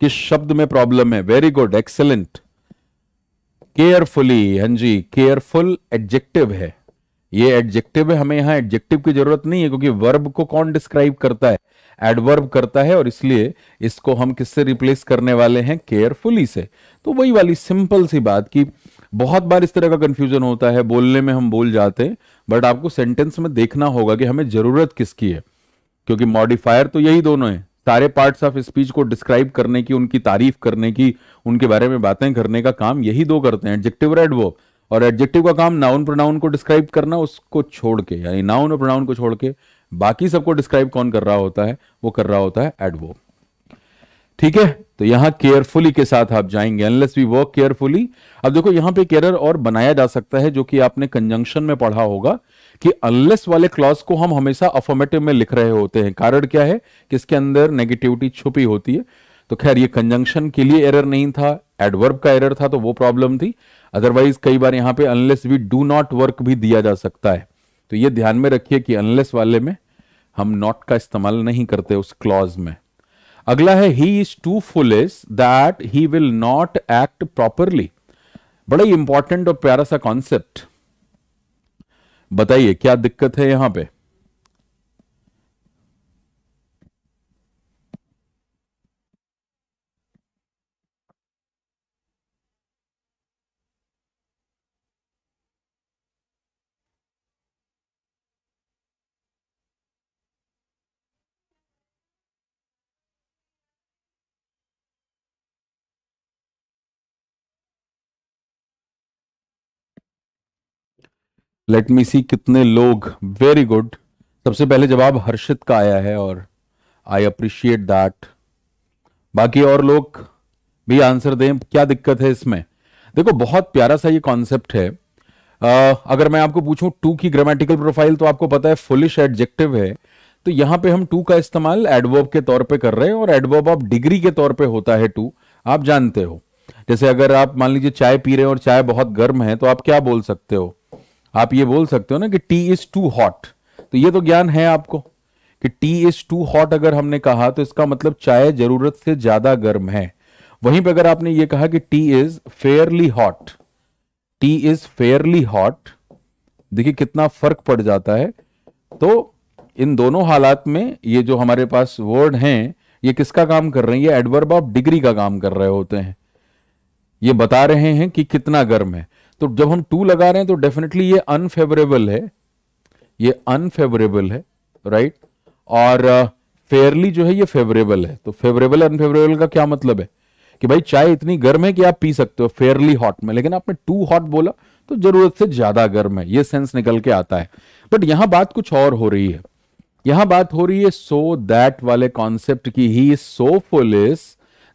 किस शब्द में प्रॉब्लम है वेरी गुड एक्सेलेंट केयरफुली हां जी केयरफुल एडजेक्टिव है ये एडजेक्टिव है हमें यहां एडजेक्टिव की जरूरत नहीं है क्योंकि वर्ब को कौन डिस्क्राइब करता है एडवर्ब करता है और इसलिए इसको हम किससे रिप्लेस करने वाले हैं केयरफुली से तो वही वाली सिंपल सी बात की बहुत बार इस तरह का कंफ्यूजन होता है बोलने में हम बोल जाते हैं बट आपको सेंटेंस में देखना होगा कि हमें जरूरत किसकी है क्योंकि मॉडिफायर तो यही दोनों है सारे पार्ट ऑफ स्पीच को डिस्क्राइब करने की उनकी तारीफ करने की उनके बारे में बातें करने का काम यही दो करते हैं एडजेक्टिव रेड वो और एडजेक्टिव का काम नाउन प्रोनाउन को डिस्क्राइब करना उसको छोड़ के यानी नाउन और प्रोनाउन को छोड़ के बाकी सबको डिस्क्राइब कौन कर रहा होता है वो कर रहा होता है एडवो ठीक है तो यहां केयरफुली के साथ आप जाएंगे अनलेस वी वर्क केयरफुली अब देखो यहां पे केरर और बनाया जा सकता है जो कि आपने कंजंक्शन में पढ़ा होगा कि अनलेस वाले क्लॉज को हम हमेशा अफॉर्मेटिव में लिख रहे होते हैं कारण क्या है कि इसके अंदर नेगेटिविटी छुपी होती है तो खैर ये कंजंक्शन के लिए एरर नहीं था एडवर्ब का एरर था तो वो प्रॉब्लम थी अदरवाइज कई बार यहां पे unless we do not work भी दिया जा सकता है तो ये ध्यान में रखिए कि अनलेस वाले में हम नॉट का इस्तेमाल नहीं करते उस क्लॉज में अगला है he is too foolish that he will not act properly बड़ा ही इंपॉर्टेंट और प्यारा सा कॉन्सेप्ट बताइए क्या दिक्कत है यहां पे लेट मी सी कितने लोग वेरी गुड सबसे पहले जवाब हर्षित का आया है और आई अप्रिशिएट दैट बाकी और लोग भी आंसर दें क्या दिक्कत है इसमें देखो बहुत प्यारा सा ये कॉन्सेप्ट है Uh, अगर मैं आपको पूछूं टू की ग्रामेटिकल प्रोफाइल तो आपको पता है फुलिश एडजेक्टिव है तो यहां पे हम टू का इस्तेमाल एडवर्ब के तौर पे कर रहे हैं और एडवर्ब आप डिग्री के तौर पे होता है टू आप जानते हो जैसे अगर आप मान लीजिए चाय पी रहे हो और चाय बहुत गर्म है तो आप क्या बोल सकते हो आप ये बोल सकते हो ना कि टी इज टू हॉट तो ये तो ज्ञान है आपको कि टी इज टू हॉट अगर हमने कहा तो इसका मतलब चाय जरूरत से ज्यादा गर्म है वहीं पर अगर आपने ये कहा कि tea is fairly hot tea is fairly hot देखिए कितना फर्क पड़ जाता है तो इन दोनों हालात में ये जो हमारे पास वर्ड हैं ये किसका काम कर रहे हैं ये एडवर्ब ऑफ डिग्री का काम कर रहे होते हैं ये बता रहे हैं कि कितना गर्म है तो जब हम टू लगा रहे हैं तो डेफिनेटली ये अनफेवरेबल है ये अनफेवरेबल है राइट और फेयरली uh, जो है ये फेवरेबल है तो फेवरेबल अनफेवरेबल का क्या मतलब है कि भाई चाय इतनी गर्म है कि आप पी सकते हो फेयरली हॉट में लेकिन आपने टू हॉट बोला तो जरूरत से ज्यादा गर्म है ये सेंस निकल के आता है बट यहां बात कुछ और हो रही है यहां बात हो रही है सो दैट वाले कॉन्सेप्ट की he so full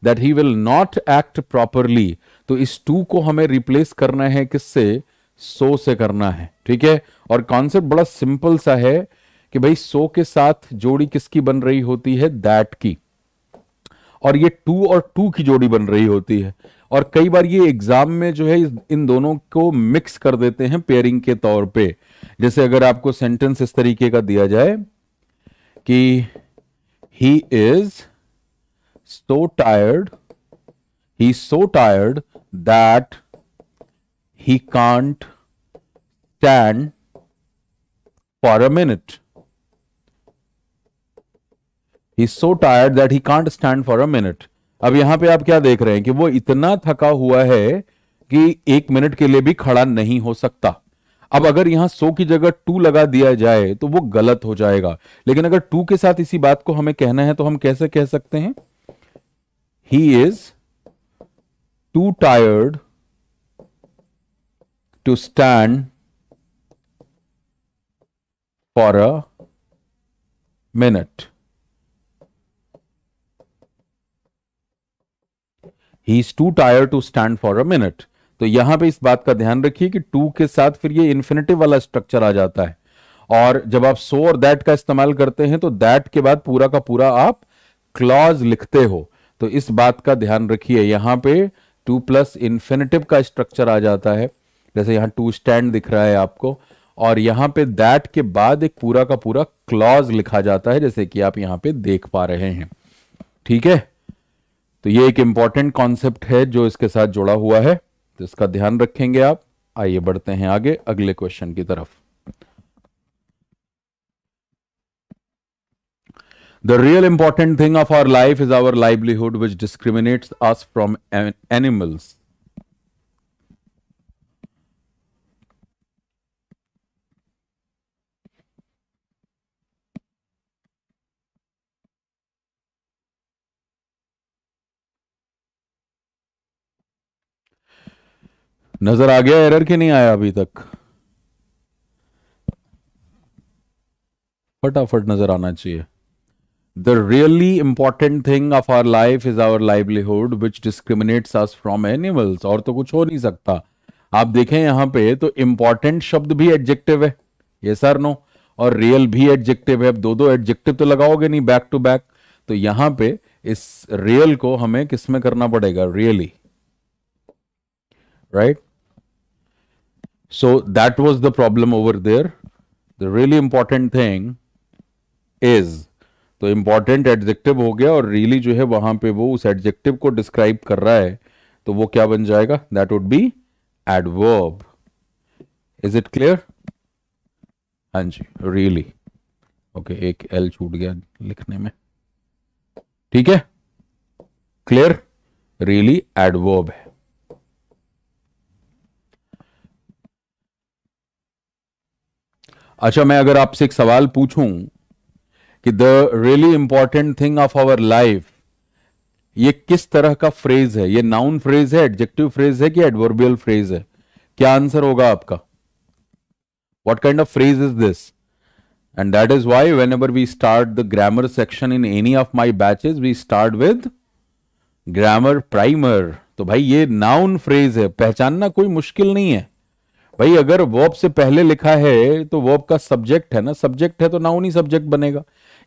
that he will not act properly तो इस टू को हमें रिप्लेस करना है किससे सो से करना है ठीक है और कॉन्सेप्ट बड़ा सिंपल सा है कि भाई सो के साथ जोड़ी किसकी बन रही होती है दैट की और ये टू और टू की जोड़ी बन रही होती है और कई बार ये एग्जाम में जो है इन दोनों को मिक्स कर देते हैं पेयरिंग के तौर पे जैसे अगर आपको सेंटेंस इस तरीके का दिया जाए कि he is so tired he so tired that he can't stand for a minute. He's so tired that he can't stand for a minute. अब यहां पे आप क्या देख रहे हैं कि वो इतना थका हुआ है कि एक मिनट के लिए भी खड़ा नहीं हो सकता अब अगर यहां सो की जगह टू लगा दिया जाए तो वो गलत हो जाएगा लेकिन अगर टू के साथ इसी बात को हमें कहना है तो हम कैसे कह सकते हैं he is too tired to stand for a minute. He is too tired to stand for a minute तो यहां पे इस बात का ध्यान रखिए कि टू के साथ फिर ये इन्फिनेटिव वाला स्ट्रक्चर आ जाता है और जब आप सो और दैट का इस्तेमाल करते हैं तो दैट के बाद पूरा का पूरा आप क्लॉज लिखते हो तो इस बात का ध्यान रखिए यहां पे टू प्लस इन्फिनेटिव का स्ट्रक्चर आ जाता है जैसे यहाँ टू स्टैंड दिख रहा है आपको और यहाँ पे दैट के बाद एक पूरा का पूरा क्लॉज लिखा जाता है जैसे कि आप यहाँ पे देख पा रहे हैं ठीक है तो ये एक इंपॉर्टेंट कॉन्सेप्ट है जो इसके साथ जुड़ा हुआ है तो इसका ध्यान रखेंगे आप आइए बढ़ते हैं आगे अगले क्वेश्चन की तरफ The real important thing of our life is our livelihood, which discriminates us from an animals. नजर आ गया एरर के नहीं आया अभी तक फटाफट नजर आना चाहिए The really important thing of our life is our livelihood, which discriminates us from animals. और तो कुछ हो नहीं सकता आप देखें यहाँ पे तो इम्पॉर्टेंट शब्द भी एडजेक्टिव है ये सर नो और रियल भी एडजेक्टिव है अब दो दो एडजेक्टिव तो लगाओगे नहीं बैक टू बैक तो यहाँ पे इस रियल को हमें किस में करना पड़ेगा really right so that was the problem over there the really important thing is तो इम्पॉर्टेंट एडजेक्टिव हो गया और रियली really जो है वहां पे वो उस एडजेक्टिव को डिस्क्राइब कर रहा है तो वो क्या बन जाएगा that would be adverb is it clear हाँ जी रियली ओके एक एल छूट गया लिखने में ठीक है क्लियर रियली एडवर्ब है अच्छा मैं अगर आपसे एक सवाल पूछूं कि the really important thing of our life ये किस तरह का फ्रेज है ये नाउन फ्रेज है एडजेक्टिव फ्रेज है कि एडवर्बियल फ्रेज है क्या आंसर होगा आपका kind of phrase is this and that is why whenever we start the grammar section in any of my batches we start with grammar primer तो भाई ये noun phrase है पहचानना कोई मुश्किल नहीं है भाई अगर वर्ब से पहले लिखा है तो वर्ब का सब्जेक्ट है ना सब्जेक्ट है तो नाउन ही सब्जेक्ट बनेगा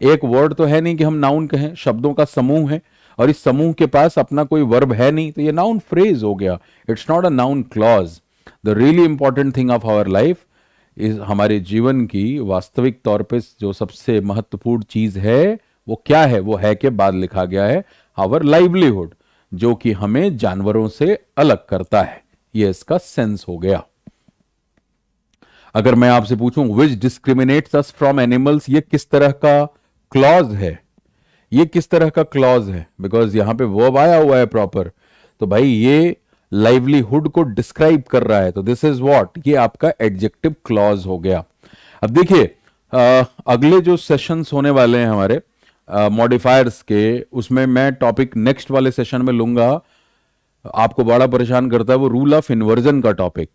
एक वर्ड तो है नहीं कि हम नाउन कहें शब्दों का समूह है और इस समूह के पास अपना कोई वर्ब है नहीं तो ये नाउन फ्रेज हो गया it's not a noun clause the really important thing of our life इस हमारे जीवन की वास्तविक तौर पे जो सबसे महत्वपूर्ण चीज है वो क्या है वो है के बाद लिखा गया है आवर लाइवलीहुड जो कि हमें जानवरों से अलग करता है ये इसका सेंस हो गया अगर मैं आपसे पूछूं which discriminates us from animals ये किस तरह का क्लॉज है ये किस तरह का क्लॉज है बिकॉज यहां पे वर्ब आया हुआ है प्रॉपर तो भाई ये लाइवलीहुड को डिस्क्राइब कर रहा है तो दिस इज वॉट ये आपका एडजेक्टिव क्लॉज हो गया अब देखिए अगले जो सेशन होने वाले हैं हमारे मॉडिफायर्स के उसमें मैं टॉपिक नेक्स्ट वाले सेशन में लूंगा आपको बड़ा परेशान करता है वो रूल ऑफ इन्वर्जन का टॉपिक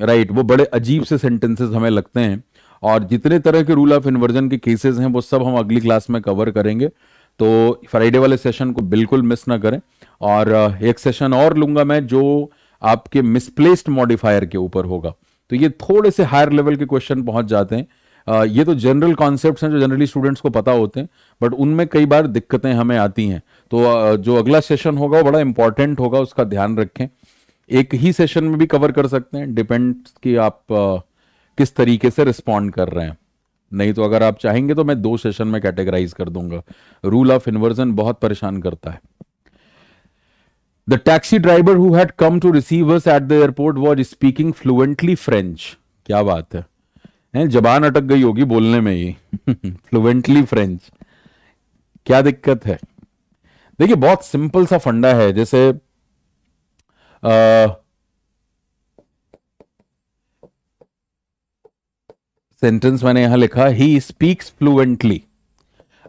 राइट right, वो बड़े अजीब से सेंटेंसेस हमें लगते हैं और जितने तरह के रूल ऑफ इन्वर्जन के केसेस हैं वो सब हम अगली क्लास में कवर करेंगे तो फ्राइडे वाले सेशन को बिल्कुल मिस ना करें और एक सेशन और लूंगा मैं जो आपके मिसप्लेस्ड मॉडिफायर के ऊपर होगा तो ये थोड़े से हायर लेवल के क्वेश्चन पहुंच जाते हैं ये तो जनरल कॉन्सेप्ट्स हैं जो जनरली स्टूडेंट्स को पता होते हैं बट उनमें कई बार दिक्कतें हमें आती हैं तो जो अगला सेशन होगा वो बड़ा इंपॉर्टेंट होगा उसका ध्यान रखें एक ही सेशन में भी कवर कर सकते हैं डिपेंड्स कि आप आ, किस तरीके से रिस्पॉन्ड कर रहे हैं नहीं तो अगर आप चाहेंगे तो मैं दो सेशन में कैटेगराइज कर दूंगा रूल ऑफ इन्वर्जन बहुत परेशान करता है the taxi driver who had come to receive us at the airport was speaking fluently French क्या बात है हैं जबान अटक गई होगी बोलने में ही फ्लुएंटली फ्रेंच क्या दिक्कत है देखिए बहुत सिंपल सा फंडा है जैसे आ, सेंटेंस मैंने यहां लिखा ही स्पीक्स फ्लुएंटली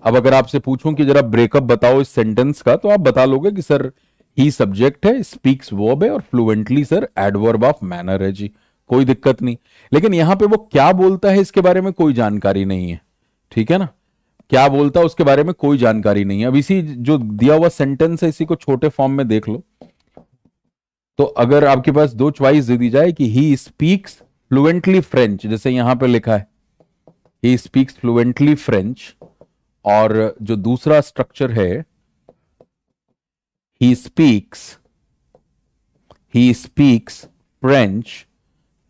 अब अगर आपसे पूछूं कि जरा ब्रेकअप बताओ इस सेंटेंस का तो आप बता लोगे कि सर ही सब्जेक्ट है स्पीक्स वर्ब है और fluently sir adverb of manner है जी कोई दिक्कत नहीं लेकिन यहां पे वो क्या बोलता है इसके बारे में कोई जानकारी नहीं है ठीक है ना क्या बोलता है उसके बारे में कोई जानकारी नहीं है अब इसी जो दिया हुआ सेंटेंस है इसी को छोटे फॉर्म में देख लो तो अगर आपके पास दो च्वाइस दे दी जाए कि ही स्पीक्स फ्लुएंटली फ्रेंच जैसे यहां पे लिखा है ही स्पीक्स फ्लुएंटली फ्रेंच और जो दूसरा स्ट्रक्चर है he speaks he speaks French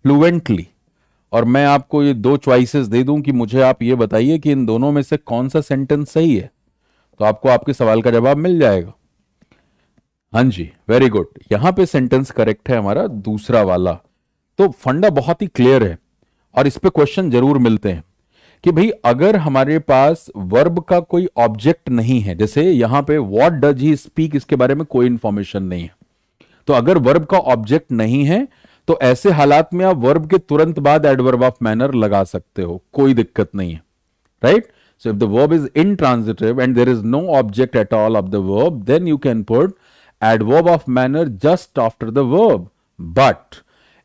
fluently और मैं आपको ये दो चॉइसेस दे दूं कि मुझे आप ये बताइए कि इन दोनों में से कौन सा सेंटेंस सही है तो आपको आपके सवाल का जवाब मिल जाएगा हाँ जी वेरी गुड यहां पे सेंटेंस करेक्ट है हमारा दूसरा वाला तो फंडा बहुत ही क्लियर है और इस पर क्वेश्चन जरूर मिलते हैं कि भाई अगर हमारे पास वर्ब का कोई ऑब्जेक्ट नहीं है जैसे यहां पे व्हाट डज ही स्पीक इसके बारे में कोई इंफॉर्मेशन नहीं है तो अगर वर्ब का ऑब्जेक्ट नहीं है तो ऐसे हालात में आप वर्ब के तुरंत बाद एडवर्ब ऑफ मैनर लगा सकते हो कोई दिक्कत नहीं है right so if the verb is transitive and there is no object at all of the verb then you can put adverb of manner just after the verb but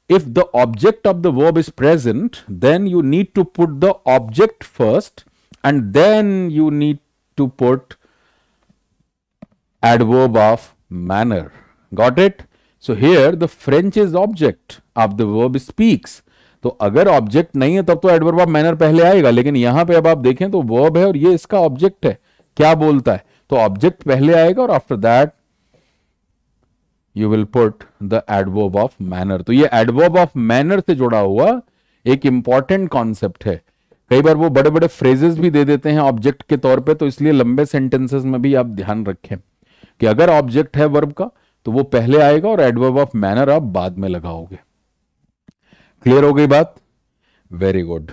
if the object of the verb is present, then you need to put the object first and then you need to put adverb of manner. Got it? So, here the French is object of the verb speaks. तो अगर object नहीं है तब तो adverb of manner पहले आएगा लेकिन यहां पे अब आप देखें तो वर्ब है और ये इसका ऑब्जेक्ट है क्या बोलता है तो ऑब्जेक्ट पहले आएगा और after that you will put the adverb of manner तो ये एडवर्ब ऑफ मैनर से जुड़ा हुआ एक इंपॉर्टेंट कॉन्सेप्ट है कई बार वो बड़े बड़े फ्रेजेस भी दे देते हैं ऑब्जेक्ट के तौर पे तो इसलिए लंबे सेंटेंसेस में भी आप ध्यान रखें कि अगर ऑब्जेक्ट है वर्ब का तो वो पहले आएगा और एडवर्ब ऑफ मैनर आप बाद में लगाओगे क्लियर हो गई बात very good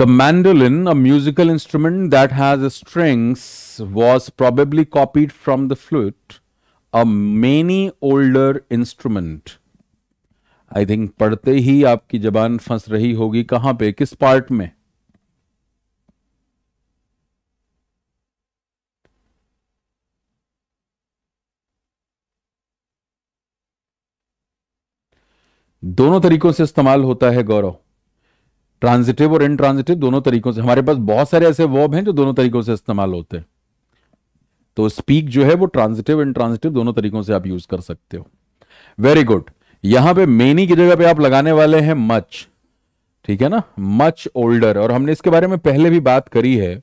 The mandolin, a musical instrument that has strings, was probably copied from the flute, a many older instrument. I think पढ़ते ही आपकी जबान फंस रही होगी कहां पे किस पार्ट में दोनों तरीकों से इस्तेमाल होता है गौरव ट्रांजिटिव और इनट्रांजिटिव दोनों तरीकों से हमारे पास बहुत सारे ऐसे वर्ब हैं जो दोनों तरीकों से इस्तेमाल होते हैं तो स्पीक जो है वो ट्रांजिटिव इनट्रांजिटिव दोनों तरीकों से आप यूज कर सकते हो वेरी गुड यहां पे मेनी की जगह पे आप लगाने वाले हैं मच ठीक है ना मच ओल्डर और हमने इसके बारे में पहले भी बात करी है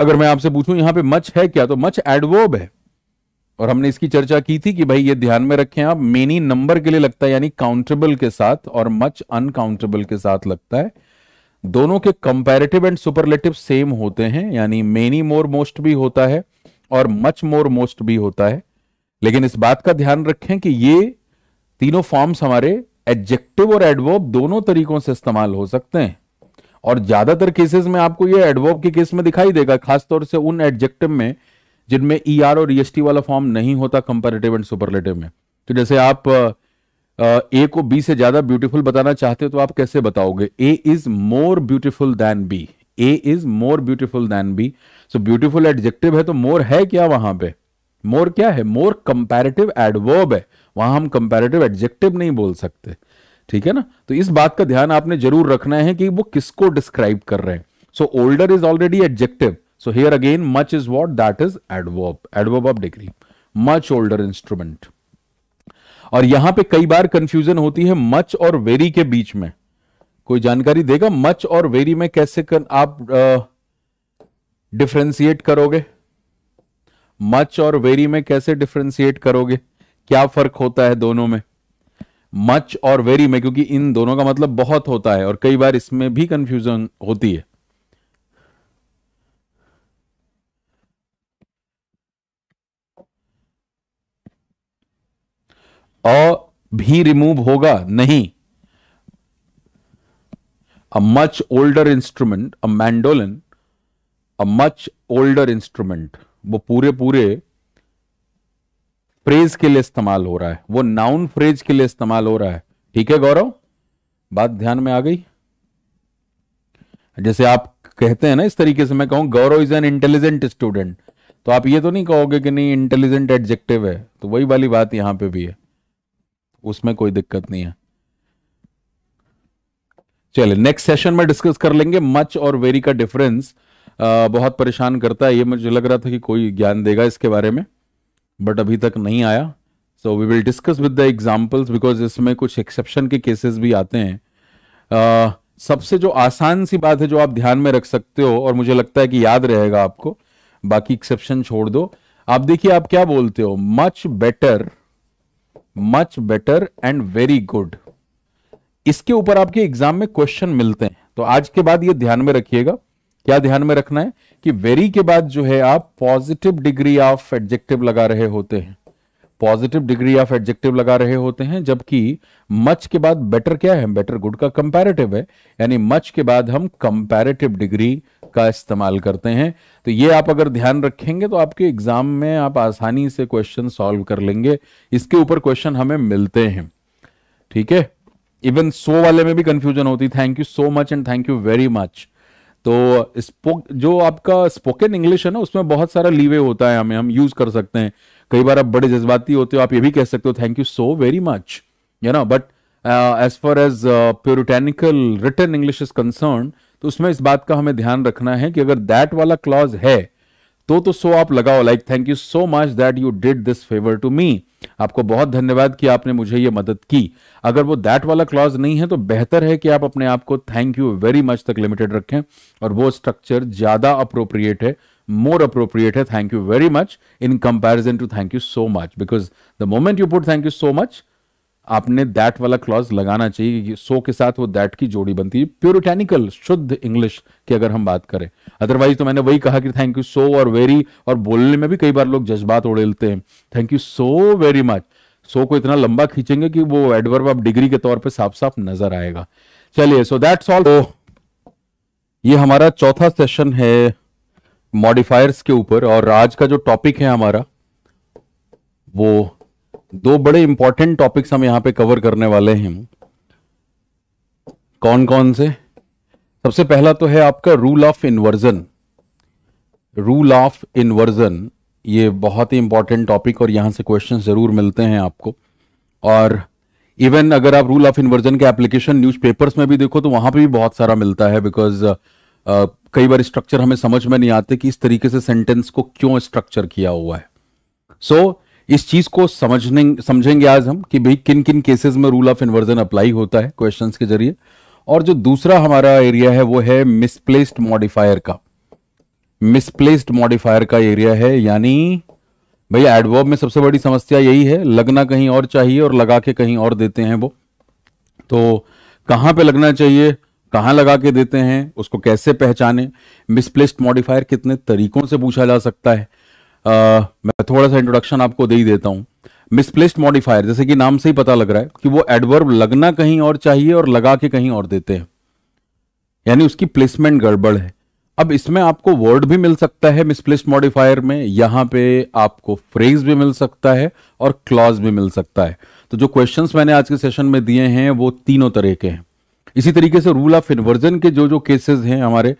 अगर मैं आपसे पूछूं यहां पे मच है क्या तो मच एडवर्ब है और हमने इसकी चर्चा की थी कि भाई ये ध्यान में रखें आप मेनी नंबर के लिए लगता है यानी काउंटेबल के साथ और मच अनकाउंटेबल के साथ लगता है दोनों के कंपैरेटिव एंड सुपरलेटिव सेम होते हैं यानी मेनी मोर मोस्ट भी होता है और मच मोर मोस्ट भी होता है लेकिन इस बात का ध्यान रखें कि ये तीनों फॉर्म्स हमारे एडजेक्टिव और एडवर्ब दोनों तरीकों से इस्तेमाल हो सकते हैं और ज्यादातर केसेस में आपको ये एडवर्ब के केस में दिखाई देगा खासतौर से उन एडजेक्टिव में जिनमें ई e ER और ई e वाला फॉर्म नहीं होता कंपेरेटिव एंड सुपरलेटिव में तो जैसे आप ए को बी से ज्यादा ब्यूटीफुल बताना चाहते हो तो आप कैसे बताओगे A is more beautiful than B A is more beautiful than B so beautiful adjective है तो मोर है क्या वहां पे मोर क्या है मोर कंपेरेटिव एडवर्ब है वहां हम कंपेरेटिव एडजेक्टिव नहीं बोल सकते ठीक है ना तो इस बात का ध्यान आपने जरूर रखना है कि वो किसको डिस्क्राइब कर रहे हैं so older is already adjective So here again much is what that is adverb, adverb of degree, much older instrument. और यहां पे कई बार कंफ्यूजन होती है मच और वेरी के बीच में कोई जानकारी देगा मच और वेरी में कैसे कर, आप डिफ्रेंसिएट करोगे मच और वेरी में कैसे डिफ्रेंसिएट करोगे क्या फर्क होता है दोनों में मच और वेरी में क्योंकि इन दोनों का मतलब बहुत होता है और कई बार इसमें भी कंफ्यूजन होती है अ भी रिमूव होगा नहीं a much older instrument a mandolin a much older instrument वो पूरे पूरे फ्रेज के लिए इस्तेमाल हो रहा है वो नाउन फ्रेज के लिए इस्तेमाल हो रहा है ठीक है गौरव बात ध्यान में आ गई जैसे आप कहते हैं ना इस तरीके से मैं कहूं Gaurav is an intelligent student तो आप ये तो नहीं कहोगे कि नहीं इंटेलिजेंट एडजेक्टिव है तो वही वाली बात यहां पे भी है उसमें कोई दिक्कत नहीं है चलिए नेक्स्ट सेशन में डिस्कस कर लेंगे मच और वेरी का डिफरेंस बहुत परेशान करता है ये मुझे लग रहा था कि कोई ज्ञान देगा इसके बारे में बट अभी तक नहीं आया so we will discuss with the examples because इसमें कुछ एक्सेप्शन के केसेस भी आते हैं uh, सबसे जो आसान सी बात है जो आप ध्यान में रख सकते हो और मुझे लगता है कि याद रहेगा आपको बाकी एक्सेप्शन छोड़ दो आप देखिए आप क्या बोलते हो much better much better and very good इसके ऊपर आपके एग्जाम में क्वेश्चन मिलते हैं तो आज के बाद ये ध्यान में रखिएगा क्या ध्यान में रखना है कि वेरी के बाद जो है आप पॉजिटिव डिग्री ऑफ एडजेक्टिव लगा रहे होते हैं पॉजिटिव डिग्री ऑफ एडजेक्टिव लगा रहे होते हैं जबकि मच के बाद बेटर क्या है बेटर गुड का कंपैरेटिव है यानी मच के बाद हम कंपैरेटिव डिग्री का इस्तेमाल करते हैं तो ये आप अगर ध्यान रखेंगे तो आपके एग्जाम में आप आसानी से क्वेश्चन सॉल्व कर लेंगे इसके ऊपर क्वेश्चन हमें मिलते हैं ठीक है इवन सो वाले में भी कंफ्यूजन होती thank you so much and thank you very much तो स्पोक जो आपका स्पोकन इंग्लिश है ना उसमें बहुत सारा लीवे होता है हमें हम यूज कर सकते हैं कई बार आप बड़े जज्बाती होते हो आप ये भी कह सकते हो thank you so very much you know but as far as puritanical written English is concern तो उसमें इस बात का हमें ध्यान रखना है कि अगर दैट वाला क्लॉज है तो तो सो आप लगाओ like thank you so much that you did this favour to me आपको बहुत धन्यवाद कि आपने मुझे ये मदद की अगर वो दैट वाला क्लॉज नहीं है तो बेहतर है कि आप अपने आप को थैंक यू वेरी मच तक लिमिटेड रखें और वो स्ट्रक्चर ज्यादा अप्रोप्रिएट है more appropriate है thank you very much in comparison to thank you so much because the moment you put thank you so much आपने दैट वाला क्लॉज लगाना चाहिए कि सो के साथ वो दैट की जोड़ी बनती है प्योरिटेनिकल शुद्ध इंग्लिश की अगर हम बात करें अदरवाइज तो मैंने वही कहा कि थैंक यू सो और वेरी और बोलने में भी कई बार लोग जज्बात उड़ेलते हैं thank you so very much so को इतना लंबा खींचेंगे कि वो एडवर्ब आप डिग्री के तौर पर साफ साफ नजर आएगा चलिए सो दैट्स ऑल ये हमारा चौथा सेशन है मॉडिफायर्स के ऊपर और आज का जो टॉपिक है हमारा वो दो बड़े इंपॉर्टेंट टॉपिक्स हम यहां पे कवर करने वाले हैं कौन कौन से सबसे पहला तो है आपका rule of inversion rule of inversion ये बहुत ही इंपॉर्टेंट टॉपिक और यहां से क्वेश्चन ज़रूर मिलते हैं आपको और इवन अगर आप रूल ऑफ इन्वर्जन के एप्लीकेशन न्यूज़पेपर्स में भी देखो तो वहां पे भी बहुत सारा मिलता है बिकॉज कई बार स्ट्रक्चर हमें समझ में नहीं आते कि इस तरीके से सेंटेंस को क्यों स्ट्रक्चर किया हुआ है सो so, इस चीज को समझने समझेंगे आज हम कि भाई किन किन केसेस में रूल ऑफ इन्वर्जन अप्लाई होता है क्वेश्चंस के जरिए और जो दूसरा हमारा एरिया है वो है मिसप्लेस्ड मॉडिफायर का मिसप्लेस्ड मॉडिफायर का एरिया है यानी भाई एडवर्ब में सबसे बड़ी समस्या यही है लगना कहीं और चाहिए और लगा के कहीं और देते हैं वो तो कहां पे लगना चाहिए कहाँ लगा के देते हैं उसको कैसे पहचाने मिसप्लेस्ड मॉडिफायर कितने तरीकों से पूछा जा सकता है आ, मैं थोड़ा सा इंट्रोडक्शन आपको दे ही देता हूँ मिसप्लेस्ड मॉडिफायर जैसे कि नाम से ही पता लग रहा है कि वो एडवर्ब लगना कहीं और चाहिए और लगा के कहीं और देते हैं यानी उसकी प्लेसमेंट गड़बड़ है अब इसमें आपको वर्ड भी मिल सकता है मिसप्लेस्ड मॉडिफायर में यहाँ पे आपको फ्रेज भी मिल सकता है और क्लॉज भी मिल सकता है तो जो क्वेश्चंस मैंने आज के सेशन में दिए हैं वो तीनों तरह के हैं इसी तरीके से रूल ऑफ इन्वर्जन के जो जो केसेस हैं हमारे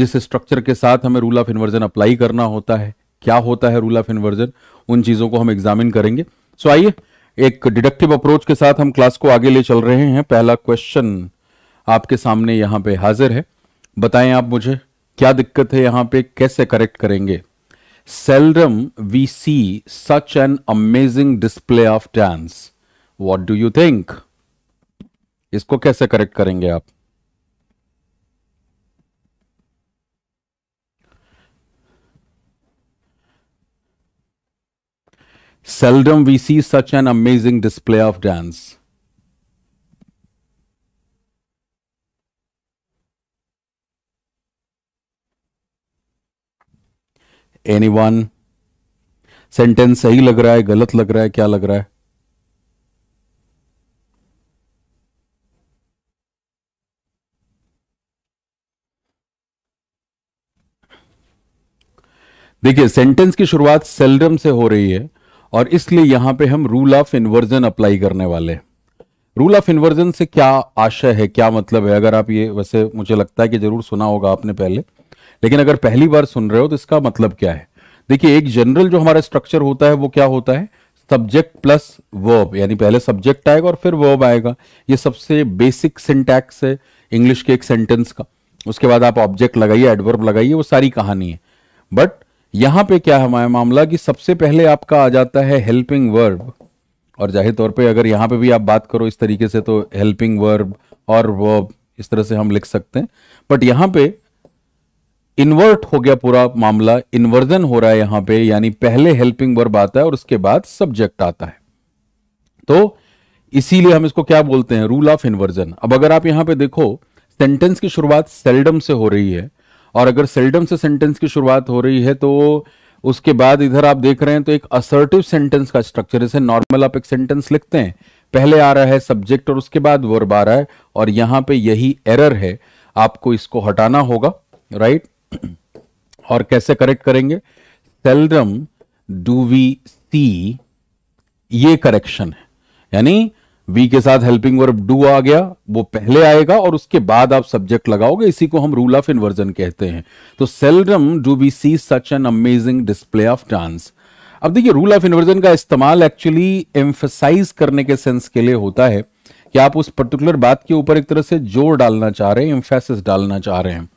जिस स्ट्रक्चर के साथ हमें रूल ऑफ इन्वर्जन अप्लाई करना होता है क्या होता है रूल ऑफ इन्वर्जन उन चीज़ों को हम एग्जामिन करेंगे सो so, आइए एक डिडक्टिव अप्रोच के साथ हम क्लास को आगे ले चल रहे हैं पहला क्वेश्चन आपके सामने यहां पे हाजिर है बताएं आप मुझे क्या दिक्कत है यहां पे कैसे करेक्ट करेंगे seldom we see such an amazing display of dance what do you think इसको कैसे करेक्ट करेंगे आप seldom we see such an amazing display of dance any one sentence सही लग रहा है गलत लग रहा है क्या लग रहा है देखिए सेंटेंस की शुरुआत सेल्डम से हो रही है और इसलिए यहां पे हम रूल ऑफ इन्वर्जन अप्लाई करने वाले हैं रूल ऑफ इन्वर्जन से क्या आशय है क्या मतलब है अगर आप ये वैसे मुझे लगता है कि जरूर सुना होगा आपने पहले लेकिन अगर पहली बार सुन रहे हो तो इसका मतलब क्या है देखिए एक जनरल जो हमारा स्ट्रक्चर होता है वो क्या होता है सब्जेक्ट प्लस वर्ब यानी पहले सब्जेक्ट आएगा और फिर वर्ब आएगा ये सबसे बेसिक सिंटैक्स है इंग्लिश के एक सेंटेंस का उसके बाद आप ऑब्जेक्ट लगाइए एडवर्ब लगाइए वो सारी कहानी है बट यहां पे क्या है हमारा मामला कि सबसे पहले आपका आ जाता है हेल्पिंग वर्ब और जाहिर तौर पे अगर यहां पे भी आप बात करो इस तरीके से तो हेल्पिंग वर्ब और वर्ब इस तरह से हम लिख सकते हैं बट यहां पे इन्वर्ट हो गया पूरा मामला इन्वर्जन हो रहा है यहां पे यानी पहले हेल्पिंग वर्ब आता है और उसके बाद सब्जेक्ट आता है तो इसीलिए हम इसको क्या बोलते हैं रूल ऑफ इन्वर्जन अब अगर आप यहां पे देखो सेंटेंस की शुरुआत सेल्डम से हो रही है और अगर सेल्डम से सेंटेंस की शुरुआत हो रही है तो उसके बाद इधर आप देख रहे हैं तो एक असर्टिव सेंटेंस का स्ट्रक्चर जैसे नॉर्मल आप एक सेंटेंस लिखते हैं पहले आ रहा है सब्जेक्ट और उसके बाद वर्ब आ रहा है और यहां पे यही एरर है आपको इसको हटाना होगा राइट और कैसे करेक्ट करेंगे सेल्डम डू वी सी ये करेक्शन है यानी वी के साथ हेल्पिंग वर्ब डू आ गया वो पहले आएगा और उसके बाद आप सब्जेक्ट लगाओगे इसी को हम रूल ऑफ इन्वर्जन कहते हैं तो seldom do we see such an amazing display of dance अब देखिए रूल ऑफ इन्वर्जन का इस्तेमाल एक्चुअली एम्फेसाइज करने के सेंस के लिए होता है कि आप उस पर्टिकुलर बात के ऊपर एक तरह से जोर डालना चाह रहे हैं इम्फेसिस डालना चाह रहे हैं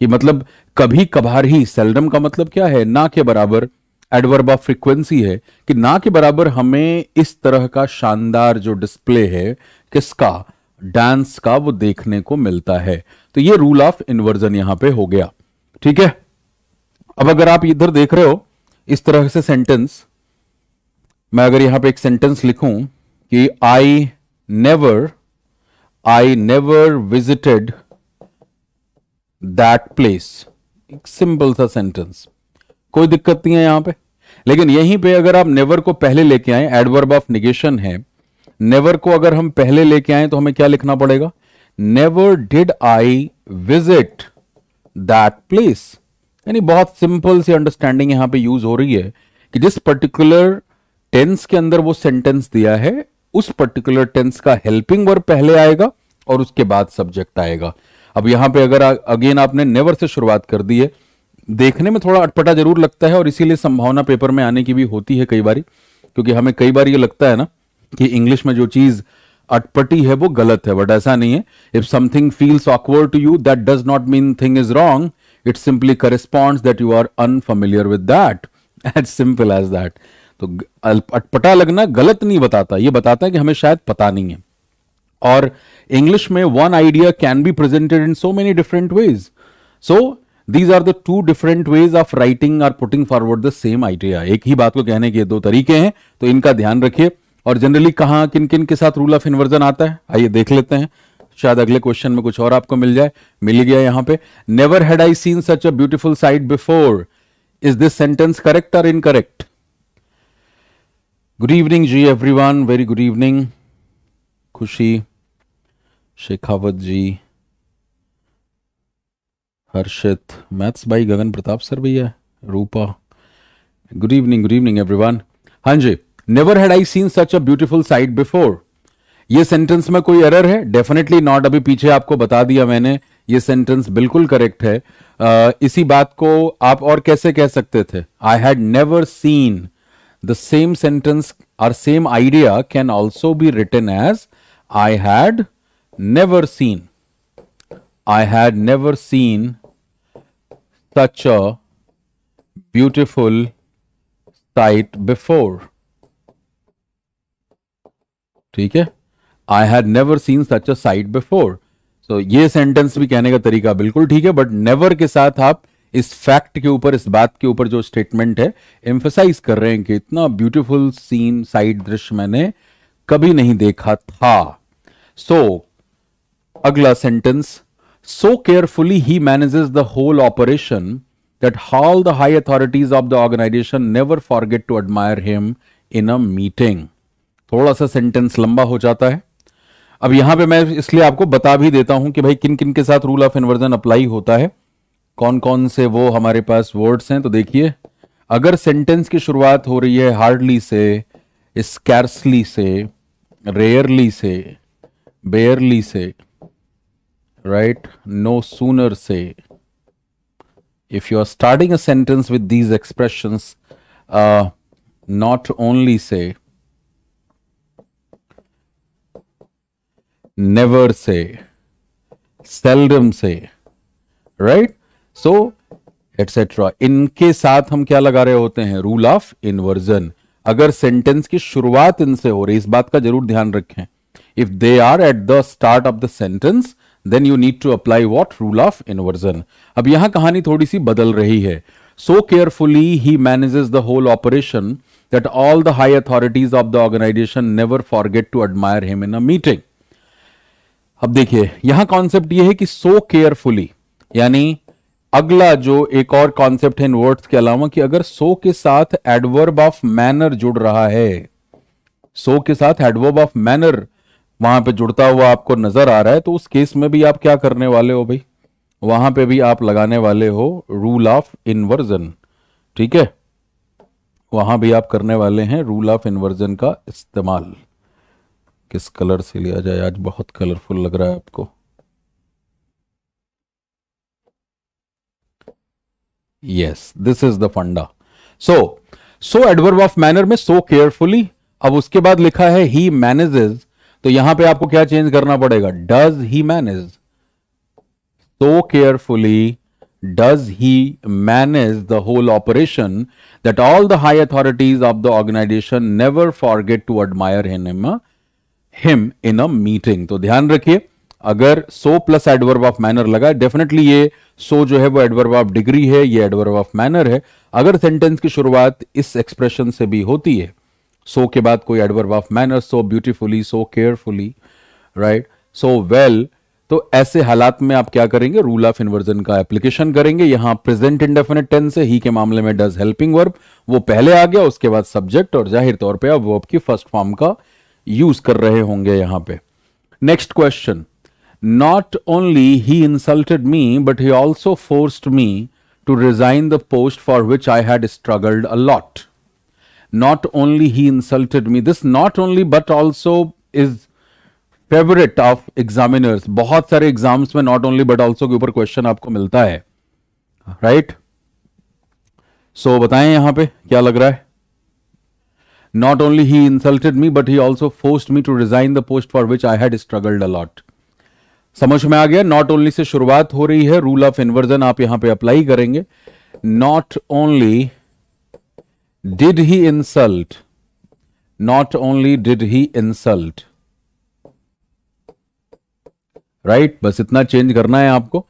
कि मतलब कभी कभार ही सेल्डम का मतलब क्या है ना के बराबर एडवर्ब ऑफ फ्रीक्वेंसी है कि ना के बराबर हमें इस तरह का शानदार जो डिस्प्ले है किसका डांस का वो देखने को मिलता है तो ये रूल ऑफ इन्वर्जन यहां पे हो गया ठीक है अब अगर आप इधर देख रहे हो इस तरह से सेंटेंस मैं अगर यहां पे एक सेंटेंस लिखूं कि I never I never visited that place एक सिंपल सा सेंटेंस कोई दिक्कत नहीं है यहां पे लेकिन यहीं पे अगर आप नेवर को पहले लेके आए एडवर्ब ऑफ निगेशन है नेवर को अगर हम पहले लेके आए तो हमें क्या लिखना पड़ेगा never did I visit that place यानी बहुत सिंपल सी अंडरस्टैंडिंग यहां पे यूज हो रही है कि जिस पर्टिकुलर टेंस के अंदर वो सेंटेंस दिया है उस पर्टिकुलर टेंस का हेल्पिंग वर्ब पहले आएगा और उसके बाद सब्जेक्ट आएगा अब यहां पे अगर अगेन आपने नेवर से शुरुआत कर दी है देखने में थोड़ा अटपटा जरूर लगता है और इसीलिए संभावना पेपर में आने की भी होती है कई बार क्योंकि हमें कई बार ये लगता है ना कि इंग्लिश में जो चीज अटपटी है वो गलत है बट ऐसा नहीं है if something feels awkward to you that does not mean thing is wrong it simply corresponds that you are unfamiliar with that as simple as that तो अटपटा लगना गलत नहीं बताता ये बताता है कि हमें शायद पता नहीं है और इंग्लिश में one idea can be presented in so many different ways so these are the two different ways of writing are putting forward the same idea एक ही बात को कहने के दो तरीके हैं तो इनका ध्यान रखिए और जनरली कहा किन किन के साथ रूल ऑफ इन्वर्जन आता है आइए देख लेते हैं शायद अगले क्वेश्चन में कुछ और आपको मिल जाए मिल गया यहां पे never had I seen such a beautiful sight before is this sentence correct और इनकरेक्ट गुड इवनिंग जी every one very good evening खुशी शेखावत जी हर्षित मैथ्स भाई गगन प्रताप सर भैया Rupa good evening good evening everyone हाँ जी never had I seen such a beautiful sight before ये sentence में कोई एरर है डेफिनेटली नॉट अभी पीछे आपको बता दिया मैंने ये सेंटेंस बिल्कुल करेक्ट है uh, इसी बात को आप और कैसे कह सकते थे I had never seen the same sentence और same idea can also be written as I had never seen I had never seen such a beautiful sight before. ठीक है I had never seen such a sight before so ये sentence भी कहने का तरीका बिल्कुल ठीक है बट नेवर के साथ आप इस फैक्ट के ऊपर इस बात के ऊपर जो स्टेटमेंट है एम्फोसाइज कर रहे हैं कि इतना ब्यूटीफुल सीन साइट दृश्य मैंने कभी नहीं देखा था सो so, अगला sentence So carefully he manages the whole operation that all the high authorities of the organization never forget to admire him in a meeting. थोड़ा सा सेंटेंस लंबा हो जाता है अब यहां पे मैं इसलिए आपको बता भी देता हूं कि भाई किन किन के साथ रूल ऑफ इन्वर्जन अप्लाई होता है कौन कौन से वो हमारे पास वर्ड्स हैं तो देखिए अगर सेंटेंस की शुरुआत हो रही है हार्डली से स्कैर्सली से रेयरली से बेयरली से right no sooner say if you are starting a sentence with these expressions uh, not only say never say seldom say right so etc इनके साथ हम क्या लगा रहे होते हैं रूल ऑफ इन्वर्जन अगर सेंटेंस की शुरुआत इनसे हो रही इस बात का जरूर ध्यान रखें if they are at the start of the sentence then you need to apply what rule of inversion अब यहां कहानी थोड़ी सी बदल रही है so carefully he manages the whole operation that all the high authorities of the organisation never forget to admire him in a meeting अब देखिए यहां कॉन्सेप्ट यह है कि सो केयरफुली यानी अगला जो एक और कॉन्सेप्ट है इन वर्ड्स के अलावा कि अगर सो के साथ एडवर्ब ऑफ मैनर जुड़ रहा है सो के साथ एडवर्ब ऑफ मैनर वहां पे जुड़ता हुआ आपको नजर आ रहा है तो उस केस में भी आप क्या करने वाले हो भाई वहां पे भी आप लगाने वाले हो रूल ऑफ इन्वर्जन ठीक है वहां भी आप करने वाले हैं रूल ऑफ इन्वर्जन का इस्तेमाल किस कलर से लिया जाए आज बहुत कलरफुल लग रहा है आपको यस दिस इज द फंडा so so adverb of manner में सो केयरफुली अब उसके बाद लिखा है ही मैनेजेज तो यहां पे आपको क्या चेंज करना पड़ेगा does he manage so carefully does he manage the whole operation that all the high authorities of the organisation never forget to admire him him in a meeting तो ध्यान रखिए अगर so plus adverb of manner लगा definitely ये so जो है वो adverb of degree है ये एडवर्ब ऑफ मैनर है अगर सेंटेंस की शुरुआत इस एक्सप्रेशन से भी होती है सो के बाद कोई adverb of manners so beautifully so carefully right so well तो ऐसे हालात में आप क्या करेंगे रूल ऑफ इन्वर्जन का एप्लीकेशन करेंगे यहां प्रेजेंट इंडेफिनेट टेंस है ही के मामले में डज हेल्पिंग वर्ब वो पहले आ गया उसके बाद सब्जेक्ट और जाहिर तौर पे अब वर्ब की फर्स्ट फॉर्म का यूज कर रहे होंगे यहां पे next question not only he insulted me but he also forced me to resign the post for which I had struggled a lot not only he insulted me this not only but also is favourite of examiners बहुत सारे exams में not only but also के ऊपर question आपको मिलता है right right? सो so, बताएं यहां पे क्या लग रहा है not only he insulted me but he also forced me to resign the post for which I had struggled a lot समझ में आ गया नॉट ओनली से शुरुआत हो रही है रूल ऑफ इन्वर्जन आप यहां पे अप्लाई करेंगे not only only... Did he insult? Not only did he insult. Right right? बस इतना चेंज करना है आपको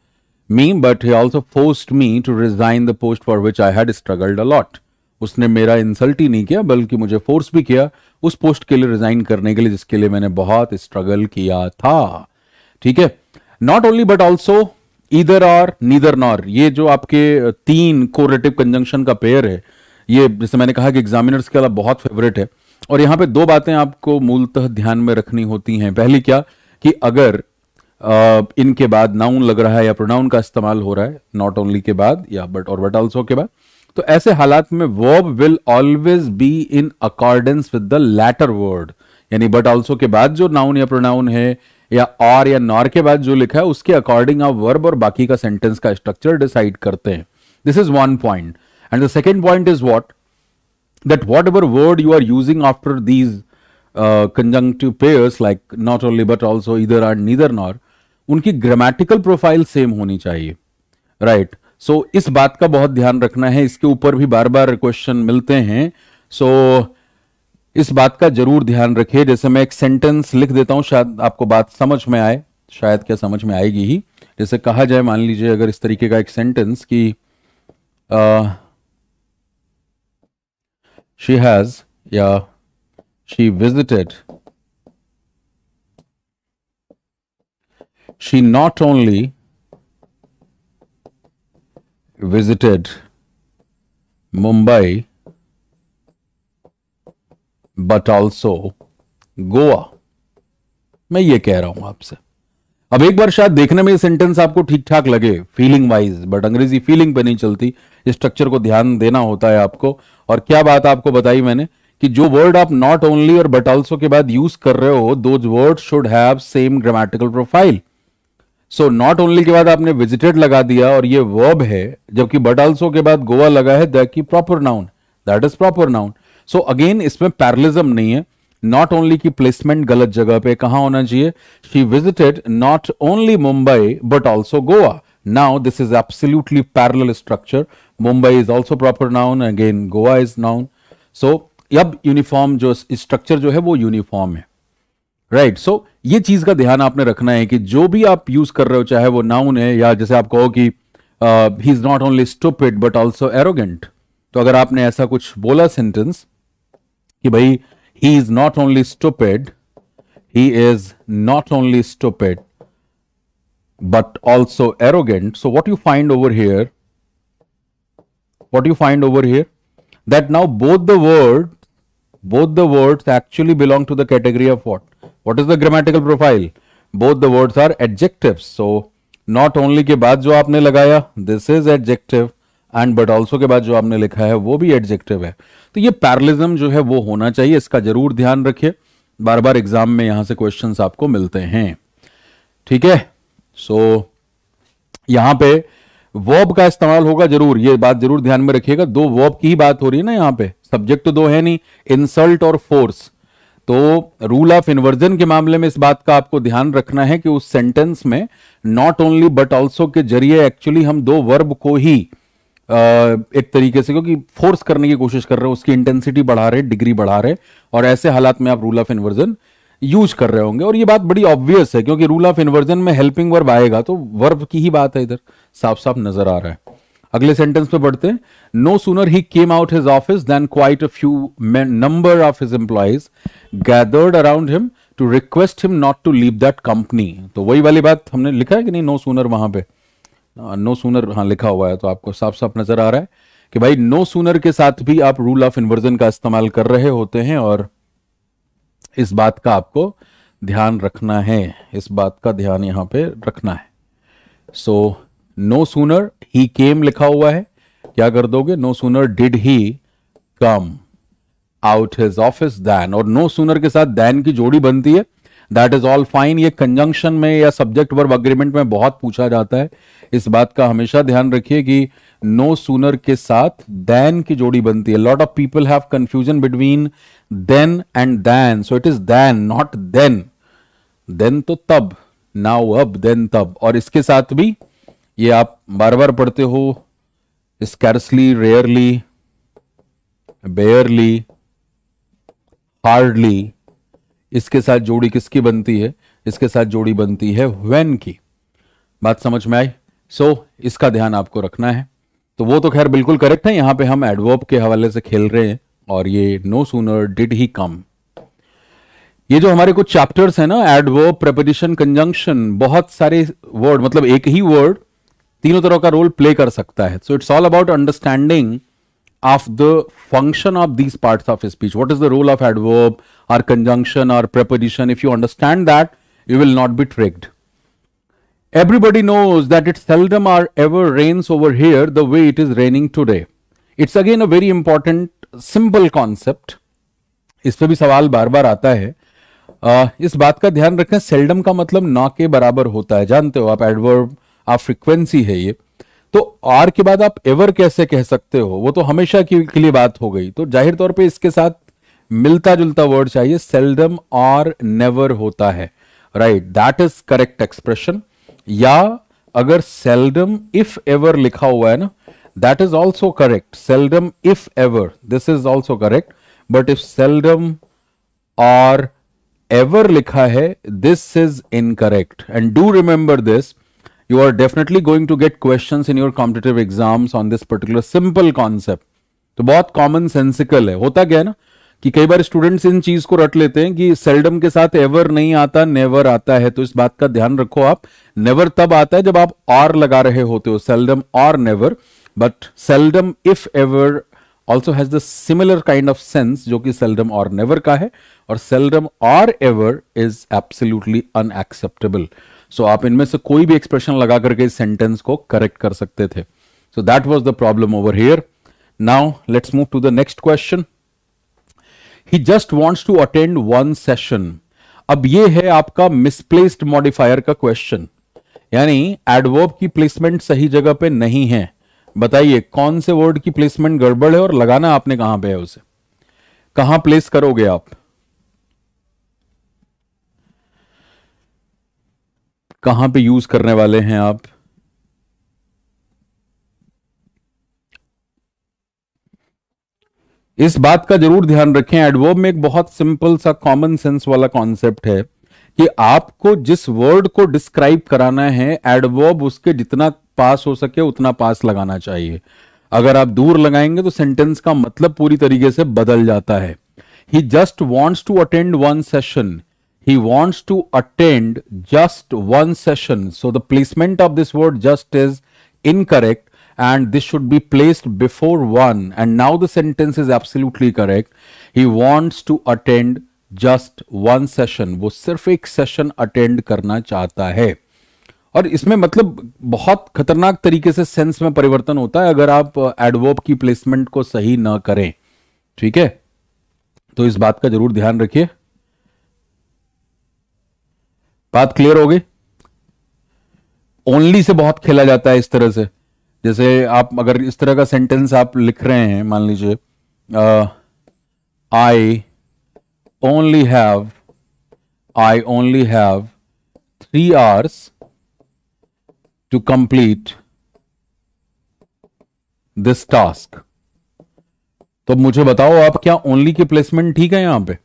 me but he also forced me to resign the post for which I had struggled a lot उसने मेरा insult ही नहीं किया बल्कि मुझे फोर्स भी किया उस पोस्ट के लिए रिजाइन करने के लिए जिसके लिए मैंने बहुत स्ट्रगल किया था ठीक है नॉट ओनली बट ऑल्सो इधर और नीदर नॉर ये जो आपके तीन कोरेटिव कंजंक्शन का पेयर है ये जैसे मैंने कहा कि एग्जामिनर्स के अलावा बहुत फेवरेट है और यहां पे दो बातें आपको मूलतः ध्यान में रखनी होती हैं पहली क्या कि अगर आ, इनके बाद नाउन लग रहा है या प्रोनाउन का इस्तेमाल हो रहा है नॉट ओनली के बाद या बट और बट ऑल्सो के बाद तो ऐसे हालात में verb will always be in accordance with the latter word यानी बट ऑल्सो के बाद जो नाउन या प्रोनाउन है या और या नॉर के बाद जो लिखा है उसके अकॉर्डिंग आप वर्ब और बाकी का सेंटेंस का स्ट्रक्चर डिसाइड करते हैं this is one point And the second point is what? That whatever word you are using after these uh, conjunctive pairs like not only but also either and neither nor, उनकी grammatical profile same होनी चाहिए right right. सो so, इस बात का बहुत ध्यान रखना है इसके ऊपर भी बार बार क्वेश्चन मिलते हैं सो so, इस बात का जरूर ध्यान रखिए जैसे मैं एक सेंटेंस लिख देता हूं शायद आपको बात समझ में आए शायद क्या समझ में आएगी ही जैसे कहा जाए मान लीजिए अगर इस तरीके का एक सेंटेंस कि आ, uh, she has, yeah, she visited, she not only visited Mumbai but also Goa. मैं ये कह रहा हूं आपसे अब एक बार शायद देखने में ये सेंटेंस आपको ठीक ठाक लगे फीलिंग वाइज बट अंग्रेजी फीलिंग पे नहीं चलती स्ट्रक्चर को ध्यान देना होता है आपको और क्या बात आपको बताई मैंने कि जो वर्ड आप नॉट ओनली और बट ऑल्सो के बाद यूज कर रहे हो दो word should have same grammatical profile so not only के बाद आपने विजिटेड लगा दिया और ये वर्ब है जबकि बट ऑल्सो के बाद गोवा लगा है दैट की proper noun that is proper noun so again इसमें पैरलिज्म नहीं है नॉट ओनली की प्लेसमेंट गलत जगह पे कहा होना चाहिए she visited not only Mumbai but also Goa now this is absolutely parallel structure Mumbai is also proper noun again Goa is noun so अब यूनिफॉर्म जो स्ट्रक्चर जो है वो यूनिफॉर्म है राइट right, सो so, ये चीज का ध्यान आपने रखना है कि जो भी आप यूज कर रहे हो चाहे वो नाउन है या जैसे आप कहो कि he is not only stupid but also arrogant तो अगर आपने ऐसा कुछ बोला सेंटेंस कि भाई he is not only stupid, he is not only stupid, but also arrogant. So, what you find over here, what you find over here, that now both the words, both the words actually belong to the category of what? What is the grammatical profile? Both the words are adjectives. So, not only के बाद जो आपने लगाया, this is adjective. And but also के बाद जो आपने लिखा है वो भी एडजेक्टिव है तो ये पैरलिज्म जो है वो होना चाहिए इसका जरूर ध्यान रखिए बार बार एग्जाम में यहां से क्वेश्चंस आपको मिलते हैं ठीक है सो so, यहां पे वॉब का इस्तेमाल होगा जरूर ये बात जरूर ध्यान में रखिएगा दो वॉब की ही बात हो रही है ना यहां पे सब्जेक्ट तो दो है नहीं इंसल्ट और फोर्स तो रूल ऑफ इन्वर्जन के मामले में इस बात का आपको ध्यान रखना है कि उस सेंटेंस में नॉट ओनली बट ऑल्सो के जरिए एक्चुअली हम दो वर्ब को ही एक तरीके से क्योंकि फोर्स करने की कोशिश कर रहे हो उसकी इंटेंसिटी बढ़ा रहे डिग्री बढ़ा रहे और ऐसे हालात में आप रूल ऑफ इन्वर्जन यूज कर रहे होंगे और ये बात बड़ी ऑब्वियस है क्योंकि रूल ऑफ इन्वर्जन में हेल्पिंग वर्ब आएगा तो वर्ब की ही बात है इधर साफ साफ नजर आ रहा है अगले सेंटेंस पे बढ़ते हैं no sooner he came out his office then quite a few number of his employees gathered around him to request him not to leave that company तो वही वाली बात हमने लिखा है कि नहीं नो सुनर वहां पर नो हाँ, सूनर हाँ लिखा हुआ है तो आपको साफ साफ नजर आ रहा है कि भाई नो सूनर के साथ भी आप रूल ऑफ इन्वर्जन का इस्तेमाल कर रहे होते हैं और इस बात का आपको ध्यान रखना है इस बात का ध्यान यहाँ पे रखना है सो नो सूनर ही केम लिखा हुआ है क्या कर दोगे no sooner did he come out his office than और नो सूनर के साथ दैन की जोड़ी बनती है दैट इज ऑल फाइन ये कंजंक्शन में या सब्जेक्ट वर्ब अग्रीमेंट में बहुत पूछा जाता है इस बात का हमेशा ध्यान रखिए कि नो सूनर के साथ दैन की जोड़ी बनती है lot of people have confusion between then and than so it is than not then then तो तब नाउ अब देन तब और इसके साथ भी ये आप बार बार पढ़ते हो स्कैर्सली रेयरली बेयरली हार्डली इसके साथ जोड़ी किसकी बनती है इसके साथ जोड़ी बनती है वेन की बात समझ में आई सो so, इसका ध्यान आपको रखना है तो वो तो खैर बिल्कुल करेक्ट है यहाँ पे हम एडवर्ब के हवाले से खेल रहे हैं और ये no sooner did he come ये जो हमारे कुछ चैप्टर्स हैं ना एडवर्ब प्रेपोजिशन कंजंक्शन बहुत सारे वर्ड मतलब एक ही वर्ड तीनों तरह का रोल प्ले कर सकता है so it's all about understanding of the function of these part of speech what is the role of adverb or conjunction or preposition if you understand that you will not be tricked. Everybody knows that it seldom or ever rains over here the way it is raining today. It's again a very important simple concept. इस पे भी सवाल बार बार आता है आ, इस बात का ध्यान रखें सेल्डम का मतलब ना के बराबर होता है जानते हो आप एडवर्ब आप फ्रिक्वेंसी है ये तो आर के बाद आप एवर कैसे कह सकते हो वो तो हमेशा की के लिए बात हो गई तो जाहिर तौर पे इसके साथ मिलता जुलता वर्ड चाहिए सेल्डम और नेवर होता है right that is correct expression या अगर सेल्डम इफ एवर लिखा हुआ है ना that is also correct seldom if ever this is also correct but if seldom or ever लिखा है this is incorrect and do remember this you are definitely going to get question in your competitive exams on this particular simple concept तो बहुत common sensical है होता क्या है ना कि कई बार स्टूडेंट्स इन चीज को रट लेते हैं कि सेल्डम के साथ एवर नहीं आता नेवर आता है तो इस बात का ध्यान रखो आप नेवर तब आता है जब आप और लगा रहे होते हो सेल्डम और never but seldom if ever also has the similar kind of sense जो कि सेल्डम और नेवर का है और सेल्डम और ever is absolutely unacceptable so आप इनमें से कोई भी एक्सप्रेशन लगा करके इस सेंटेंस को करेक्ट कर सकते थे so that was the problem over here now let's move to the next question he just wants to attend one session अब ये है आपका मिसप्लेस्ड मॉडिफायर का क्वेश्चन यानी एडवर्ब की प्लेसमेंट सही जगह पे नहीं है बताइए कौन से वर्ड की प्लेसमेंट गड़बड़ है और लगाना आपने कहां पे है उसे कहां प्लेस करोगे आप कहां पे यूज करने वाले हैं आप इस बात का जरूर ध्यान रखें एडवर्ब में एक बहुत सिंपल सा कॉमन सेंस वाला कॉन्सेप्ट है कि आपको जिस वर्ड को डिस्क्राइब कराना है एडवर्ब उसके जितना पास हो सके उतना पास लगाना चाहिए अगर आप दूर लगाएंगे तो सेंटेंस का मतलब पूरी तरीके से बदल जाता है he just wants to attend one session he wants to attend just one session so the placement of this word just is incorrect and this should be placed before one. And now the sentence is absolutely correct. He wants to attend just one session wo sirf ek session attend karna chahta hai और इसमें मतलब बहुत खतरनाक तरीके से sense में परिवर्तन होता है अगर आप एडवोप की प्लेसमेंट को सही ना करें ठीक है तो इस बात का जरूर ध्यान रखिए बात क्लियर हो गई ओनली से बहुत खेला जाता है इस तरह से जैसे आप अगर इस तरह का सेंटेंस आप लिख रहे हैं मान लीजिए I only have I only have three hours to complete this task तो मुझे बताओ आप क्या ओनली की प्लेसमेंट ठीक है यहां पे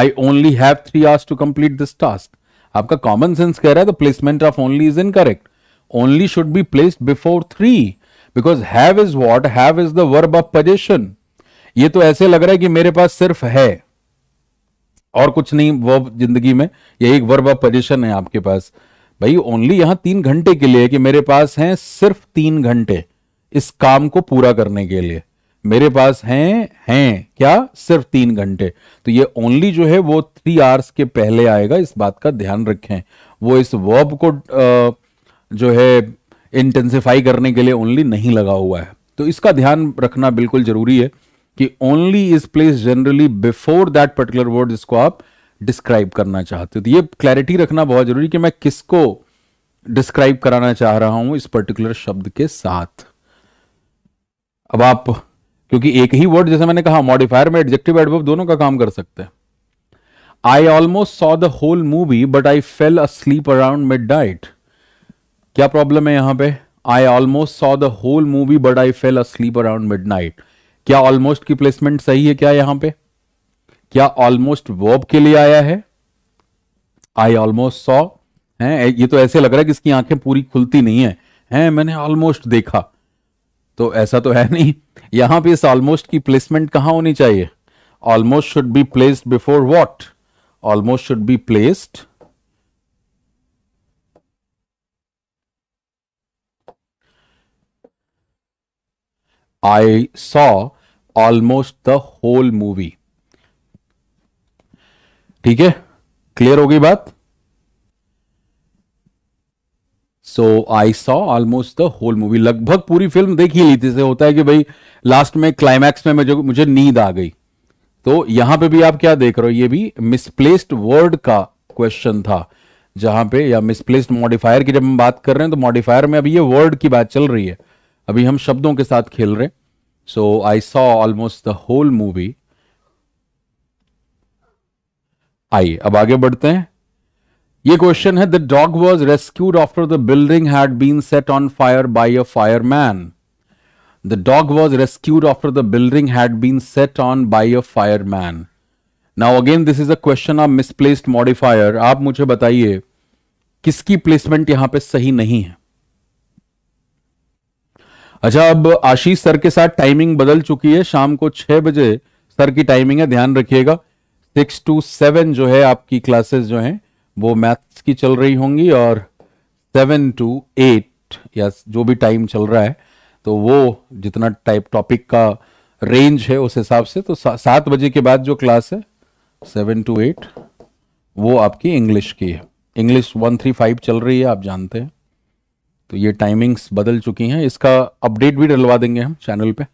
I only have three hours to complete this task आपका कॉमन सेंस कह रहा है the placement of only is incorrect only should be placed before three because have is what have is the verb of possession ये तो ऐसे लग रहा है कि मेरे पास सिर्फ है और कुछ नहीं वर्ब जिंदगी में ये एक वर्ब ऑफ पोजिशन है आपके पास भाई ओनली यहां तीन घंटे के लिए कि मेरे पास हैं सिर्फ तीन घंटे इस काम को पूरा करने के लिए मेरे पास हैं हैं क्या सिर्फ तीन घंटे तो ये ओनली जो है वो थ्री आवर्स के पहले आएगा इस बात का ध्यान रखें वो इस वर्ब को आ, जो है इंटेंसिफाई करने के लिए ओनली नहीं लगा हुआ है तो इसका ध्यान रखना बिल्कुल जरूरी है कि only is place generally before that particular word जिसको आप डिस्क्राइब करना चाहते हो तो ये क्लैरिटी रखना बहुत जरूरी कि मैं किसको डिस्क्राइब कराना चाह रहा हूं इस पर्टिकुलर शब्द के साथ अब आप क्योंकि एक ही वर्ड जैसे मैंने कहा मॉडिफायर में एडजेक्टिव एडवर्ब दोनों का काम कर सकते हैं I almost saw the whole movie but I fell asleep around midnight क्या प्रॉब्लम है यहां पे I almost saw the whole movie but I fell asleep around midnight क्या ऑलमोस्ट की प्लेसमेंट सही है क्या यहाँ पे क्या ऑलमोस्ट वॉब के लिए आया है आई ऑलमोस्ट सॉ है ये तो ऐसे लग रहा है कि इसकी आंखें पूरी खुलती नहीं है है मैंने ऑलमोस्ट देखा तो ऐसा तो है नहीं यहां पे इस ऑलमोस्ट की प्लेसमेंट कहां होनी चाहिए almost should be placed before what almost should be placed I saw almost the whole movie. ठीक है क्लियर हो गई बात so I saw almost the whole movie लगभग पूरी फिल्म देखी ही ली थी होता है कि भाई लास्ट में क्लाइमैक्स में मुझे मुझे नींद आ गई तो यहां पे भी आप क्या देख रहे हो ये भी मिसप्लेस्ड वर्ड का क्वेश्चन था जहां पे या मिसप्लेस्ड मॉडिफायर की जब हम बात कर रहे हैं तो मॉडिफायर में अभी ये वर्ड की बात चल रही है अभी हम शब्दों के साथ खेल रहे so I saw almost the whole movie आइए अब आगे बढ़ते हैं ये क्वेश्चन है the dog was rescued after the building had been set on fire by a fireman the dog was rescued after the building had been set on by a fireman now again this is a question of misplaced modifier आप मुझे बताइए किसकी placement यहां पे सही नहीं है अच्छा अब आशीष सर के साथ टाइमिंग बदल चुकी है शाम को छह बजे सर की टाइमिंग है ध्यान रखिएगा सिक्स टू सेवन जो है आपकी क्लासेस जो हैं वो मैथ्स की चल रही होंगी और सेवन टू एट या जो भी टाइम चल रहा है तो वो जितना टाइप टॉपिक का रेंज है उस हिसाब से तो सा, सात बजे के बाद जो क्लास है सेवन टू एट वो आपकी इंग्लिश की है इंग्लिश वन थ्री फाइव चल रही है आप जानते हैं तो ये टाइमिंग्स बदल चुकी हैं इसका अपडेट भी डलवा देंगे हम चैनल पे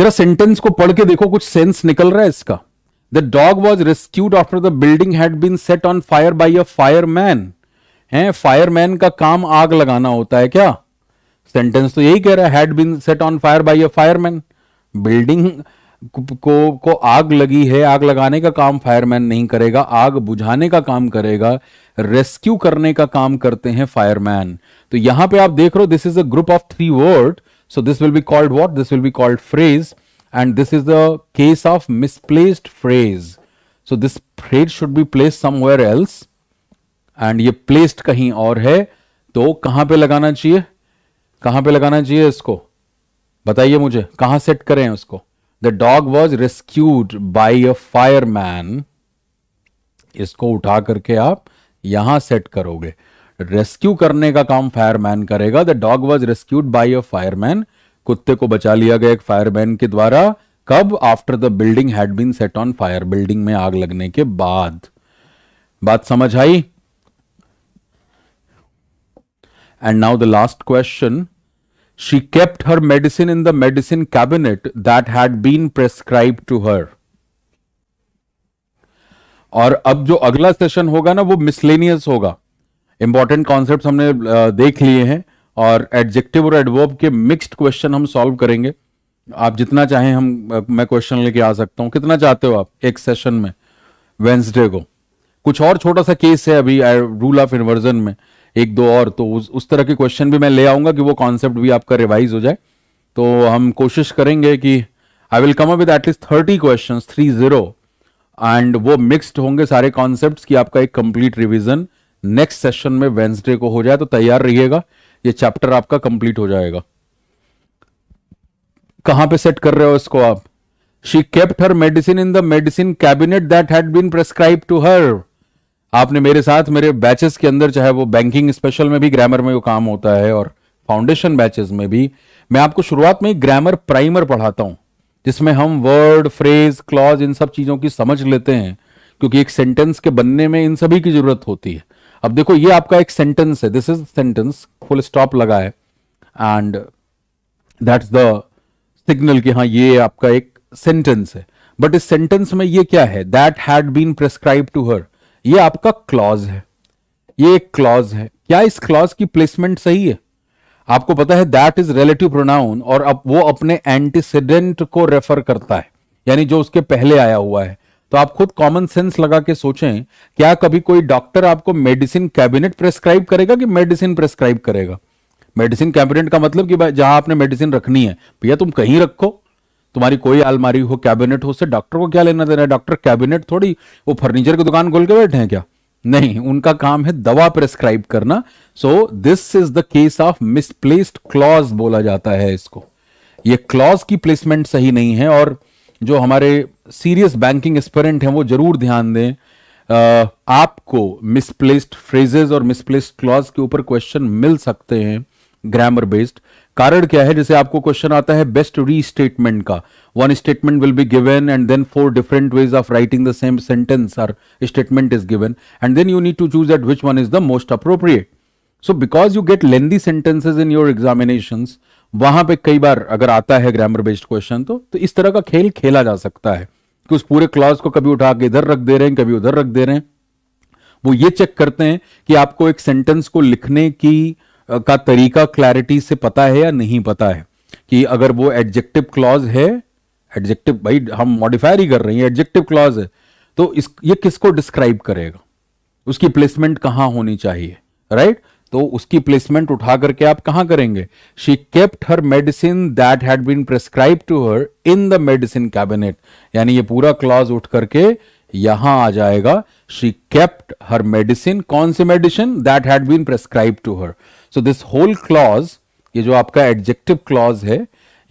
जरा सेंटेंस को पढ़ के देखो कुछ सेंस निकल रहा है इसका the dog was rescued after the building had been set on fire by a fireman है फायरमैन का काम आग लगाना होता है क्या सेंटेंस तो यही कह रहा है had been set on fire by a fireman building को को आग लगी है आग लगाने का काम फायरमैन नहीं करेगा आग बुझाने का काम करेगा रेस्क्यू करने का काम करते हैं फायरमैन तो यहां पे आप देख रहे हो this is a group of three word so this will be called what this will be called phrase and this is the case of misplaced phrase so this phrase should be place somewhere else and ये placed कहीं और है तो कहां पे लगाना चाहिए कहां पे लगाना चाहिए इसको बताइए मुझे कहां सेट करें उसको the dog was rescued by a fireman इसको उठा करके आप यहां सेट करोगे रेस्क्यू करने का काम फायरमैन करेगा the dog was rescued by a fireman कुत्ते को बचा लिया गया एक फायरमैन के द्वारा कब after the building had been set on fire building में आग लगने के बाद बात समझ आई and now the last question She kept her medicine in the medicine cabinet that had been prescribed to her. और अब जो अगला सेशन होगा ना वो मिसलेनियस होगा इंपॉर्टेंट कॉन्सेप्ट हमने देख लिए हैं और एडजेक्टिव और एडवर्ब के मिक्स्ड क्वेश्चन हम सॉल्व करेंगे आप जितना चाहें हम मैं क्वेश्चन लेके आ सकता हूं कितना चाहते हो आप एक सेशन में वेंसडे को कुछ और छोटा सा केस है अभी रूल ऑफ इन्वर्जन में एक दो और तो उस उस तरह के क्वेश्चन भी मैं ले आऊंगा कि वो कॉन्सेप्ट भी आपका रिवाइज हो जाए तो हम कोशिश करेंगे कि I will come up with at least thirty question three zero and वो मिक्सड होंगे सारे कॉन्सेप्ट की आपका एक कंप्लीट रिविजन नेक्स्ट सेशन में वेंसडे को हो जाए तो तैयार रहिएगा ये चैप्टर आपका कंप्लीट हो जाएगा कहां पे सेट कर रहे हो इसको आप she kept her medicine in the medicine cabinet that had been prescribe to her आपने मेरे साथ मेरे बैचेस के अंदर चाहे वो बैंकिंग स्पेशल में भी ग्रामर में वो काम होता है और फाउंडेशन बैचेस में भी मैं आपको शुरुआत में ग्रामर प्राइमर पढ़ाता हूं जिसमें हम वर्ड फ्रेज क्लॉज इन सब चीजों की समझ लेते हैं क्योंकि एक सेंटेंस के बनने में इन सभी की जरूरत होती है अब देखो ये आपका एक सेंटेंस है this is sentence full stop लगा है एंड दैट्स द सिग्नल कि हाँ ये आपका एक सेंटेंस है बट इस सेंटेंस में ये क्या है that had been prescribe to her ये आपका क्लॉज है ये एक क्लॉज है क्या इस क्लॉज की प्लेसमेंट सही है आपको पता है दैट इज रिलेटिव प्रोनाउन और अब वो अपने एंटीसीडेंट को रेफर करता है यानी जो उसके पहले आया हुआ है तो आप खुद कॉमन सेंस लगा के सोचें क्या कभी कोई डॉक्टर आपको मेडिसिन कैबिनेट प्रेस्क्राइब करेगा कि मेडिसिन प्रेस्क्राइब करेगा मेडिसिन कैबिनेट का मतलब कि जहां आपने मेडिसिन रखनी है भैया तुम कहीं रखो तुम्हारी कोई अलमारी हो कैबिनेट हो उससे डॉक्टर को क्या लेना देना है डॉक्टर कैबिनेट थोड़ी वो फर्नीचर की दुकान खोल के बैठे हैं क्या नहीं उनका काम है दवा प्रेस्क्राइब करना so this is the case of misplaced clause बोला जाता है इसको ये क्लॉज की प्लेसमेंट सही नहीं है और जो हमारे सीरियस बैंकिंग एक्सपेरेंट हैं वो जरूर ध्यान दें आ, आपको मिसप्लेस्ड फ्रेजेस और मिसप्लेस्ड क्लॉज के ऊपर क्वेश्चन मिल सकते हैं ग्रामर बेस्ड कारण क्या है जैसे आपको क्वेश्चन आता है बेस्ट रीस्टेटमेंट का one statement will be given and then four different ways of writing the same sentence or statement is given and then you need to choose that which one is the most appropriate so because you get lengthy sentences in your examination वहां पे कई बार अगर आता है grammar based question तो, तो इस तरह का खेल खेला जा सकता है कि उस पूरे क्लॉज को कभी उठा के इधर रख दे रहे हैं कभी उधर रख दे रहे हैं वो ये चेक करते हैं कि आपको एक सेंटेंस को लिखने की का तरीका क्लैरिटी से पता है या नहीं पता है कि अगर वो एडजेक्टिव क्लॉज है एडजेक्टिव भाई हम मॉडिफायर ही कर रहे हैं एडजेक्टिव क्लॉज है तो इस ये किसको डिस्क्राइब करेगा उसकी प्लेसमेंट कहां होनी चाहिए राइट right? तो उसकी प्लेसमेंट उठा करके आप कहां करेंगे she kept her medicine that had been prescribe to her in the medicine cabinet यानी ये पूरा क्लॉज उठ करके यहां आ जाएगा शी केप्ट हर मेडिसिन कौन सी medicine that had been prescribe to her so this whole clause ये जो आपका एडजेक्टिव क्लॉज है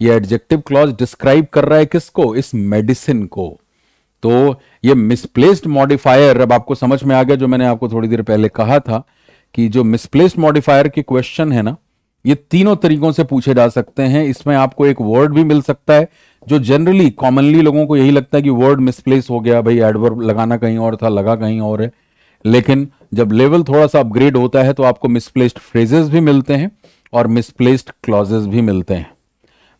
ये एडजेक्टिव क्लॉज डिस्क्राइब कर रहा है किसको इस मेडिसिन को तो ये मिसप्लेस्ड मॉडिफायर अब आपको समझ में आ गया जो मैंने आपको थोड़ी देर पहले कहा था कि जो मिसप्लेस्ड मॉडिफायर के क्वेश्चन है ना ये तीनों तरीकों से पूछे जा सकते हैं इसमें आपको एक वर्ड भी मिल सकता है जो जनरली कॉमनली लोगों को यही लगता है कि वर्ड मिसप्लेस हो गया भाई एडवर्ब लगाना कहीं और था लगा कहीं और है लेकिन जब लेवल थोड़ा सा अपग्रेड होता है तो आपको मिसप्लेस्ड फ्रेजेस भी मिलते हैं और मिसप्लेस्ड क्लॉजेस भी मिलते हैं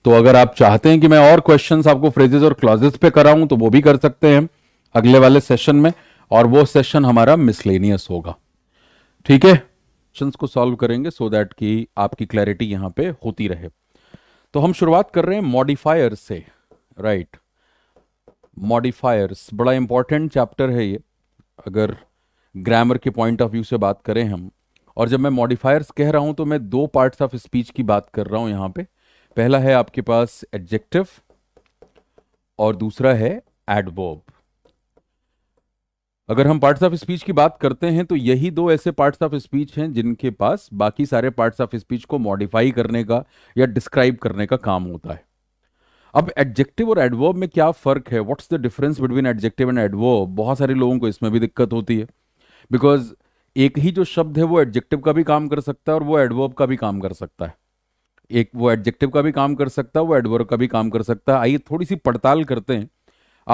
तो अगर आप चाहते हैं कि मैं और क्वेश्चन आपको फ्रेजेस और क्लॉजेस पे कराऊं तो वो भी कर सकते हैं अगले वाले सेशन में और वो सेशन हमारा मिसलेनियस होगा ठीक है क्वेश्चन को सॉल्व करेंगे सो so दैट कि आपकी क्लैरिटी यहां पे होती रहे तो हम शुरुआत कर रहे हैं मॉडिफायर से राइट right. मॉडिफायर्स बड़ा इंपॉर्टेंट चैप्टर है ये अगर ग्रामर के पॉइंट ऑफ व्यू से बात करें हम और जब मैं मॉडिफायर्स कह रहा हूं तो मैं दो पार्ट्स ऑफ स्पीच की बात कर रहा हूं यहां पे पहला है आपके पास एडजेक्टिव और दूसरा है एडबोब अगर हम पार्ट्स ऑफ स्पीच की बात करते हैं तो यही दो ऐसे पार्ट्स ऑफ स्पीच हैं जिनके पास बाकी सारे पार्ट्स ऑफ स्पीच को मॉडिफाई करने का या डिस्क्राइब करने का काम होता है अब एडजेक्टिव और एडवर्ब में क्या फर्क है what's the difference between adjective and adverb बहुत सारे लोगों को इसमें भी दिक्कत होती है बिकॉज एक ही जो शब्द है वो एडजेक्टिव का भी काम कर सकता है और वो एडवर्ब का भी काम कर सकता है एक वो एडजेक्टिव का भी काम कर सकता है वो एडवर्ब का भी काम कर सकता है आइए थोड़ी सी पड़ताल करते हैं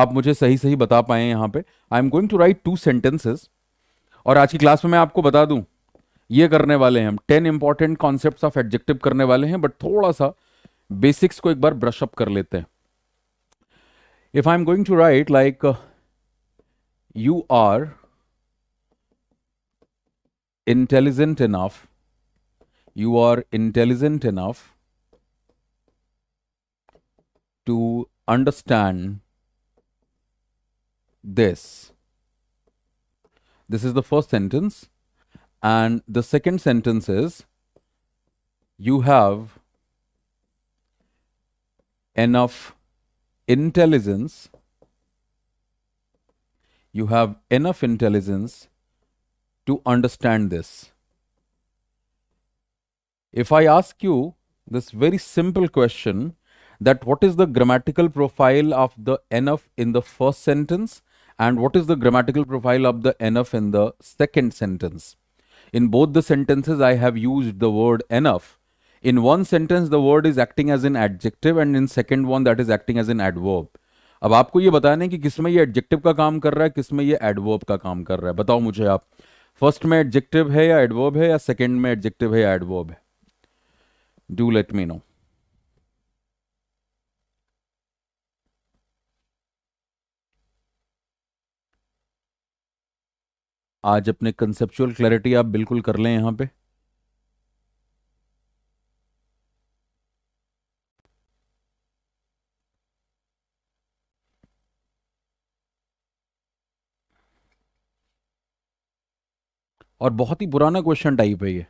आप मुझे सही सही बता पाए यहाँ पे I am going to write two sentences और आज की क्लास में मैं आपको बता दूं ये करने वाले हैं हम ten important concept of adjective करने वाले हैं बट थोड़ा सा बेसिक्स को एक बार ब्रशअप कर लेते हैं if I am going to write like you are intelligent enough, you are intelligent enough to understand this. This is the first sentence. And the second sentence is you have enough intelligence. You have enough intelligence to understand this. If I ask you this very simple question that what is the grammatical profile of the enough in the first sentence and what is the grammatical profile of the enough in the second sentence. In both the sentences, I have used the word enough. In one sentence, the word is acting as an adjective and in second one that is acting as an adverb. अब आपको ये बताना कि किस में ये adjective का काम कर रहा है किस का काम कर रहा है बताओ मुझे आप फर्स्ट में एडजेक्टिव है या एडवर्ब है या सेकंड में एडजेक्टिव है या एडवर्ब है डू लेट मी नो आज अपने कंसेप्चुअल क्लैरिटी आप बिल्कुल कर लें यहां पे और बहुत ही पुराना क्वेश्चन टाइप है ये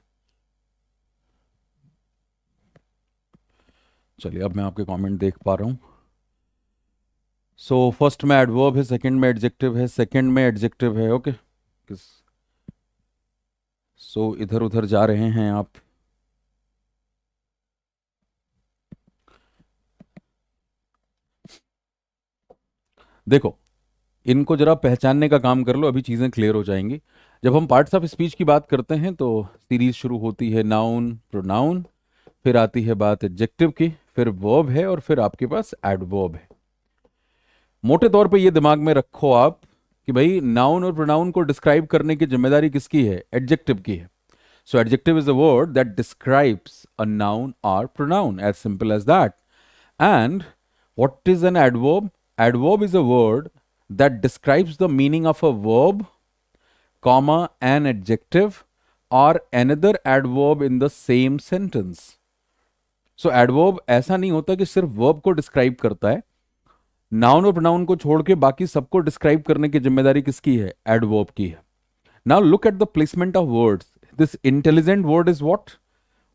चलिए अब मैं आपके कमेंट देख पा रहा हूं सो फर्स्ट में एडवर्ब है सेकंड में एडजेक्टिव है सेकंड में एडजेक्टिव है ओके किस सो so, इधर उधर जा रहे हैं आप देखो इनको जरा पहचानने का काम कर लो अभी चीज़ें क्लियर हो जाएंगी जब हम पार्ट्स ऑफ स्पीच की बात करते हैं तो सीरीज शुरू होती है नाउन प्रोनाउन फिर आती है बात एडजेक्टिव की फिर वर्ब है और फिर आपके पास एडवर्ब है मोटे तौर पर यह दिमाग में रखो आप कि भाई नाउन और प्रोनाउन को डिस्क्राइब करने की जिम्मेदारी किसकी है एडजेक्टिव की है so adjective is a word that describes a noun or pronoun as simple as that and what is an adverb adverb is a word that describes the meaning of a verb, comma, an adjective or another adverb in the same sentence. So adverb ऐसा नहीं होता कि सिर्फ verb को describe करता है noun और pronoun को छोड़ के बाकी सबको डिस्क्राइब करने की जिम्मेदारी किसकी है एडवर्ब की है now look at the placement of words this intelligent word is what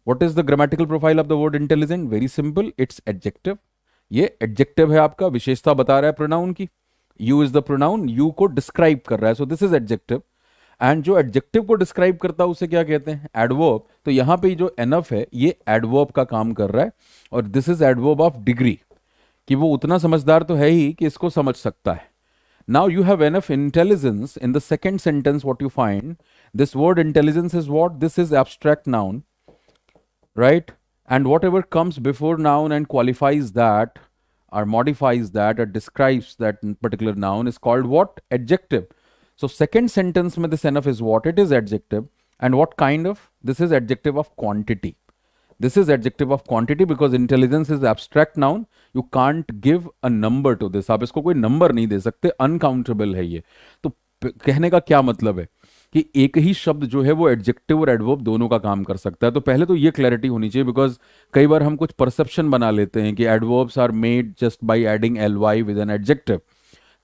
what is the grammatical profile of the word intelligent very simple it's adjective ये एडजेक्टिव है आपका विशेषता बता रहा है प्रोनाउन की you is the pronoun you को describe कर रहा है so this is adjective and जो एडजेक्टिव को डिस्क्राइब करता है उसे क्या कहते हैं एडवर्ब तो यहां पे जो एनफ है ये एडवर्ब का काम कर रहा है और this is adverb of degree कि वो उतना समझदार तो है ही कि इसको समझ सकता है now you have enough intelligence in the second sentence what you find this word intelligence is what this is abstract noun right and whatever comes before noun and qualifies that or modifies that or describes that particular noun is called what? Adjective. So second sentence mein this enough is what? It is adjective. And what kind of? This is adjective of quantity. This is adjective of quantity because intelligence is abstract noun. You can't give a number to this. aap isko koi number nahi de sakte Uncountable hai ye to kehne ka kya matlab hai कि एक ही शब्द जो है वो adjective और adverb दोनों का काम कर सकता है तो पहले तो ये क्लैरिटी होनी चाहिए बिकॉज कई बार हम कुछ परसेप्शन बना लेते हैं कि adverbs are made just by adding L Y with an adjective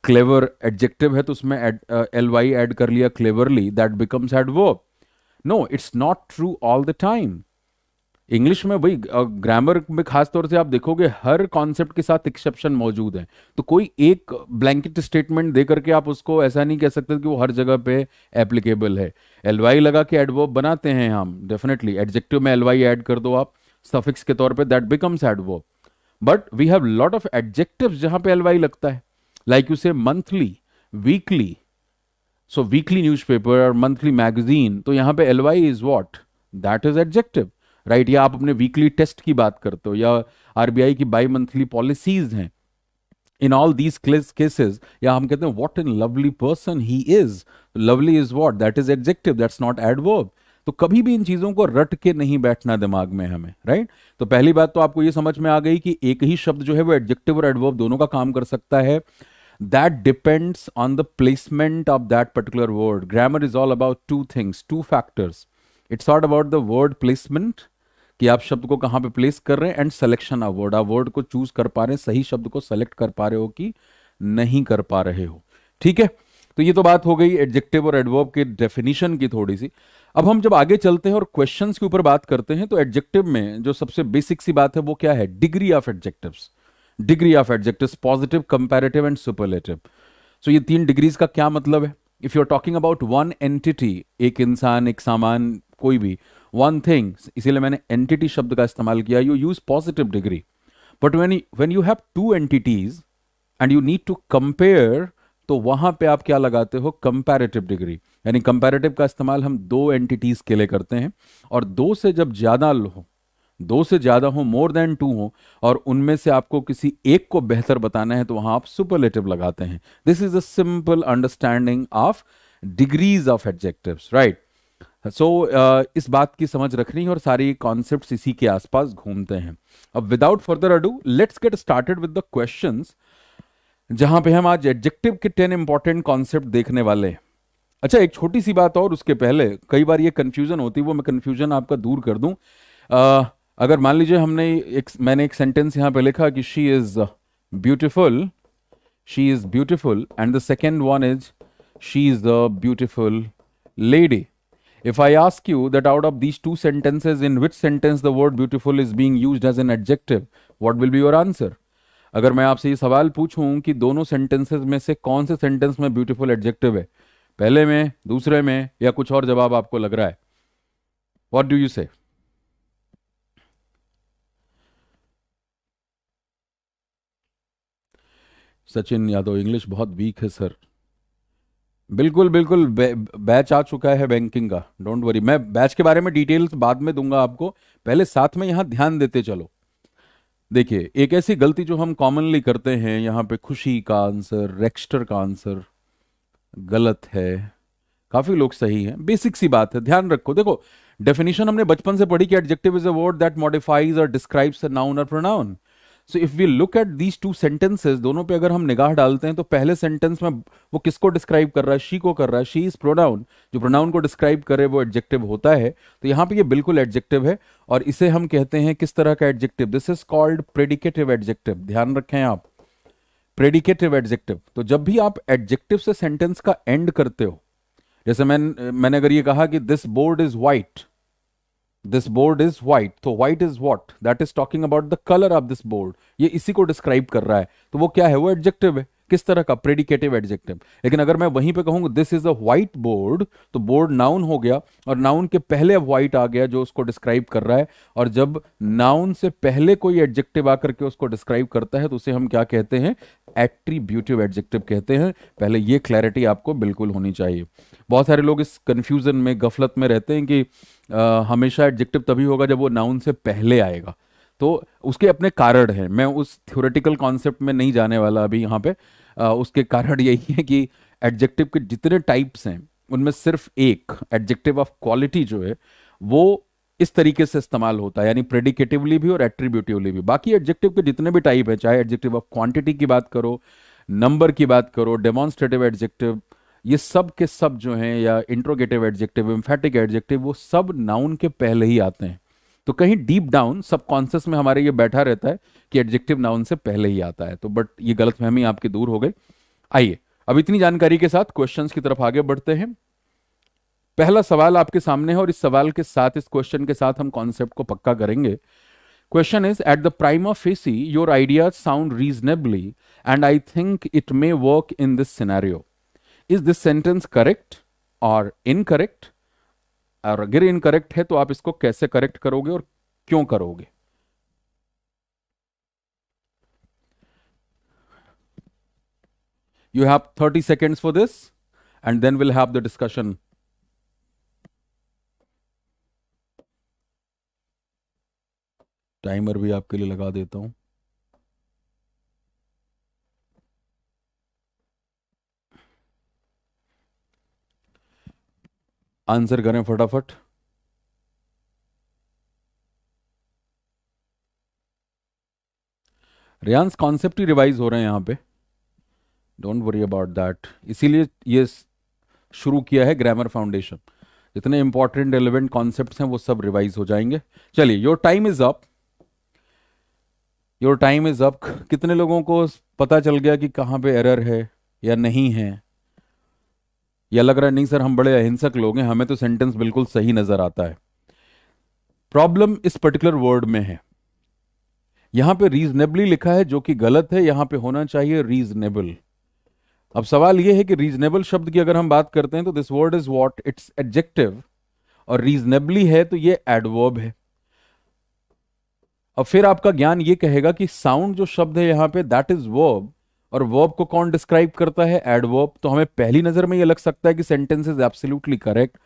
clever adjective है तो उसमें एल वाई एड कर लिया cleverly that becomes adverb no it's not true all the time English में भाई ग्रामर में खास तौर से आप देखोगे हर कॉन्सेप्ट के साथ एक्सेप्शन मौजूद है तो कोई एक ब्लैंकेट स्टेटमेंट दे करके आप उसको ऐसा नहीं कह सकते कि वो हर जगह पे एप्लीकेबल है एलवाई लगा के एडवर्ब बनाते हैं हम डेफिनेटली एडजेक्टिव में एलवाई ऐड कर दो आप सफिक्स के तौर पे that becomes adverb but we have lot of adjective जहां पे एलवाई लगता है like you say monthly weekly so weekly newspaper और मंथली मैगजीन तो यहां पे L Y is what that is adjective right या आप अपने वीकली टेस्ट की बात करते हो या आरबीआई की बाई मंथली पॉलिसीज हैं इन ऑल दीज केसेस या हम कहते हैं what in lovely person he is lovely is what that is adjective that's not adverb तो कभी भी इन चीजों को रट के नहीं बैठना दिमाग में हमें राइट right? तो पहली बात तो आपको यह समझ में आ गई कि एक ही शब्द जो है वो एडजेक्टिव और एडवर्ब दोनों का काम कर सकता है that depends on the placement of that particular word grammar is all about two things two factors it's not about the word placement कि आप शब्द को कहाँ पे प्लेस कर रहे हैं एंड सिलेक्शन अवॉर्ड अवॉर्ड को चूज कर पा रहे हैं सही शब्द को सेलेक्ट कर पा रहे हो कि नहीं कर पा रहे हो ठीक है तो ये तो बात हो गई एडजेक्टिव और एडवर्ब के डेफिनेशन की थोड़ी सी अब हम जब आगे चलते हैं और क्वेश्चंस के ऊपर बात करते हैं तो एडजेक्टिव में जो सबसे बेसिक सी बात है वो क्या है degree of adjectives degree of adjectives positive comparative and superlative so ये तीन डिग्रीज का क्या मतलब है if you are talking about one entity एक इंसान एक सामान कोई भी वन थिंग इसीलिए मैंने एंटिटी शब्द का इस्तेमाल किया you use positive degree but when when you have two entities and you need to compare तो वहां पे आप क्या लगाते हो कंपैरेटिव डिग्री यानी कंपैरेटिव का इस्तेमाल हम दो एंटिटीज के लिए करते हैं और दो से जब ज्यादा हो दो से ज्यादा हो मोर देन टू हो और उनमें से आपको किसी एक को बेहतर बताना है तो वहां आप सुपरलेटिव लगाते हैं this is a simple understanding of degrees of adjective right so so, uh, इस बात की समझ रखनी है और सारी कॉन्सेप्ट इसी के आसपास घूमते हैं अब without further ado let's get started with the question जहां पे हम आज एडजेक्टिव के टेन इंपॉर्टेंट कॉन्सेप्ट देखने वाले हैं अच्छा एक छोटी सी बात और उसके पहले कई बार ये कन्फ्यूजन होती है वो मैं कन्फ्यूजन आपका दूर कर दूं uh, अगर मान लीजिए हमने एक मैंने एक सेंटेंस यहां पे लिखा कि she is beautiful she is beautiful and the second one is she is the beautiful lady If I ask you that out of these two sentences, in which sentence the word beautiful is being used as an adjective, what will be your answer? अगर मैं आपसे ये सवाल पूछूं कि दोनों sentences में से कौन से सेंटेंस में ब्यूटीफुल एडजेक्टिव है पहले में दूसरे में या कुछ और जवाब आपको लग रहा है what do you say Sachin Yadav English बहुत वीक है सर बिल्कुल बिल्कुल बै, बैच आ चुका है बैंकिंग का डोंट वरी मैं बैच के बारे में डिटेल्स बाद में दूंगा आपको पहले साथ में यहाँ ध्यान देते चलो देखिए एक ऐसी गलती जो हम कॉमनली करते हैं यहाँ पे खुशी का आंसर रेक्स्टर का आंसर गलत है काफी लोग सही हैं बेसिक सी बात है ध्यान रखो देखो डेफिनेशन हमने बचपन से पढ़ी कि adjective is a word that modifies और डिस्क्राइब्स अ नाउन और pronoun so if we look at these two sentences दोनों पे अगर हम निगाह डालते हैं तो पहले सेंटेंस में वो किसको डिस्क्राइब कर रहा है शी को कर रहा है शी इज प्रोनाउन जो प्रोनाउन को डिस्क्राइब करे वो एडजेक्टिव होता है तो यहाँ पे ये बिल्कुल एडजेक्टिव है और इसे हम कहते हैं किस तरह का adjective this is called predicative adjective ध्यान रखें आप प्रेडिकेटिव एडजेक्टिव तो जब भी आप एडजेक्टिव से सेंटेंस का एंड करते हो जैसे मैं मैंने अगर ये कहा कि this board is white this board is white तो white is what that is talking about the colour of this board ये इसी को डिस्क्राइब कर रहा है तो वो क्या है वो एडजेक्टिव है किस तरह का प्रेडिकेटिव एडजेक्टिव लेकिन अगर मैं वहीं पे कहूंगा this is a white board तो बोर्ड नाउन हो गया और नाउन के पहले व्हाइट आ गया जो उसको डिस्क्राइब कर रहा है और जब नाउन से पहले कोई एडजेक्टिव आकर के उसको डिस्क्राइब करता है तो उसे हम क्या कहते हैं एट्रीब्यूटिव एडजेक्टिव कहते हैं पहले ये क्लैरिटी आपको बिल्कुल होनी चाहिए बहुत सारे लोग इस कन्फ्यूज़न में गफलत में रहते हैं कि आ, हमेशा एडजेक्टिव तभी होगा जब वो नाउन से पहले आएगा तो उसके अपने कारण हैं मैं उस थ्योरेटिकल कॉन्सेप्ट में नहीं जाने वाला अभी यहाँ पे आ, उसके कारण यही है कि एडजेक्टिव के जितने टाइप्स हैं उनमें सिर्फ एक एडजेक्टिव ऑफ क्वालिटी जो है वो इस तरीके से इस्तेमाल होता है यानी प्रेडिकेटिवली भी और एट्रीब्यूटिवली भी बाकी एडजेक्टिव के जितने भी टाइप है चाहे एडजेक्टिव ऑफ क्वांटिटी की बात करो नंबर की बात करो डेमोन्स्ट्रेटिव एडजेक्टिव ये सब के सब जो हैं या इंट्रोगेटिव एडजेक्टिव इम्फेटिक एडजेक्टिव वो सब नाउन के पहले ही आते हैं तो कहीं डीप डाउन सब कॉन्सियस में हमारे ये बैठा रहता है कि एडजेक्टिव नाउन से पहले ही आता है तो बट ये गलतफहमी आपकी दूर हो गई आइए अब इतनी जानकारी के साथ क्वेश्चंस की तरफ आगे बढ़ते हैं पहला सवाल आपके सामने है और इस सवाल के साथ इस क्वेश्चन के साथ हम कॉन्सेप्ट को पक्का करेंगे question is at the prime of facie your ideas sound reasonably and I think it may work in this scenario is this sentence correct और इनकरेक्ट और अगर इनकरेक्ट है तो आप इसको कैसे करेक्ट करोगे और क्यों करोगे you have thirty second for this and then will have the discussion timer भी आपके लिए लगा देता हूं आंसर करें फटाफट रियांस कॉन्सेप्ट ही रिवाइज हो रहे हैं यहां पे डोंट वरी अबाउट दैट इसीलिए ये शुरू किया है ग्रामर फाउंडेशन इतने इंपॉर्टेंट रेलिवेंट कॉन्सेप्ट हैं वो सब रिवाइज हो जाएंगे चलिए your time is up your time is up कितने लोगों को पता चल गया कि कहाँ पे एरर है या नहीं है या लग रहा है नहीं सर हम बड़े अहिंसक लोग हैं हमें तो सेंटेंस बिल्कुल सही नज़र आता है प्रॉब्लम इस पर्टिकुलर वर्ड में है यहां पे रीजनेबली लिखा है जो कि गलत है यहां पे होना चाहिए रीजनेबल अब सवाल यह है कि रीजनेबल शब्द की अगर हम बात करते हैं तो this word is what it's adjective और रीजनेबली है तो ये एडवर्ब है अब फिर आपका ज्ञान ये कहेगा कि साउंड जो शब्द है यहाँ पे दैट इज वर्ब और वर्ब को कौन डिस्क्राइब करता है एडवर्ब तो हमें पहली नजर में ये लग सकता है कि sentence is absolutely correct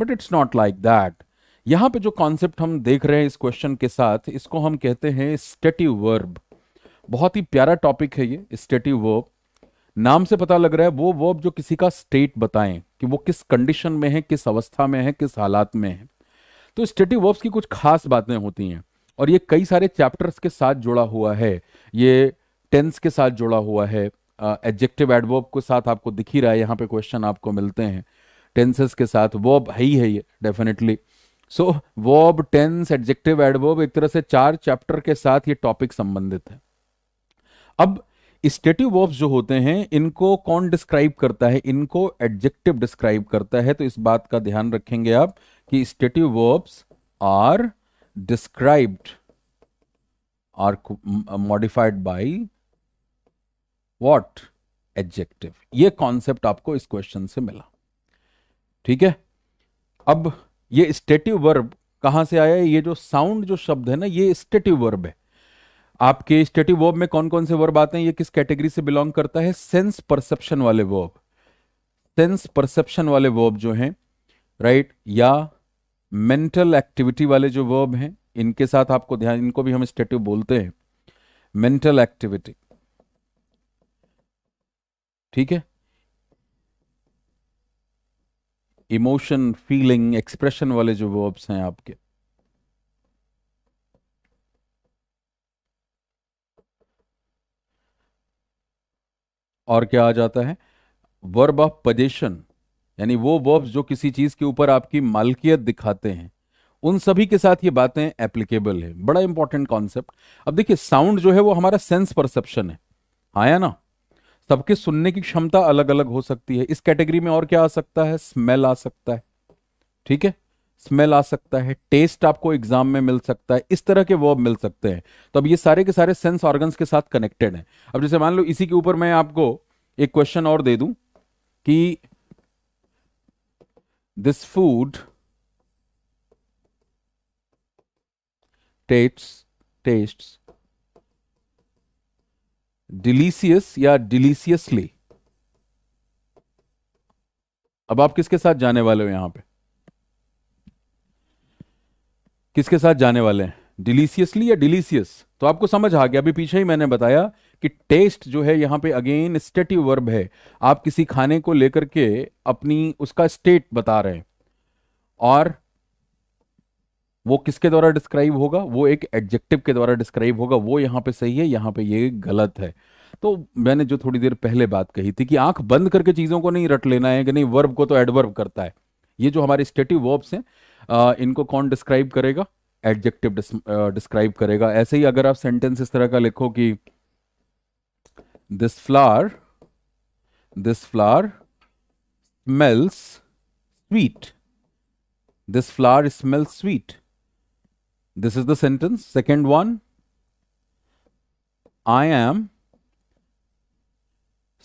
but it's not like that यहाँ पे जो कॉन्सेप्ट हम देख रहे हैं इस क्वेश्चन के साथ इसको हम कहते हैं स्टेटिव वर्ब बहुत ही प्यारा टॉपिक है ये स्टेटिव वर्ब नाम से पता लग रहा है वो वर्ब जो किसी का स्टेट बताएं कि वो किस कंडीशन में है किस अवस्था में है किस हालात में है तो स्टेटिव वर्ब्स की कुछ खास बातें होती हैं और ये कई सारे चैप्टर्स के साथ जुड़ा हुआ है ये टेंस के साथ जुड़ा हुआ है एडजेक्टिव एडवर्ब के साथ आपको दिख ही रहा है यहाँ पे क्वेश्चन आपको मिलते हैं टेंसेस के साथ वर्ब है ही है ये definitely so verb tense adjective adverb एक तरह से चार चैप्टर के साथ ये टॉपिक संबंधित है अब स्टेटिव वर्ब्स जो होते हैं इनको कौन डिस्क्राइब करता है इनको एडजेक्टिव डिस्क्राइब करता है तो इस बात का ध्यान रखेंगे आप कि stative verbs are described or uh, modified by what adjective ये कॉन्सेप्ट आपको इस क्वेश्चन से मिला ठीक है अब ये स्टेटिव वर्ब कहां से आया ये जो साउंड जो शब्द है ना ये स्टेटिव वर्ब है आपके स्टेटिव वर्ब में कौन कौन से वर्ब आते हैं ये किस कैटेगरी से बिलोंग करता है सेंस परसेप्शन वाले वर्ब सेंस परसेप्शन वाले वर्ब जो हैं राइट या मेंटल एक्टिविटी वाले जो वर्ब हैं इनके साथ आपको ध्यान इनको भी हम स्टेटिव बोलते हैं मेंटल एक्टिविटी ठीक है इमोशन फीलिंग एक्सप्रेशन वाले जो वर्ब्स हैं आपके और क्या आ जाता है वर्ब ऑफ पजेशन यानी वो वर्ब्स जो किसी चीज के ऊपर आपकी मालकियत दिखाते हैं उन सभी के साथ ये बातें एप्लीकेबल है बड़ा इंपॉर्टेंट कॉन्सेप्ट अब देखिए साउंड जो है वो हमारा सेंस परसेप्शन है आया हाँ ना सबके सुनने की क्षमता अलग अलग हो सकती है इस कैटेगरी में और क्या आ सकता है स्मेल आ सकता है ठीक है स्मेल आ सकता है टेस्ट आपको एग्जाम में मिल सकता है इस तरह के वर्ब मिल सकते हैं तो अब ये सारे के सारे सेंस ऑर्गन्स के साथ कनेक्टेड हैं अब जैसे मान लो इसी के ऊपर मैं आपको एक क्वेश्चन और दे दूं कि this food tastes tastes delicious या डिलीसियसली अब आप किसके साथ जाने वाले हो यहां पे किसके साथ जाने वाले हैं डिलीसियसली या डिलीसियस तो आपको समझ आ गया अभी पीछे ही मैंने बताया कि टेस्ट जो है यहाँ पे अगेन स्टेटिव वर्ब है आप किसी खाने को लेकर के अपनी उसका स्टेट बता रहे हैं और वो किसके द्वारा डिस्क्राइब होगा वो एक एडजेक्टिव के द्वारा डिस्क्राइब होगा वो यहाँ पे सही है यहाँ पे ये गलत है तो मैंने जो थोड़ी देर पहले बात कही थी कि आंख बंद करके चीज़ों को नहीं रट लेना है कि नहीं वर्ब को तो एडवर्ब करता है ये जो हमारे स्टेटिव वर्ब्स हैं इनको कौन डिस्क्राइब करेगा एडजेक्टिव डिस्क्राइब करेगा ऐसे ही अगर आप सेंटेंस इस तरह का लिखो कि this flower this flower smells sweet this flower smells sweet this is the sentence second one i am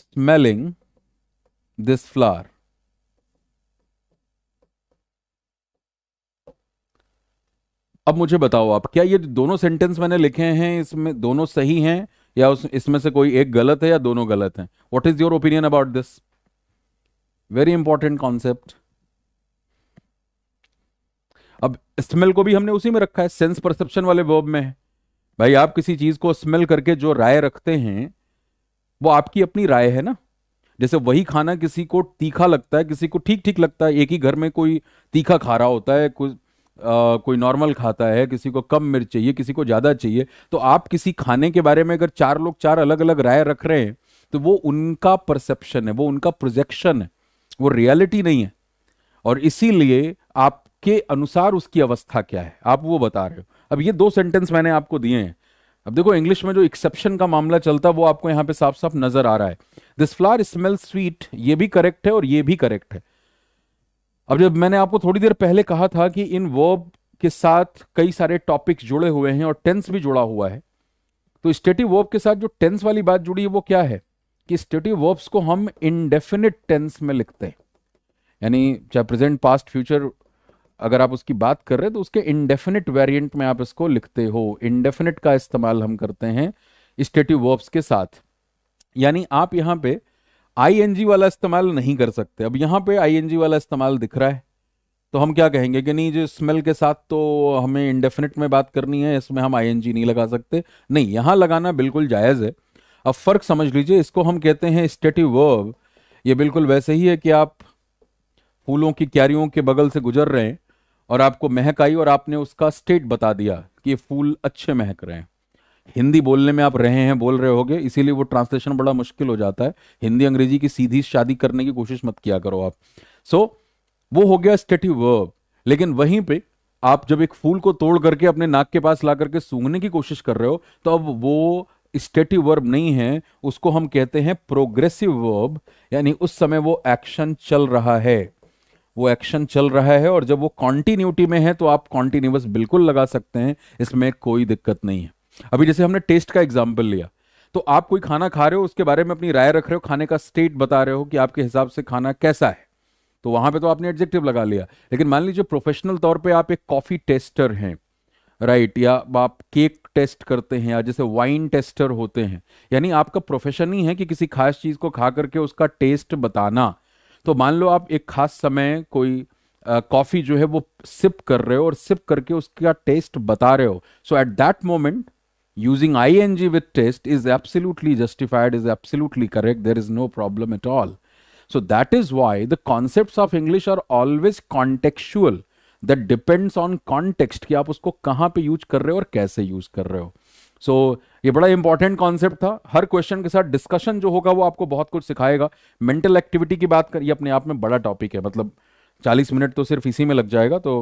smelling this flower अब मुझे बताओ आप क्या ये दोनों सेंटेंस मैंने लिखे हैं इसमें दोनों सही हैं या उस इसमें से कोई एक गलत है या दोनों गलत हैं what is your opinion about this very important concept अब स्मेल को भी हमने उसी में रखा है सेंस परसेप्शन वाले वर्ब में है भाई आप किसी चीज को स्मेल करके जो राय रखते हैं वो आपकी अपनी राय है ना जैसे वही खाना किसी को तीखा लगता है किसी को ठीक ठीक लगता है एक ही घर में कोई तीखा खा रहा होता है कुछ कोई नॉर्मल खाता है किसी को कम मिर्च चाहिए किसी को ज़्यादा चाहिए तो आप किसी खाने के बारे में अगर चार लोग चार अलग अलग राय रख रहे हैं तो वो उनका परसेप्शन है वो उनका प्रोजेक्शन है वो रियलिटी नहीं है और इसीलिए आपके अनुसार उसकी अवस्था क्या है आप वो बता रहे हो अब ये दो सेंटेंस मैंने आपको दिए हैं अब देखो इंग्लिश में जो एक्सेप्शन का मामला चलता है वो आपको यहाँ पे साफ साफ नजर आ रहा है दिस फ्लावर स्मेल स्वीट ये भी करेक्ट है और ये भी करेक्ट है अब जब मैंने आपको थोड़ी देर पहले कहा था कि इन वर्ब के साथ कई सारे टॉपिक जुड़े हुए हैं और टेंस भी जुड़ा हुआ है तो स्टेटिव वर्ब के साथ जो टेंस वाली बात जुड़ी है वो क्या है कि स्टेटिव वर्ब्स को हम इनडेफिनिट टेंस में लिखते हैं यानी चाहे प्रेजेंट पास्ट फ्यूचर अगर आप उसकी बात कर रहे हैं तो उसके इनडेफिनिट वेरिएंट में आप इसको लिखते हो इनडेफिनिट का इस्तेमाल हम करते हैं स्टेटिव वर्ब्स के साथ यानी आप यहां पे आईएनजी वाला इस्तेमाल नहीं कर सकते अब यहाँ पे आईएनजी वाला इस्तेमाल दिख रहा है तो हम क्या कहेंगे कि नहीं जो स्मेल के साथ तो हमें इंडेफिनिट में बात करनी है इसमें हम आईएनजी नहीं लगा सकते नहीं यहाँ लगाना बिल्कुल जायज़ है अब फ़र्क समझ लीजिए इसको हम कहते हैं स्टेटिव वर्ब ये बिल्कुल वैसे ही है कि आप फूलों की क्यारियों के बगल से गुजर रहे हैं और आपको महक आई और आपने उसका स्टेट बता दिया कि ये फूल अच्छे महक रहे हैं हिंदी बोलने में आप रहे हैं बोल रहे होगे इसीलिए वो ट्रांसलेशन बड़ा मुश्किल हो जाता है हिंदी अंग्रेजी की सीधी शादी करने की कोशिश मत किया करो आप सो so, वो हो गया स्टेटिव वर्ब लेकिन वहीं पे आप जब एक फूल को तोड़ करके अपने नाक के पास ला करके सूंघने की कोशिश कर रहे हो तो अब वो स्टेटिव वर्ब नहीं है उसको हम कहते हैं प्रोग्रेसिव वर्ब यानी उस समय वो एक्शन चल रहा है वो एक्शन चल रहा है और जब वो कॉन्टिन्यूटी में है तो आप कॉन्टिन्यूस बिल्कुल लगा सकते हैं इसमें कोई दिक्कत नहीं है अभी जैसे हमने टेस्ट का एग्जाम्पल लिया तो आप कोई खाना खा रहे हो उसके बारे में अपनी राय रख रहे हो खाने का स्टेट बता रहे हो कि आपके हिसाब से खाना कैसा है तो वहां पे तो आपने एडजेक्टिव लगा लिया लेकिन मान लीजिए प्रोफेशनल तौर पे आप एक कॉफी टेस्टर हैं राइट या आप केक टेस्ट करते हैं या जैसे वाइन टेस्टर होते हैं यानी आपका प्रोफेशन ही है कि किसी खास चीज को खा करके उसका टेस्ट बताना तो मान लो आप एक खास समय कोई कॉफी जो है वो सिप कर रहे हो और सिप करके उसका टेस्ट बता रहे हो so at that moment using ing with test is absolutely justified, is absolutely correct. There is no problem at all. So that is why the concepts of English are always contextual. That depends on context ki aap usko kahan pe use kar rahe ho aur kaise use kar rahe ho so so, ये बड़ा important concept था हर question के साथ discussion जो होगा वो आपको बहुत कुछ सिखाएगा मेंटल एक्टिविटी की बात करिए अपने आप में बड़ा टॉपिक है मतलब 40 मिनट तो सिर्फ इसी में लग जाएगा तो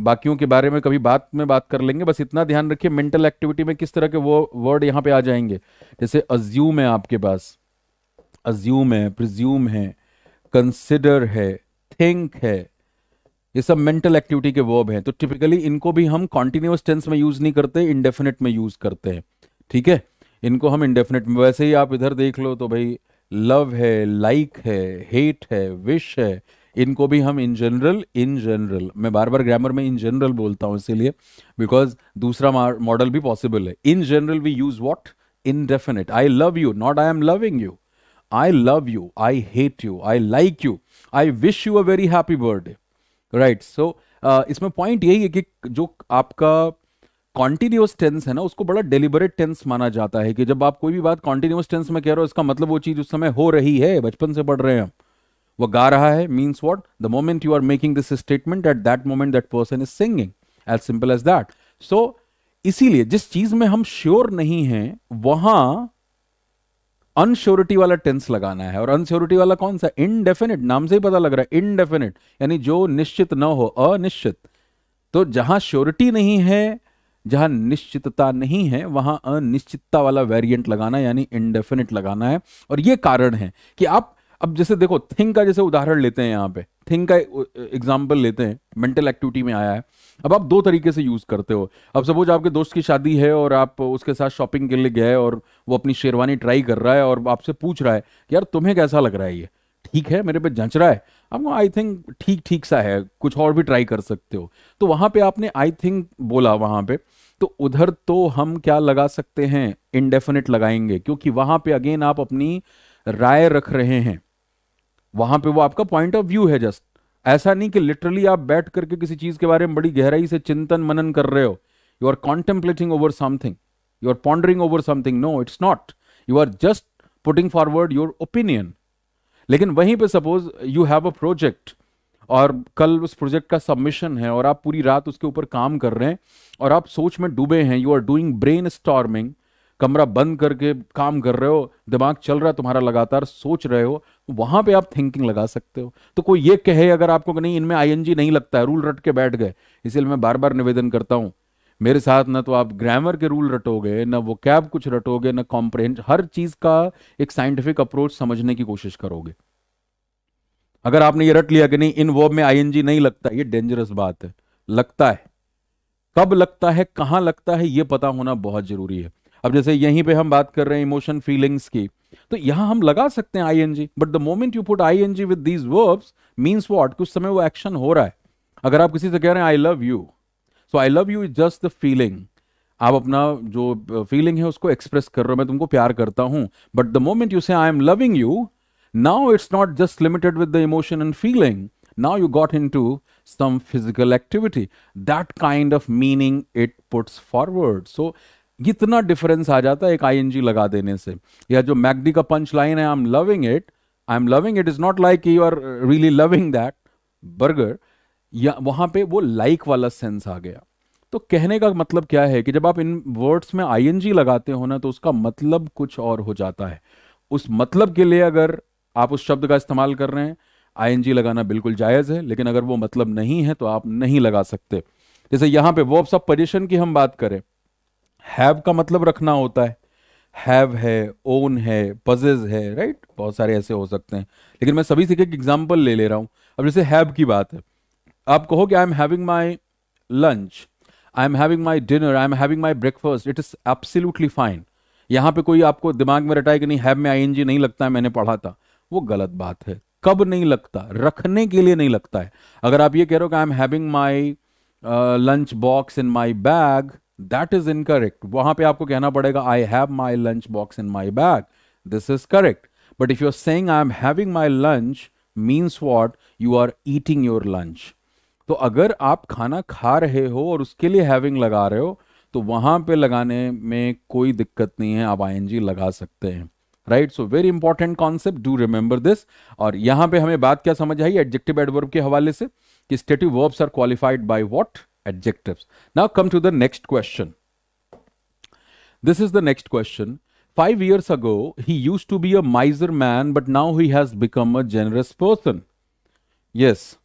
बाकियों के बारे में कभी बात में बात कर लेंगे बस इतना ध्यान रखिए मेंटल एक्टिविटी में किस तरह के वो वर्ड यहाँ पे आ जाएंगे जैसे अज्यूम है आपके पास अज्यूम है प्रिज्यूम है कंसिडर है थिंक है ये सब मेंटल एक्टिविटी के वर्ब हैं तो टिपिकली इनको भी हम कॉन्टिन्यूस टेंस में यूज नहीं करते इंडेफिनेट में यूज करते हैं ठीक है इनको हम इंडेफिनेट में वैसे ही आप इधर देख लो तो भाई लव है लाइक like है हेट है विश है इनको भी हम इन जनरल इन जनरल मैं बार बार ग्रामर में इन जनरल बोलता हूं इसीलिए बिकॉज दूसरा मॉडल भी पॉसिबल है in general we use what indefinite I love you not I am loving you I love you I hate you I like you I wish you a very happy birthday right so इसमें point यही है कि जो आपका continuous tense है ना उसको बड़ा डेलिबरेट टेंस माना जाता है कि जब आप कोई भी बात कॉन्टिन्यूस टेंस में कह रहे हो इसका मतलब वो चीज उस समय हो रही है बचपन से पढ़ रहे हैं हम वह गा रहा है means what the moment you are making this statement at that moment that person is singing as simple as that so इसीलिए जिस चीज में हम श्योर नहीं हैं वहां अनश्योरिटी वाला टेंस लगाना है और अनश्योरिटी वाला कौन सा इनडेफिनिट नाम से ही पता लग रहा है इनडेफिनिट यानी जो निश्चित न हो अनिश्चित तो जहां श्योरिटी नहीं है जहां निश्चितता नहीं है वहां अनिश्चितता वाला वेरिएंट लगाना यानी इनडेफिनिट लगाना है और ये कारण है कि आप अब जैसे देखो थिंक का जैसे उदाहरण लेते हैं यहाँ पे थिंक का एग्जाम्पल लेते हैं मेंटल एक्टिविटी में आया है अब आप दो तरीके से यूज करते हो अब सपोज आपके दोस्त की शादी है और आप उसके साथ शॉपिंग के लिए गए और वो अपनी शेरवानी ट्राई कर रहा है और आपसे पूछ रहा है कि यार तुम्हें कैसा लग रहा है ये ठीक है मेरे पे जंच रहा है अब आई थिंक ठीक ठीक सा है कुछ और भी ट्राई कर सकते हो तो वहां पे आपने आई थिंक बोला वहां पे तो उधर तो हम क्या लगा सकते हैं इनडेफिनेट लगाएंगे क्योंकि वहां पे अगेन आप अपनी राय रख रहे हैं वहां पे वो आपका पॉइंट ऑफ व्यू है जस्ट ऐसा नहीं कि लिटरली आप बैठ करके किसी चीज के बारे में बड़ी गहराई से चिंतन मनन कर रहे हो you are contemplating over something you are pondering over something no it's not you are just putting forward your opinion लेकिन वहीं पे suppose you have a project और कल उस प्रोजेक्ट का सबमिशन है और आप पूरी रात उसके ऊपर काम कर रहे हैं और आप सोच में डूबे हैं you are doing brain storming कमरा बंद करके काम कर रहे हो दिमाग चल रहा है तुम्हारा लगातार सोच रहे हो वहां पे आप थिंकिंग लगा सकते हो तो कोई ये कहे अगर आपको नहीं इनमें आईएनजी नहीं लगता है रूल रट के बैठ गए इसलिए मैं बार बार निवेदन करता हूं मेरे साथ ना तो आप ग्रामर के रूल रटोगे ना वो कैब कुछ रटोगे ना कॉम्प्रहेंड हर चीज का एक साइंटिफिक अप्रोच समझने की कोशिश करोगे अगर आपने ये रट लिया कि नहीं इन वर्ब में आईएनजी नहीं लगता ये डेंजरस बात है लगता है कब लगता है कहां लगता है ये पता होना बहुत जरूरी है अब जैसे यहीं पे हम बात कर रहे हैं इमोशन फीलिंग्स की तो यहां हम लगा सकते हैं ING but the moment you put ING with these verbs means what कुछ समय वो एक्शन हो रहा है अगर आप किसी से कह रहे हैं I love you so I love you is just the feeling आप अपना जो फीलिंग है उसको एक्सप्रेस कर रहे हो मैं तुमको प्यार करता हूं but the moment you say I am loving you now it's not just limited with the emotion and feeling you got into some physical activity that kind of meaning it puts forward so कितना difference आ जाता है एक ING लगा देने से या जो मैगडी का पंच लाइन है I am loving it I am loving it is not like you are really loving that burger या वहां पे वो लाइक like वाला सेंस आ गया तो कहने का मतलब क्या है कि जब आप इन वर्ड्स में आईएनजी लगाते हो ना तो उसका मतलब कुछ और हो जाता है उस मतलब के लिए अगर आप उस शब्द का इस्तेमाल कर रहे हैं आई लगाना बिल्कुल जायज है लेकिन अगर वो मतलब नहीं है तो आप नहीं लगा सकते जैसे यहां पे वो सब पोजिशन की हम बात करें हैव का मतलब रखना होता है हैव है ओन है पजेज है राइट बहुत सारे ऐसे हो सकते हैं लेकिन मैं सभी से एक एग्जाम्पल ले ले रहा हूँ अब जैसे हैव की बात है आप कहो कि I am having my lunch I am having my dinner I am having my breakfast it is absolutely fine यहाँ पे कोई आपको दिमाग में रटाए कि नहीं हैव में आई नहीं लगता है मैंने पढ़ा था वो गलत बात है कब नहीं लगता रखने के लिए नहीं लगता है अगर आप ये कह रहे हो कि I am having my lunch box in my bag that is incorrect वहां पे आपको कहना पड़ेगा I have my lunch box in my bag this is correct but if you are saying I am having my lunch means what you are eating your lunch तो अगर आप खाना खा रहे हो और उसके लिए हैविंग लगा रहे हो तो वहां पे लगाने में कोई दिक्कत नहीं है आप आई लगा सकते हैं right so very important concept do remember this और यहां पे हमें बात क्या समझ आई एडजेक्टिव एडवर्ब के हवाले से कि stative verbs are qualified by what adjectives. Now come to the next question. This is the next question. Five years ago, he used to be a miser man, but now he has become a generous person. Yes.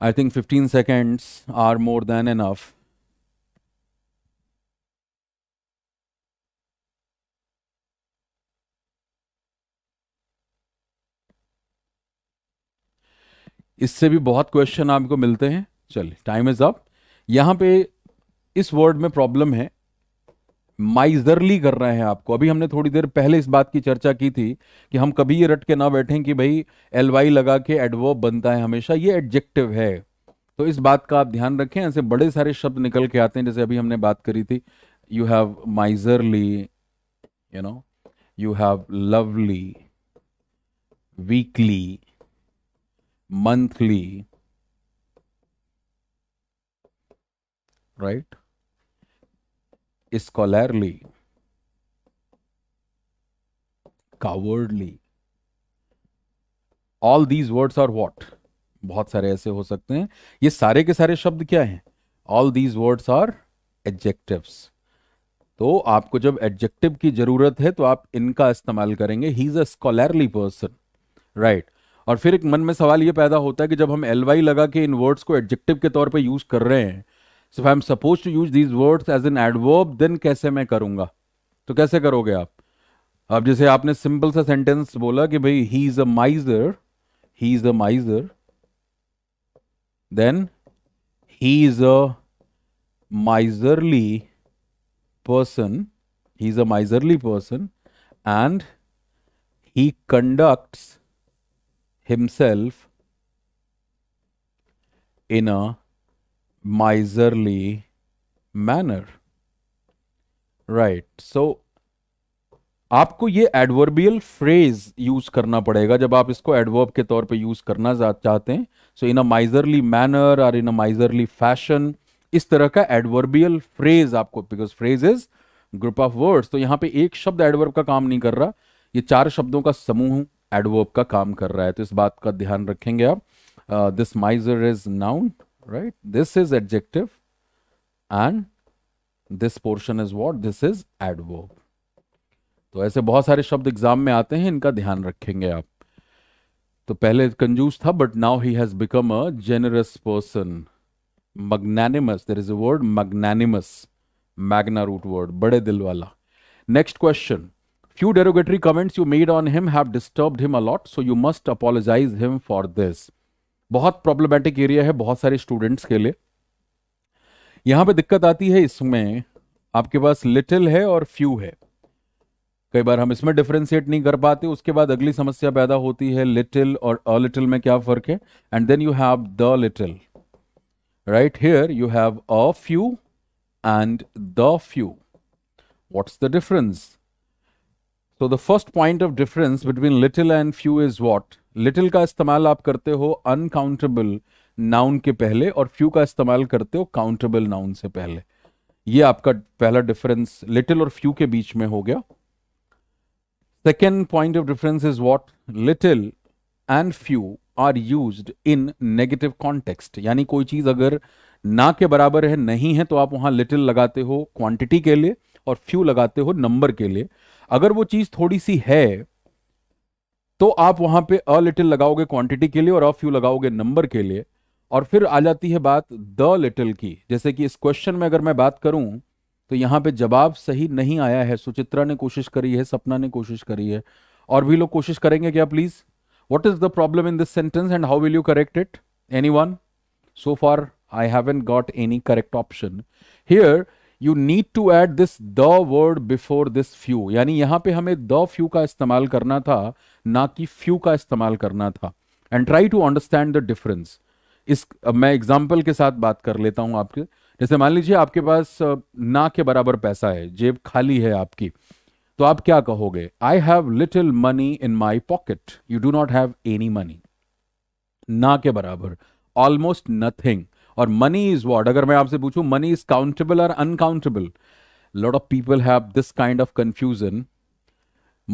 I think 15 seconds are more than enough. इससे भी बहुत question आपको मिलते हैं चलिए time is up यहां पे इस वर्ड में प्रॉब्लम है माइजरली कर रहे हैं आपको अभी हमने थोड़ी देर पहले इस बात की चर्चा की थी कि हम कभी ये रट के ना बैठें कि भाई एल वाई लगा के एडवर्ब बनता है हमेशा ये एडजेक्टिव है तो इस बात का आप ध्यान रखें ऐसे बड़े सारे शब्द निकल के आते हैं जैसे अभी हमने बात करी थी you have miserly you know you have lovely weekly monthly right? Scholarly, cowardly. All these words are what? बहुत सारे ऐसे हो सकते हैं ये सारे के सारे शब्द क्या हैं all these words are adjectives तो आपको जब एडजेक्टिव की जरूरत है तो आप इनका इस्तेमाल करेंगे he is a scholarly person right और फिर एक मन में सवाल ये पैदा होता है कि जब हम एल वाई लगा के इन वर्ड्स को एडजेक्टिव के तौर पे यूज कर रहे हैं so I am suppose to use these words as an adverb then कैसे मैं करूंगा तो कैसे करोगे आप अब जैसे आपने सिंपल सा सेंटेंस बोला कि भाई he is a miser he is a miser then he is a person he is a miserly person and he conducts himself in a miserly manner right so आपको ये एडवर्बियल फ्रेज यूज करना पड़ेगा जब आप इसको adverb के तौर पे यूज करना चाहते हैं सो इन अ माइजरली मैनर और इन अ माइजरली फैशन इस तरह का एडवर्बियल फ्रेज आपको because phrase is group of words तो यहाँ पे एक शब्द एडवर्ब का काम नहीं कर रहा ये चार शब्दों का समूह एडवर्ब का काम कर रहा है तो इस बात का ध्यान रखेंगे आप this miser is noun right? This is adjective and this portion is what? This is adverb. तो ऐसे बहुत सारे शब्द एग्जाम में आते हैं इनका ध्यान रखेंगे आप तो पहले कंजूस था but now he has become a generous person Magnanimous. There is a word magnanimous magna root word बड़े दिल वाला next question few derogatory comments you made on him have disturbed him a lot so you must apologize him for this बहुत problematic area है बहुत सारे students के लिए यहां पे दिक्कत आती है इसमें आपके पास लिटिल है और फ्यू है कई बार हम इसमें डिफ्रेंशिएट नहीं कर पाते उसके बाद अगली समस्या पैदा होती है लिटिल और अ लिटिल में क्या फर्क है and then you have the little right here you have a few and the few what's the difference so the first point of difference between little and few is what little का इस्तेमाल आप करते हो uncountable noun के पहले और few का इस्तेमाल करते हो काउंटेबल नाउन से पहले ये आपका पहला डिफरेंस लिटिल और फ्यू के बीच में हो गया second point of difference is what little and few are use in negative context यानी कोई चीज अगर ना के बराबर है नहीं है तो आप वहां लिटिल लगाते हो क्वांटिटी के लिए और फ्यू लगाते हो नंबर के लिए अगर वो चीज थोड़ी सी है तो आप वहां पे अ लिटिल लगाओगे क्वांटिटी के लिए और अ फ्यू लगाओगे नंबर के लिए और फिर आ जाती है बात द लिटिल की जैसे कि इस क्वेश्चन में अगर मैं बात करूं तो यहां पे जवाब सही नहीं आया है सुचित्रा ने कोशिश करी है सपना ने कोशिश करी है और भी लोग कोशिश करेंगे क्या please what is the problem in this sentence and how will you correct it any one so far I haven't got any correct option here you need to add this the word before this few यानी यहां पे हमें the few का इस्तेमाल करना था ना कि फ्यू का इस्तेमाल करना था and try to understand the difference इस अब मैं एग्जाम्पल के साथ बात कर लेता हूं आपके जैसे मान लीजिए आपके पास ना के बराबर पैसा है जेब खाली है आपकी तो आप क्या कहोगे I have little money in my pocket you do not have any money ना के बराबर ऑलमोस्ट नथिंग और मनी इज वॉट अगर मैं आपसे पूछूं मनी इज काउंटेबल और uncountable lot of people have this kind of confusion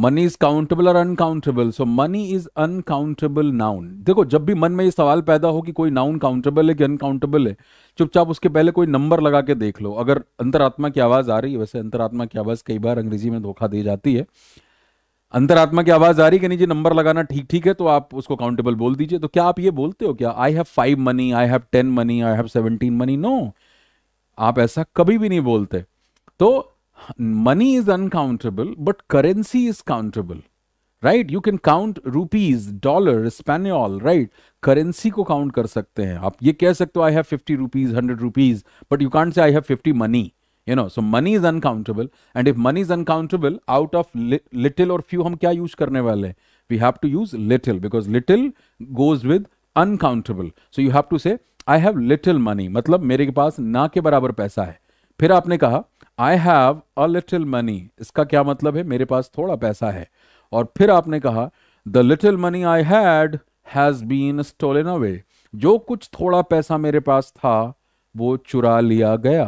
money is countable और uncountable so money is uncountable noun देखो जब भी मन में ये सवाल पैदा हो कि कोई नाउन काउंटेबल है कि अनकाउंटेबल है चुपचाप उसके पहले कोई नंबर लगा के देख लो अगर अंतरात्मा की आवाज़ आ रही है वैसे अंतरात्मा की आवाज़ कई बार अंग्रेजी में धोखा दी जाती है अंतरात्मा की आवाज आ रही कि नहीं जी नंबर लगाना ठीक ठीक है तो आप उसको काउंटेबल बोल दीजिए तो क्या आप ये बोलते हो क्या I have five money I have ten money I have seventeen money no आप ऐसा कभी भी नहीं बोलते तो money is uncountable but currency is countable right you can count rupees dollar स्पेनियॉल राइट करेंसी को काउंट कर सकते हैं आप ये कह सकते हो I have fifty rupees hundred rupees but you can't say I have fifty money you know so money is uncountable and if money is uncountable out of little और फ्यू हम क्या यूज करने वाले we have to use little because little goes with uncountable so you have to say I have little money मतलब मेरे के पास ना के बराबर पैसा है फिर आपने कहा I have a little money इसका क्या मतलब है मेरे पास थोड़ा पैसा है और फिर आपने कहा the little money I had has been stolen away जो कुछ थोड़ा पैसा मेरे पास था वो चुरा लिया गया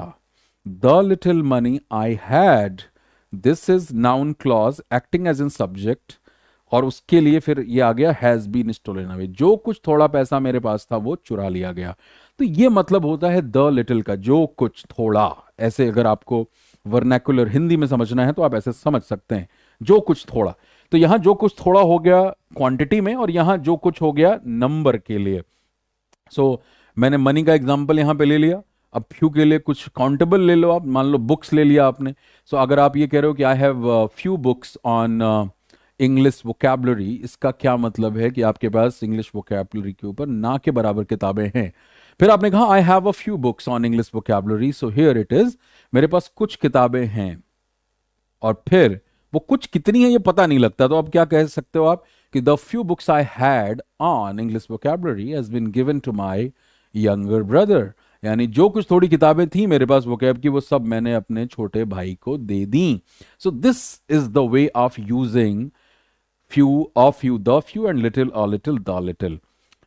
the little money I had this is noun clause acting as in subject और उसके लिए फिर ये आ गया हैज बीन स्टोलन अवे जो कुछ थोड़ा पैसा मेरे पास था वो चुरा लिया गया तो ये मतलब होता है द लिटिल का जो कुछ थोड़ा ऐसे अगर आपको वर्नैकुलर हिंदी में समझना है तो आप ऐसे समझ सकते हैं जो कुछ थोड़ा तो यहां जो कुछ थोड़ा हो गया क्वांटिटी में और यहां जो कुछ हो गया नंबर के लिए सो so, मैंने मनी का एग्जाम्पल यहां पे ले लिया अब फ्यू के लिए कुछ काउंटेबल ले लो आप मान लो बुक्स ले लिया आपने सो so, अगर आप ये कह रहे हो कि I have few books on English vocabulary इसका क्या मतलब है कि आपके पास इंग्लिश वोकेबलरी के ऊपर ना के बराबर किताबें हैं फिर आपने कहा I have a few books on English vocabulary so here it is मेरे पास कुछ किताबें हैं और फिर वो कुछ कितनी है ये पता नहीं लगता तो आप क्या कह सकते हो आप कि the few books I had on English vocabulary has been given to my younger brother यानी जो कुछ थोड़ी किताबें थी मेरे पास वो कैब की वो सब मैंने अपने छोटे भाई को दे दी so this is the way of using few of you the few and little a little the little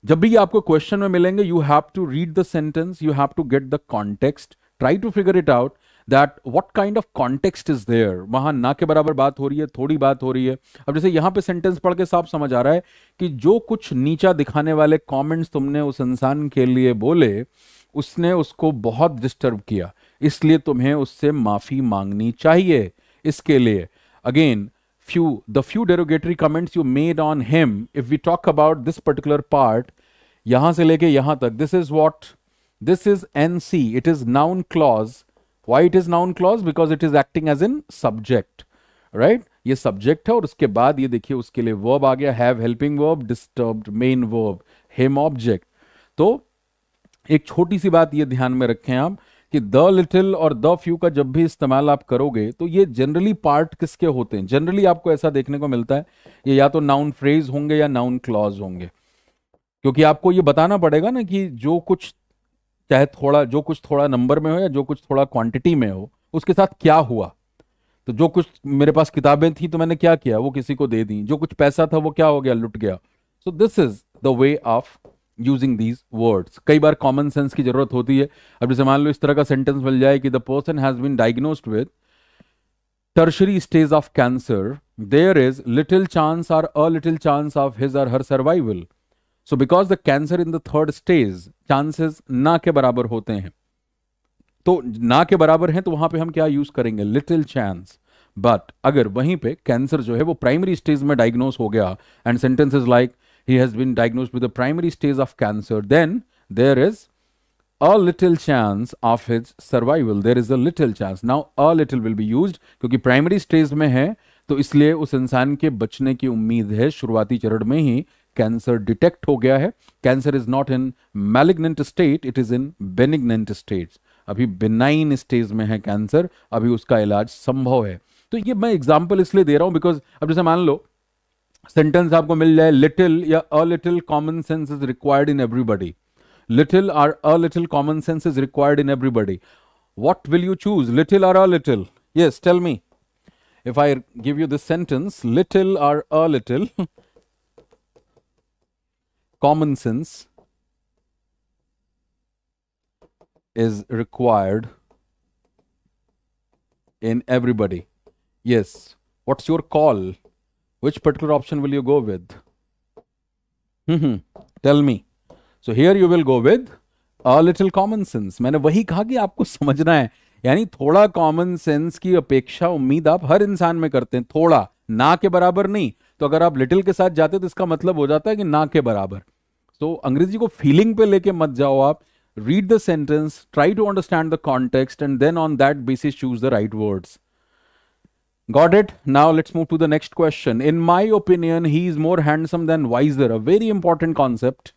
जब भी आपको क्वेश्चन में मिलेंगे you have to read the sentence you have to get the context try to figure it out that what kind of context is there वहां ना के बराबर बात हो रही है थोड़ी बात हो रही है अब जैसे यहां पे सेंटेंस पढ़ के साफ समझ आ रहा है कि जो कुछ नीचा दिखाने वाले कॉमेंट्स तुमने उस इंसान के लिए बोले उसने उसको बहुत डिस्टर्ब किया इसलिए तुम्हें उससे माफी मांगनी चाहिए इसके लिए again few the few derogatory comments you made on him if we talk about this particular part यहां से लेके यहां तक this is what this is N C it is noun clause why it is noun clause because it is acting as in subject right ये subject है और उसके बाद ये देखिए उसके लिए वर्ब आ गया have helping verb disturb main verb him object तो एक छोटी सी बात ये ध्यान में रखें आप कि द लिटिल और द फ्यू का जब भी इस्तेमाल आप करोगे तो ये जनरली पार्ट किसके होते हैं जनरली आपको ऐसा देखने को मिलता है ये या तो नाउन फ्रेज होंगे या नाउन क्लॉज होंगे क्योंकि आपको ये बताना पड़ेगा ना कि जो कुछ चाहे थोड़ा जो कुछ थोड़ा नंबर में हो या जो कुछ थोड़ा क्वांटिटी में हो उसके साथ क्या हुआ तो जो कुछ मेरे पास किताबें थी तो मैंने क्या किया वो किसी को दे दी जो कुछ पैसा था वो क्या हो गया लुट गया so this is the way of using these words कई बार कॉमन सेंस की जरूरत होती है अब जैसे मान लो इस तरह का सेंटेंस मिल जाए कि the person has been diagnosed with tertiary stage of cancer there is little chance or a little chance of his or her survival so because the cancer in the third stage chances ना के बराबर होते हैं तो ना के बराबर हैं तो वहां पे हम क्या यूज करेंगे लिटिल चांस बट अगर वहीं पे कैंसर जो है वो प्राइमरी स्टेज में डायग्नोस हो गया and sentence is like he has been diagnosed with the primary stage of cancer, then there is a little chance of his survival. There is a little chance. Now a little will be used kyunki primary stage mein hai to isliye us insaan ke bachne ki ummeed hai shuruaati charan mein hi cancer detect ho gaya hai cancer is not in malignant state it is in benignant state अभी benign stage में है cancer अभी उसका इलाज संभव है तो ये मैं एग्जाम्पल इसलिए दे रहा हूँ बिकॉज अब जैसे मान लो सेंटेंस आपको मिल जाए लिटिल या a little common sense is required in everybody little और a little common sense is required in everybody what will you choose little or a little yes tell me if i give you this sentence little or a little common sense is required in everybody yes what's your call which particular option will you go with? hmm Tell me. So here you will go with a little common sense. maine wahi kaha ki aapko samajhna hai yani thoda common sense ki apeksha ummeed aap har insaan mein karte hain thoda na ke barabar nahi तो अगर आप little के साथ जाते तो इसका मतलब हो जाता है कि ना के बराबर तो अंग्रेजी को फीलिंग पे लेके मत जाओ आप read the sentence, try to understand the context, and then on that basis choose the right words. Got it. Now let's move to the next question. In my opinion, he is more handsome than wiser. A very important concept.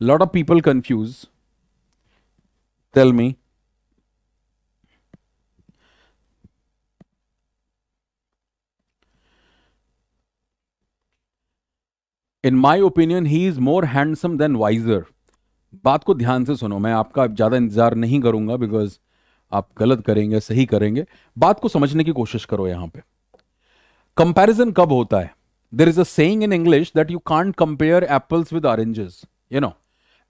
A lot of people confuse. Tell me. In my opinion, he is more handsome than wiser. बात को ध्यान से सुनो मैं आपका ज़्यादा इंतज़ार नहीं करूँगा बिकॉज आप गलत करेंगे सही करेंगे बात को समझने की कोशिश करो यहां पे कंपैरिजन कब होता है there is a saying in English that you can't compare apples with oranges you know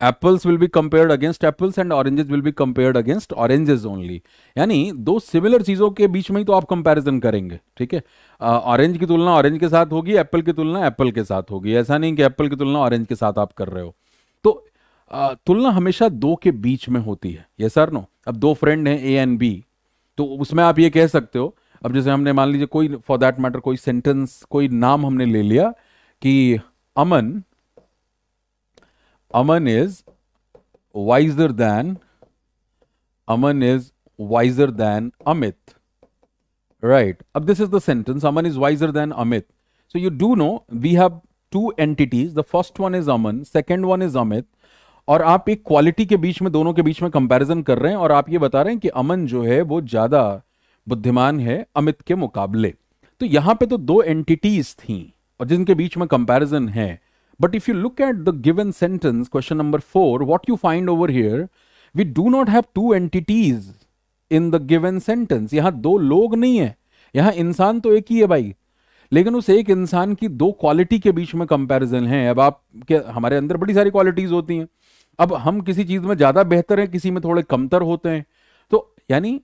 apples will be compared against apples and oranges will be compared against oranges only यानी दो सिमिलर चीजों के बीच में ही तो आप कंपेरिजन करेंगे ठीक है ऑरेंज की तुलना ऑरेंज के साथ होगी एप्पल की तुलना एप्पल के साथ होगी ऐसा नहीं कि एप्पल की तुलना ऑरेंज के साथ आप कर रहे हो तो तुलना हमेशा दो के बीच में होती है ये सर नो अब दो फ्रेंड हैं ए एंड बी तो उसमें आप ये कह सकते हो अब जैसे हमने मान लीजिए कोई फॉर दैट मैटर कोई सेंटेंस कोई नाम हमने ले लिया कि Aman Aman is wiser than Aman is wiser than Amit right अब this is the sentence Aman is wiser than Amit so you do know we have two entities the first one is Aman second one is Amit और आप एक क्वालिटी के बीच में दोनों के बीच में कंपैरिजन कर रहे हैं और आप ये बता रहे हैं कि अमन जो है वो ज्यादा बुद्धिमान है अमित के मुकाबले तो यहां पे तो दो एंटिटीज थी और जिनके बीच में कंपैरिजन है but if you look at the given sentence question number four what you find over here we do not have two entities in the given sentence यहां दो लोग नहीं है यहां इंसान तो एक ही है भाई लेकिन उस एक इंसान की दो क्वालिटी के बीच में कंपैरिजन है अब आप के हमारे अंदर बड़ी सारी क्वालिटीज होती हैं अब हम किसी चीज में ज्यादा बेहतर हैं किसी में थोड़े कमतर होते हैं तो यानी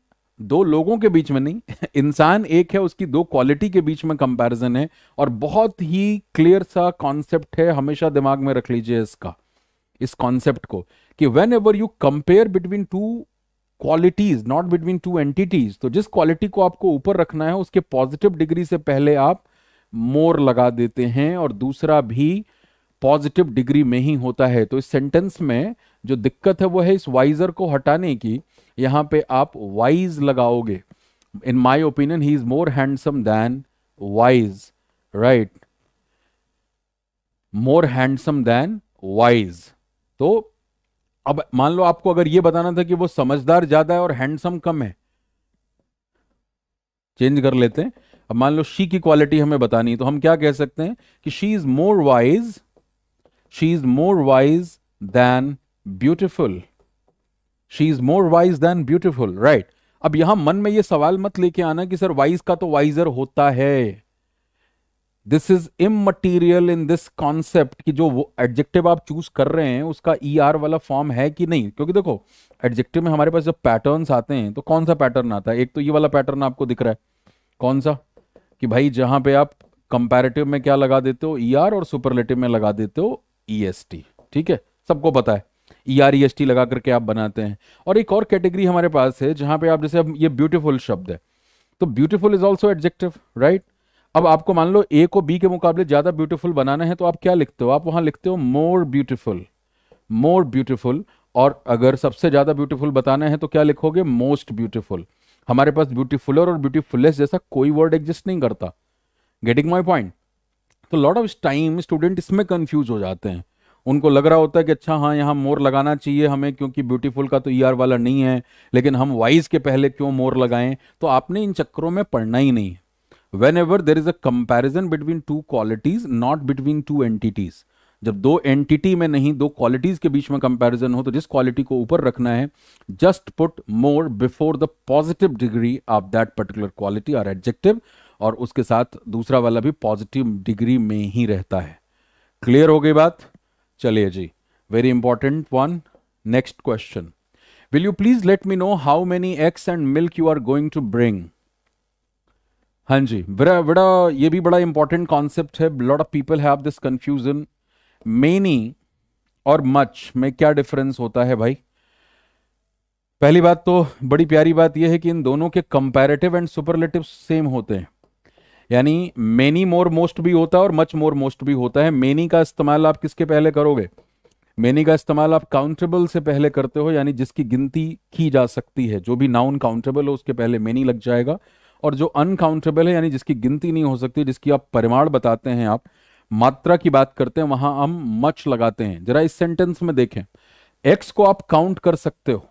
दो लोगों के बीच में नहीं इंसान एक है उसकी दो क्वालिटी के बीच में कंपैरिजन है और बहुत ही क्लियर सा कॉन्सेप्ट है हमेशा दिमाग में रख लीजिए इसका इस कॉन्सेप्ट को कि whenever you compare between two qualities not between two entities तो जिस क्वालिटी को आपको ऊपर रखना है उसके पॉजिटिव डिग्री से पहले आप मोर लगा देते हैं और दूसरा भी पॉजिटिव डिग्री में ही होता है तो इस सेंटेंस में जो दिक्कत है वो है इस वाइजर को हटाने की यहां पे आप वाइज लगाओगे in my opinion he is more handsome than wise right more handsome than wise तो अब मान लो आपको अगर ये बताना था कि वो समझदार ज्यादा है और हैंडसम कम है चेंज कर लेते हैं अब मान लो शी की क्वालिटी हमें बतानी तो हम क्या कह सकते हैं कि she is more wise she is more wise than beautiful. She is more wise than beautiful right अब यहां मन में यह सवाल मत लेके आना कि सर वाइज का तो वाइजर होता है दिस इज इम इन दिस कॉन्सेप्ट कि जो वो एडजेक्टिव आप चूज कर रहे हैं उसका ई e ER आर वाला फॉर्म है कि नहीं क्योंकि देखो एडजेक्टिव में हमारे पास जब पैटर्न्स आते हैं तो कौन सा पैटर्न आता है एक तो ये वाला पैटर्न आपको दिख रहा है कौन सा कि भाई जहां पे आप कंपैरेटिव में क्या लगा देते हो ई e ER और सुपरलेटिव में लगा देते हो ईएसटी e ठीक है सबको पता है E R E S T लगा करके आप बनाते हैं और एक और कैटेगरी हमारे पास है जहां पे आप जैसे अब ये ब्यूटीफुल शब्द है तो beautiful is also adjective right अब आपको मान लो ए को बी के मुकाबले ज्यादा ब्यूटीफुल बनाना है तो आप क्या लिखते हो आप वहां लिखते हो मोर ब्यूटीफुल मोर ब्यूटीफुल और अगर सबसे ज्यादा ब्यूटीफुल बताना है तो क्या लिखोगे मोस्ट ब्यूटीफुल हमारे पास ब्यूटीफुलर और ब्यूटीफुलेस जैसा कोई वर्ड एग्जिस्ट नहीं करता गेटिंग माई पॉइंट तो लॉट ऑफ टाइम स्टूडेंट इसमें कन्फ्यूज हो जाते हैं उनको लग रहा होता है कि अच्छा हाँ यहाँ मोर लगाना चाहिए हमें क्योंकि ब्यूटीफुल का तो ईआर e ER वाला नहीं है लेकिन हम वाइज के पहले क्यों मोर लगाएं तो आपने इन चक्करों में पढ़ना ही नहीं है whenever there is a comparison between two qualities not between two entities जब दो एंटिटी में नहीं दो क्वालिटीज के बीच में कंपेरिजन हो तो जिस क्वालिटी को ऊपर रखना है just put more before the positive degree of that particular quality और एडजेक्टिव और उसके साथ दूसरा वाला भी पॉजिटिव डिग्री में ही रहता है क्लियर हो गई बात चलिए जी very important one next question will you please let me know how many eggs and milk you are going to bring हाँ जी बड़ा बड़ा ये भी बड़ा इंपॉर्टेंट कॉन्सेप्ट है lot of people have this confusion many और मच में क्या डिफरेंस होता है भाई पहली बात तो बड़ी प्यारी बात यह है कि इन दोनों के कंपैरेटिव एंड सुपरलेटिव सेम होते हैं यानी मेनी मोर मोस्ट भी होता है और मच मोर मोस्ट भी होता है मेनी का इस्तेमाल आप किसके पहले करोगे मेनी का इस्तेमाल आप काउंटेबल से पहले करते हो यानी जिसकी गिनती की जा सकती है जो भी नाउन काउंटेबल हो उसके पहले मेनी लग जाएगा और जो अनकाउंटेबल है यानी जिसकी गिनती नहीं हो सकती जिसकी आप परिमाण बताते हैं आप मात्रा की बात करते हैं वहां हम मच लगाते हैं जरा इस सेंटेंस में देखें एक्स को आप काउंट कर सकते हो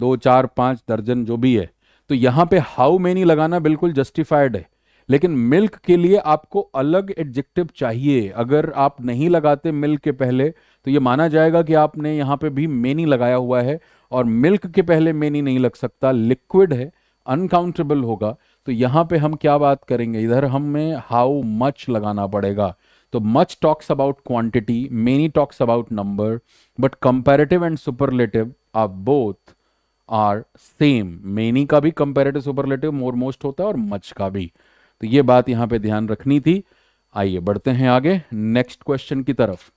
दो चार पांच दर्जन जो भी है तो यहां पे हाउ मेनी लगाना बिल्कुल जस्टिफाइड है लेकिन मिल्क के लिए आपको अलग एडजेक्टिव चाहिए अगर आप नहीं लगाते मिल्क के पहले तो ये माना जाएगा कि आपने यहाँ पे भी मेनी लगाया हुआ है और मिल्क के पहले मेनी नहीं लग सकता लिक्विड है अनकाउंटेबल होगा तो यहाँ पे हम क्या बात करेंगे इधर हमें हाउ मच लगाना पड़ेगा तो much talks about quantity many talks about number but comparative and superlative are both are same many का भी कंपेरेटिव सुपरलेटिव मोर मोस्ट होता है और मच का भी तो ये बात यहां पे ध्यान रखनी थी आइए बढ़ते हैं आगे नेक्स्ट क्वेश्चन की तरफ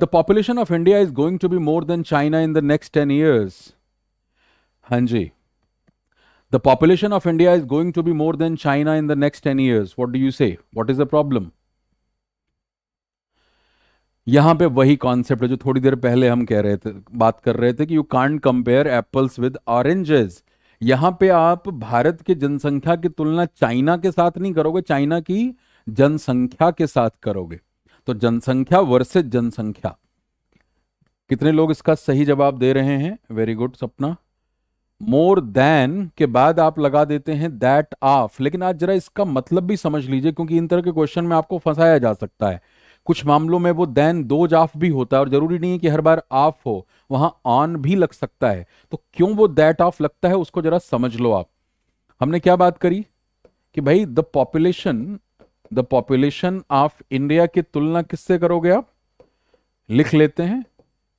the population of India is going to be more than China in the next ten years हां जी the population of India is going to be more than China in the next ten years what do you say what is the problem यहां पे वही concept है जो थोड़ी देर पहले हम कह रहे थे बात कर रहे थे कि you can't compare apples with oranges यहां पे आप भारत की जनसंख्या की तुलना चाइना के साथ नहीं करोगे चाइना की जनसंख्या के साथ करोगे तो जनसंख्या वर्सेज जनसंख्या कितने लोग इसका सही जवाब दे रहे हैं वेरी गुड सपना मोर देन के बाद आप लगा देते हैं दैट ऑफ लेकिन आज जरा इसका मतलब भी समझ लीजिए क्योंकि इन तरह के क्वेश्चन में आपको फंसाया जा सकता है कुछ मामलों में वो दैन दोज ऑफ भी होता है और जरूरी नहीं है कि हर बार ऑफ हो वहां ऑन भी लग सकता है तो क्यों वो दैट ऑफ लगता है उसको जरा समझ लो आप हमने क्या बात करी कि भाई the population the population of India की तुलना किससे करोगे आप लिख लेते हैं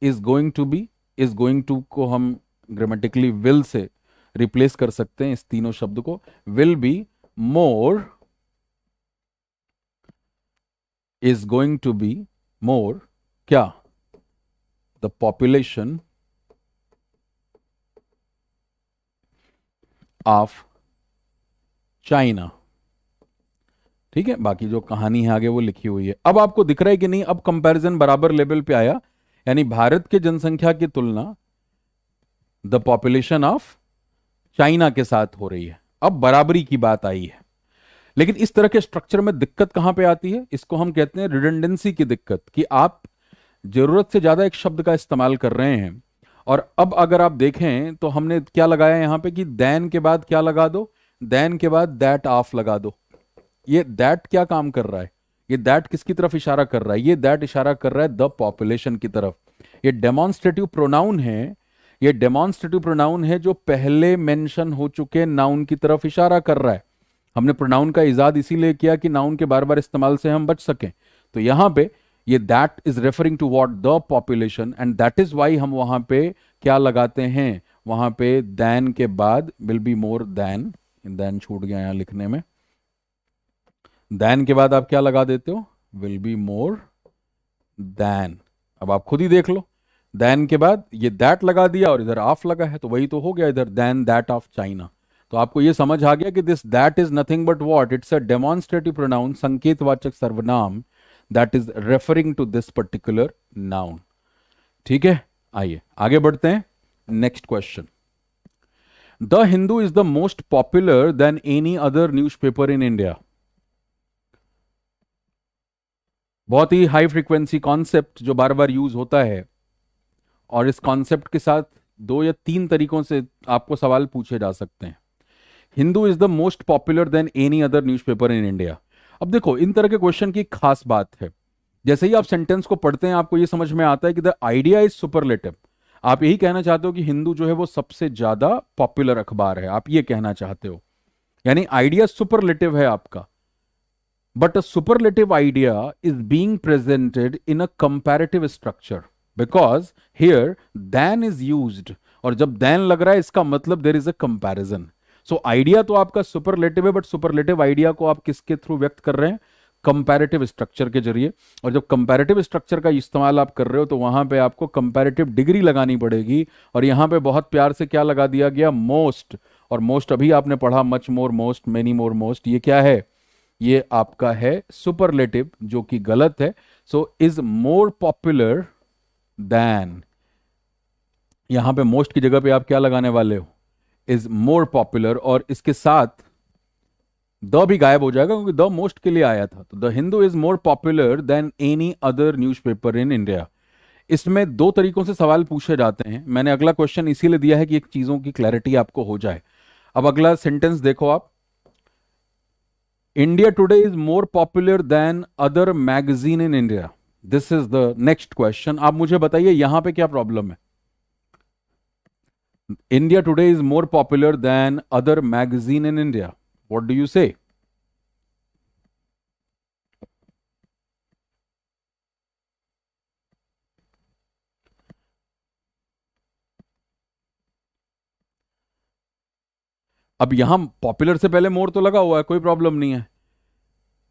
is going to be is going to को हम ग्रामेटिकली विल से रिप्लेस कर सकते हैं इस तीनों शब्द को will be more is going to be more kya? The population of China ठीक है बाकी जो कहानी है आगे वो लिखी हुई है अब आपको दिख रहा है कि नहीं अब कंपैरिजन बराबर लेवल पे आया यानी भारत के जनसंख्या की तुलना द पॉपुलेशन ऑफ चाइना के साथ हो रही है अब बराबरी की बात आई है लेकिन इस तरह के स्ट्रक्चर में दिक्कत कहां पे आती है इसको हम कहते हैं रिडेंडेंसी की दिक्कत कि आप जरूरत से ज्यादा एक शब्द का इस्तेमाल कर रहे हैं और अब अगर आप देखें तो हमने क्या लगाया यहां पे कि दैन के बाद क्या लगा दो दैन के बाद दैट ऑफ लगा दो ये दैट क्या काम कर रहा है ये दैट किसकी तरफ इशारा कर रहा है ये दैट इशारा कर रहा है द पॉपुलेशन की तरफ ये डेमोन्स्ट्रेटिव प्रोनाउन है ये डेमोन्स्ट्रेटिव प्रोनाउन है जो पहले मेंशन हो चुके नाउन की तरफ इशारा कर रहा है हमने प्रोनाउन का इजाद इसीलिए किया कि नाउन के बार बार इस्तेमाल से हम बच सकें तो यहां पे ये that is referring to what the population and that is why हम वहां पे क्या लगाते हैं वहां पे दैन के बाद will be more than than छूट गया यहां लिखने में दैन के बाद आप क्या लगा देते हो विल बी मोर दैन अब आप खुद ही देख लो दैन के बाद ये दैट लगा दिया और इधर ऑफ लगा है तो वही तो हो गया इधर दैन दैट ऑफ चाइना तो आपको यह समझ आ गया कि this that is nothing but what it's a demonstrative pronoun संकेतवाचक सर्वनाम that is referring to this particular noun ठीक है आइए आगे बढ़ते हैं next question the Hindu is the most popular then any other newspaper in India बहुत ही हाई फ्रीक्वेंसी कॉन्सेप्ट जो बार बार यूज होता है और इस कॉन्सेप्ट के साथ दो या तीन तरीकों से आपको सवाल पूछे जा सकते हैं Hindu is the most popular then any other newspaper in India अब देखो इन तरह के क्वेश्चन की खास बात है जैसे ही आप सेंटेंस को पढ़ते हैं आपको ये समझ में आता है कि द आइडिया इज सुपरलेटिव आप यही कहना चाहते हो कि हिंदू जो है वो सबसे ज्यादा पॉपुलर अखबार है आप ये कहना चाहते हो यानी आइडिया सुपरलेटिव है आपका but a superlative idea is being presented in a comparative structure because here than is use और जब दैन लग रहा है इसका मतलब there is a comparison so idea तो आपका सुपरलेटिव है बट सुपरलेटिव आइडिया को आप किसके थ्रू व्यक्त कर रहे हैं कंपैरेटिव स्ट्रक्चर के जरिए और जब कंपैरेटिव स्ट्रक्चर का इस्तेमाल आप कर रहे हो तो वहां पे आपको कंपैरेटिव डिग्री लगानी पड़ेगी और यहां पे बहुत प्यार से क्या लगा दिया गया मोस्ट और मोस्ट अभी आपने पढ़ा much more most many more most ये क्या है ये आपका है सुपरलेटिव जो कि गलत है so is more popular then यहां पे मोस्ट की जगह पे आप क्या लगाने वाले हो इज मोर पॉपुलर और इसके साथ द भी गायब हो जाएगा क्योंकि द मोस्ट के लिए आया था तो the Hindu is more popular then any other newspaper in India इसमें दो तरीकों से सवाल पूछे जाते हैं मैंने अगला क्वेश्चन इसीलिए दिया है कि एक चीज़ों की क्लैरिटी आपको हो जाए अब अगला सेंटेंस देखो आप India Today is more popular then other magazine in India this is the next question आप मुझे बताइए यहां पे क्या प्रॉब्लम है India Today is more popular than other magazine in India. What do you say? अब यहां पॉपुलर से पहले मोर तो लगा हुआ है कोई प्रॉब्लम नहीं है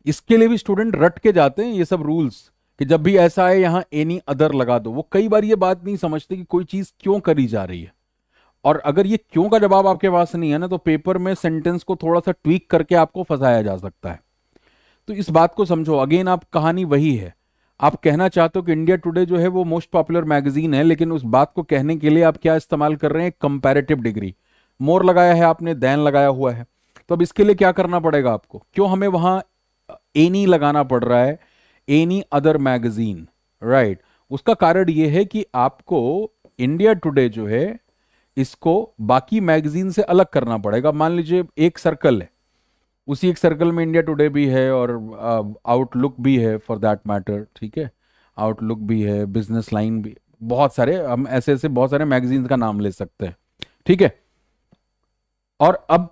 इसके लिए भी स्टूडेंट रट के जाते हैं ये सब रूल्स कि जब भी ऐसा है यहां एनी अदर लगा दो वो कई बार ये बात नहीं समझते कि कोई चीज क्यों करी जा रही है और अगर ये क्यों का जवाब आपके पास नहीं है ना तो पेपर में सेंटेंस को थोड़ा सा ट्वीक करके आपको फंसाया जा सकता है तो इस बात को समझो अगेन आप कहानी वही है आप कहना चाहते हो कि इंडिया टुडे जो है वो मोस्ट पॉपुलर मैगजीन है लेकिन उस बात को कहने के लिए आप क्या इस्तेमाल कर रहे हैं कंपेरेटिव डिग्री मोर लगाया है आपने दैन लगाया हुआ है तो अब इसके लिए क्या करना पड़ेगा आपको क्यों हमें वहां एनी लगाना पड़ रहा है एनी अदर मैगजीन राइट उसका कारण यह है कि आपको इंडिया टुडे जो है इसको बाकी मैगजीन से अलग करना पड़ेगा मान लीजिए एक सर्कल है उसी एक सर्कल में इंडिया टुडे भी है और आउटलुक भी है फॉर दैट मैटर ठीक है आउटलुक भी है बिजनेस लाइन भी बहुत सारे हम ऐसे ऐसे बहुत सारे मैगजीन का नाम ले सकते हैं ठीक है और अब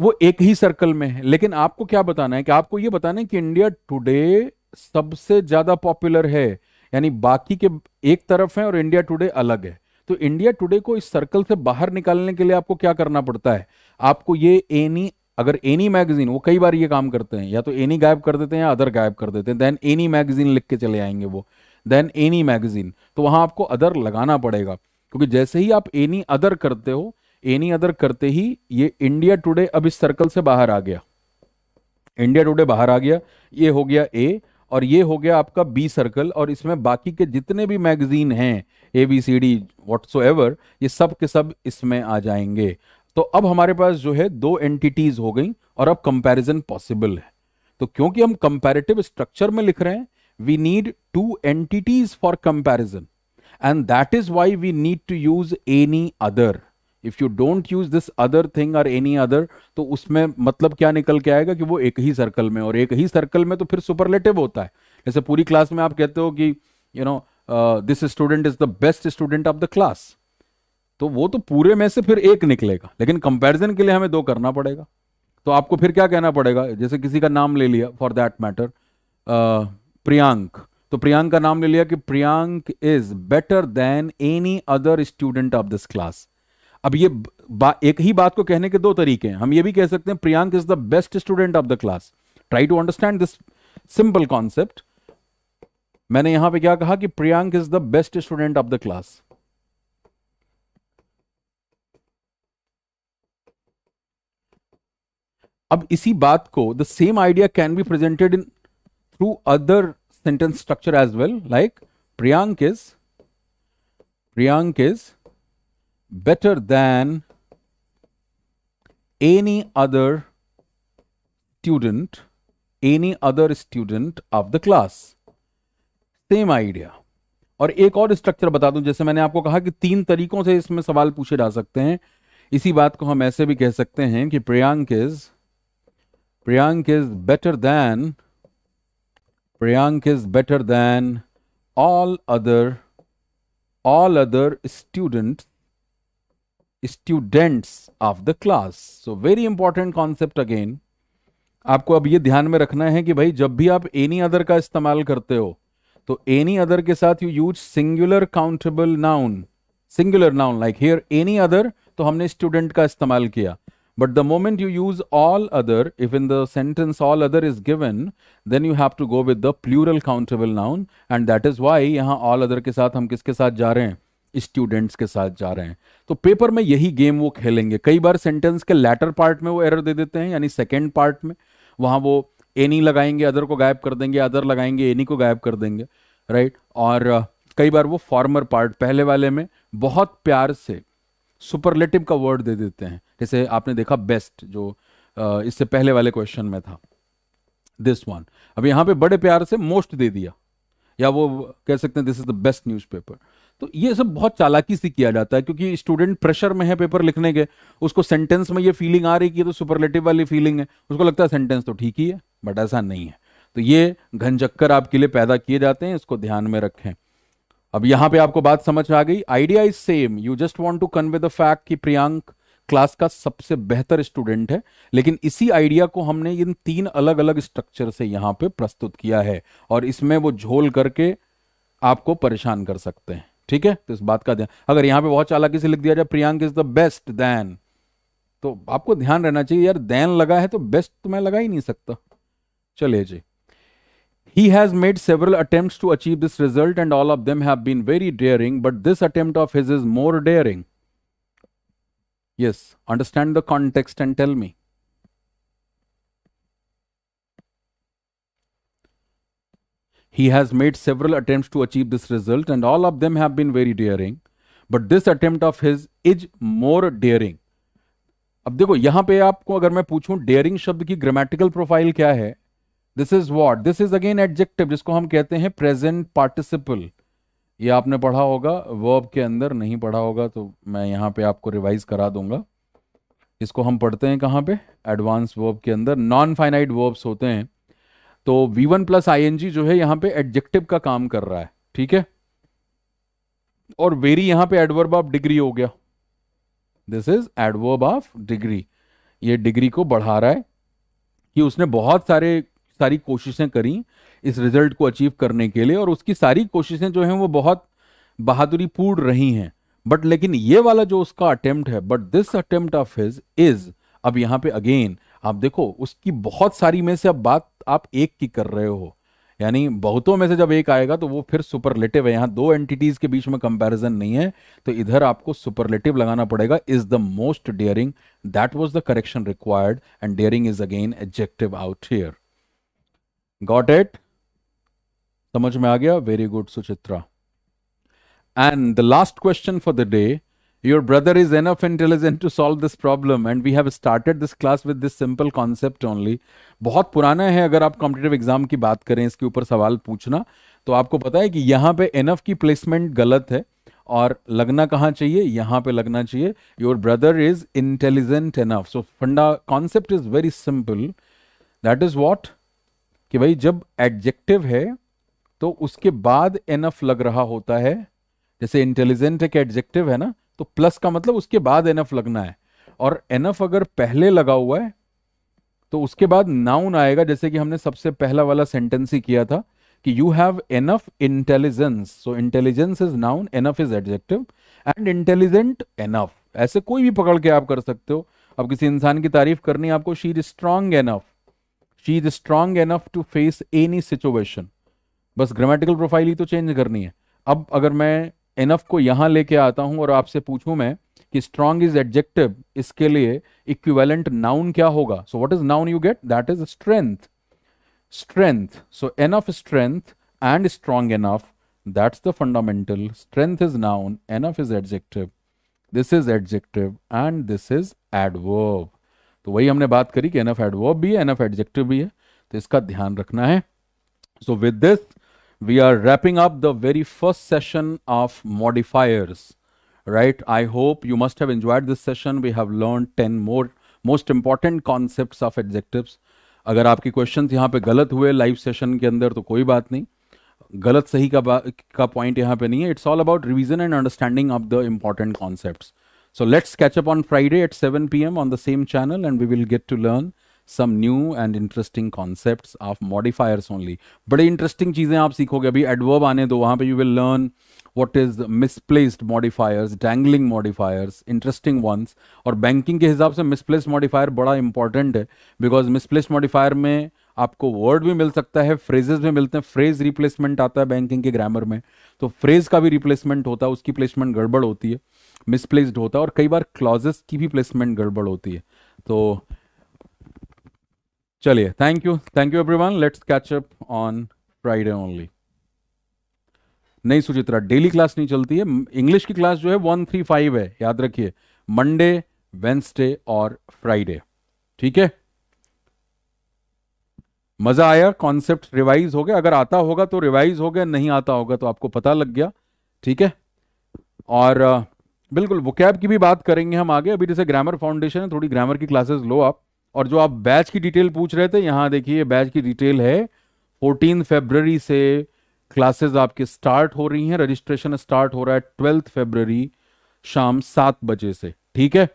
वो एक ही सर्कल में है लेकिन आपको क्या बताना है कि आपको ये बताना है कि इंडिया टुडे सबसे ज्यादा पॉपुलर है यानी बाकी के एक तरफ है और इंडिया टुडे अलग है तो इंडिया टुडे को इस सर्कल से बाहर निकालने के लिए आपको क्या करना पड़ता है आपको ये एनी अगर एनी मैगजीन वो कई बार ये काम करते हैं या तो एनी गायब कर देते हैं या अदर गायब कर देते हैं देन एनी मैगजीन लिख के चले आएंगे वो देन एनी मैगजीन तो वहां आपको अदर लगाना पड़ेगा क्योंकि जैसे ही आप एनी अदर करते हो एनी अदर करते ही ये इंडिया टुडे अब इस सर्कल से बाहर आ गया इंडिया टुडे बाहर आ गया ये हो गया ए और ये हो गया आपका बी सर्कल और इसमें बाकी के जितने भी मैगजीन हैं A B C D whatsoever ये सब के सब इसमें आ जाएंगे तो अब हमारे पास जो है दो एंटिटीज हो गई और अब कंपैरिजन पॉसिबल है तो क्योंकि हम कंपैरेटिव स्ट्रक्चर में लिख रहे हैं we need two entities for comparison and that is why we need to use any other if you don't use this other thing और एनी अदर तो उसमें मतलब क्या निकल के आएगा कि वो एक ही सर्कल में और एक ही सर्कल में तो फिर सुपरलेटिव होता है जैसे पूरी क्लास में आप कहते हो कि you know this student is the best student of the class तो वो तो पूरे में से फिर एक निकलेगा लेकिन कंपेरिजन के लिए हमें दो करना पड़ेगा तो आपको फिर क्या कहना पड़ेगा जैसे किसी का नाम ले लिया फॉर दैट मैटर प्रियांक तो प्रियांक का नाम ले लिया कि Priyank is better then any other student of this class अब ये एक ही बात को कहने के दो तरीके हैं हम ये भी कह सकते हैं Priyank is the best student of the class try to understand this simple concept मैंने यहां पे क्या कहा कि Priyank is the best student of the class अब इसी बात को the same idea can be presented in through other sentence structure as well like Priyank is Priyank is better than any other student, any other student of the class. Same idea और एक और structure बता दूं जैसे मैंने आपको कहा कि तीन तरीकों से इसमें सवाल पूछे जा सकते हैं इसी बात को हम ऐसे भी कह सकते हैं कि Priyank is Priyank is better then Priyank is better then all other all other students students of the class so very important concept again आपको अब ये ध्यान में रखना है कि भाई जब भी आप एनी अदर का इस्तेमाल करते हो तो एनी अदर के साथ you use singular countable noun singular noun like here any other तो हमने स्टूडेंट का इस्तेमाल किया but the moment you use all other if in the sentence all other is given then you have to go with the plural countable noun and that is why यहां all other के साथ हम किसके साथ जा रहे हैं students के साथ जा रहे हैं तो पेपर में यही गेम वो खेलेंगे कई बार सेंटेंस के लेटर पार्ट में वो एरर दे देते हैं यानी सेकेंड पार्ट में वहाँ वो एनी लगाएंगे अदर को गायब कर देंगे अदर लगाएंगे एनी को गायब कर देंगे राइट और कई बार वो फॉर्मर पार्ट पहले वाले में बहुत प्यार से सुपरलेटिव का वर्ड दे देते हैं जैसे आपने देखा बेस्ट जो इससे पहले वाले क्वेश्चन में था दिस वन अब यहाँ पे बड़े प्यार से मोस्ट दे दिया या वो कह सकते हैं this is the best newspaper तो ये सब बहुत चालाकी से किया जाता है क्योंकि स्टूडेंट प्रेशर में है पेपर लिखने के उसको सेंटेंस में ये फीलिंग आ रही कि ये तो सुपरलेटिव वाली फीलिंग है उसको लगता है सेंटेंस तो ठीक ही है बट ऐसा नहीं है तो ये घनचक्कर आपके लिए पैदा किए जाते हैं इसको ध्यान में रखें अब यहां पे आपको बात समझ आ गई idea is same you just want to convey the fact कि प्रियांक क्लास का सबसे बेहतर स्टूडेंट है लेकिन इसी आइडिया को हमने इन तीन अलग अलग स्ट्रक्चर से यहां पे प्रस्तुत किया है और इसमें वो झोल करके आपको परेशान कर सकते हैं ठीक है तो इस बात का ध्यान अगर यहां पे बहुत चालाकी से लिख दिया जाए Priyank is the best than तो आपको ध्यान रहना चाहिए यार दैन लगा है तो बेस्ट तो मैं लगा ही नहीं सकता चलिए जी He has made several attempts to achieve this result, and all of them have been very daring, but this attempt of his is more daring. Yes, understand the context and tell me. He has made several attempts to achieve this result, and all of them have been very daring. But this attempt of his is more daring अब देखो यहां पे आपको अगर मैं पूछूं dairying शब्द की ग्रामेटिकल प्रोफाइल क्या है this is what this is again adjective जिसको हम कहते हैं प्रेजेंट पार्टिसिपल ये आपने पढ़ा होगा वर्ब के अंदर नहीं पढ़ा होगा तो मैं यहाँ पे आपको रिवाइज करा दूंगा इसको हम पढ़ते हैं कहाँ पे एडवांस वर्ब के अंदर नॉन फाइनाइट वर्ब्स होते हैं तो v1 वन प्लस आई जो है यहां पे एडजेक्टिव का काम कर रहा है ठीक है और वेरी यहां पे एडवर्ब ऑफ डिग्री हो गया this is adverb of degree ये डिग्री को बढ़ा रहा है कि उसने बहुत सारे सारी कोशिशें करी इस रिजल्ट को अचीव करने के लिए और उसकी सारी कोशिशें जो हैं वो बहुत बहादुरी पूर्ण रही हैं बट लेकिन ये वाला जो उसका अटेम्प्ट है but this attempt of his is अब यहां पे अगेन आप देखो उसकी बहुत सारी में से अब बात आप एक की कर रहे हो यानी बहुतों में से जब एक आएगा तो वो फिर सुपरलेटिव है यहां दो एंटिटीज के बीच में कंपैरिजन नहीं है तो इधर आपको सुपरलेटिव लगाना पड़ेगा is the most daring that was the correction required and daring is again adjective out here got it समझ में आ गया very good Suchitra and the last question for the day Your brother is enough intelligent to solve this problem, and we have started this class with this simple concept only. बहुत पुराना है अगर आप competitive exam की बात करें इसके ऊपर सवाल पूछना तो आपको पता है कि यहाँ पे एनफ की प्लेसमेंट गलत है और लगना कहाँ चाहिए यहाँ पे लगना चाहिए your brother is intelligent enough so फंडा concept is very simple that is what कि भाई जब एडजेक्टिव है तो उसके बाद एनफ लग रहा होता है जैसे इंटेलिजेंट एक एडजेक्टिव है ना तो प्लस का मतलब उसके बाद एनफ लगना है और एनफ अगर पहले लगा हुआ है तो उसके बाद नाउन आएगा जैसे कि हमने सबसे पहला वाला सेंटेंस ही किया था कि you have enough intelligence so intelligence is noun enough is adjective and intelligent enough ऐसे कोई भी पकड़ के आप कर सकते हो अब किसी इंसान की तारीफ करनी आपको she is strong enough she is strong enough to face any situation बस ग्रामेटिकल प्रोफाइल ही तो चेंज करनी है अब अगर मैं एनफ को यहां लेके आता हूं और आपसे पूछूं मैं कि स्ट्रांग इज एडजेक्टिव इसके लिए इक्विवेलेंट नाउन क्या होगा so what is noun you get that is strength strength so enough strength and strong enough that's the fundamental strength is noun enough is adjective this is adjective and this is adverb तो वही हमने बात करी कि enough adverb भी है enough adjective भी है तो इसका ध्यान रखना है so with this we are wrapping up the very first session of modifiers right i hope you must have enjoyed this session we have learned 10 more most important concepts of adjectives agar aapke questions yahan pe galat hue live session ke andar to koi baat nahi galat sahi ka point yahan it's all about revision and understanding of the important concepts so let's catch up on friday at 7 pm on the same channel and we will get to learn some new and interesting concept of modifiers only बड़ी interesting चीज़ें आप सीखोगे अभी adverb आने दो वहाँ पे you will learn what is misplaced modifiers dangling modifiers interesting ones और बैंकिंग के हिसाब से मिसप्लेस्ड मॉडिफायर बड़ा इंपॉर्टेंट है बिकॉज मिसप्लेस्ड मॉडिफायर में आपको वर्ड भी मिल सकता है फ्रेजेस भी मिलते हैं फ्रेज रिप्लेसमेंट आता है बैंकिंग के ग्रामर में तो फ्रेज का भी रिप्लेसमेंट होता है उसकी प्लेसमेंट गड़बड़ होती है मिसप्लेस्ड होता है और कई बार क्लॉजेस की भी प्लेसमेंट गड़बड़ होती है तो चलिए thank you thank you everyone let's catch up on Friday only नहीं सुचित्रा डेली क्लास नहीं चलती है इंग्लिश की क्लास जो है वन थ्री फाइव है याद रखिए मंडे वेंसडे और फ्राइडे ठीक है मजा आया कॉन्सेप्ट रिवाइज हो गया अगर आता होगा तो रिवाइज हो गया नहीं आता होगा तो आपको पता लग गया ठीक है और बिल्कुल वो की भी बात करेंगे हम आगे अभी जैसे ग्रामर फाउंडेशन है थोड़ी ग्रामर की क्लासेस लो आप और जो आप बैच की डिटेल पूछ रहे थे यहाँ देखिए बैच की डिटेल है फोर्टीन फेबररी से क्लासेस आपके स्टार्ट हो रही हैं रजिस्ट्रेशन स्टार्ट हो रहा है ट्वेल्थ फेबररी शाम सात बजे से ठीक है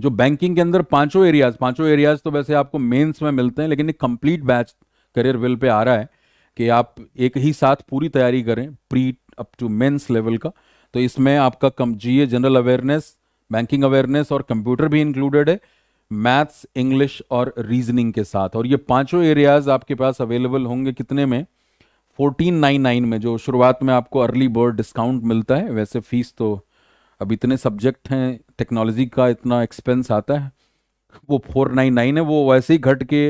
जो बैंकिंग के अंदर पांचों एरियाज पांचों एरियाज तो वैसे आपको मेंस में मिलते हैं लेकिन एक कंप्लीट बैच करियर वेल पे आ रहा है कि आप एक ही साथ पूरी तैयारी करें pre up to mains level का तो इसमें आपका कम GA general awareness banking awareness और कंप्यूटर भी इंक्लूडेड है मैथ्स इंग्लिश और रीजनिंग के साथ और ये पांचों एरियाज आपके पास अवेलेबल होंगे कितने में 1499 में जो शुरुआत में आपको अर्ली बर्ड डिस्काउंट मिलता है वैसे फीस तो अब इतने सब्जेक्ट हैं टेक्नोलॉजी का इतना एक्सपेंस आता है वो फोर नाइन नाइन है वो वैसे ही घट के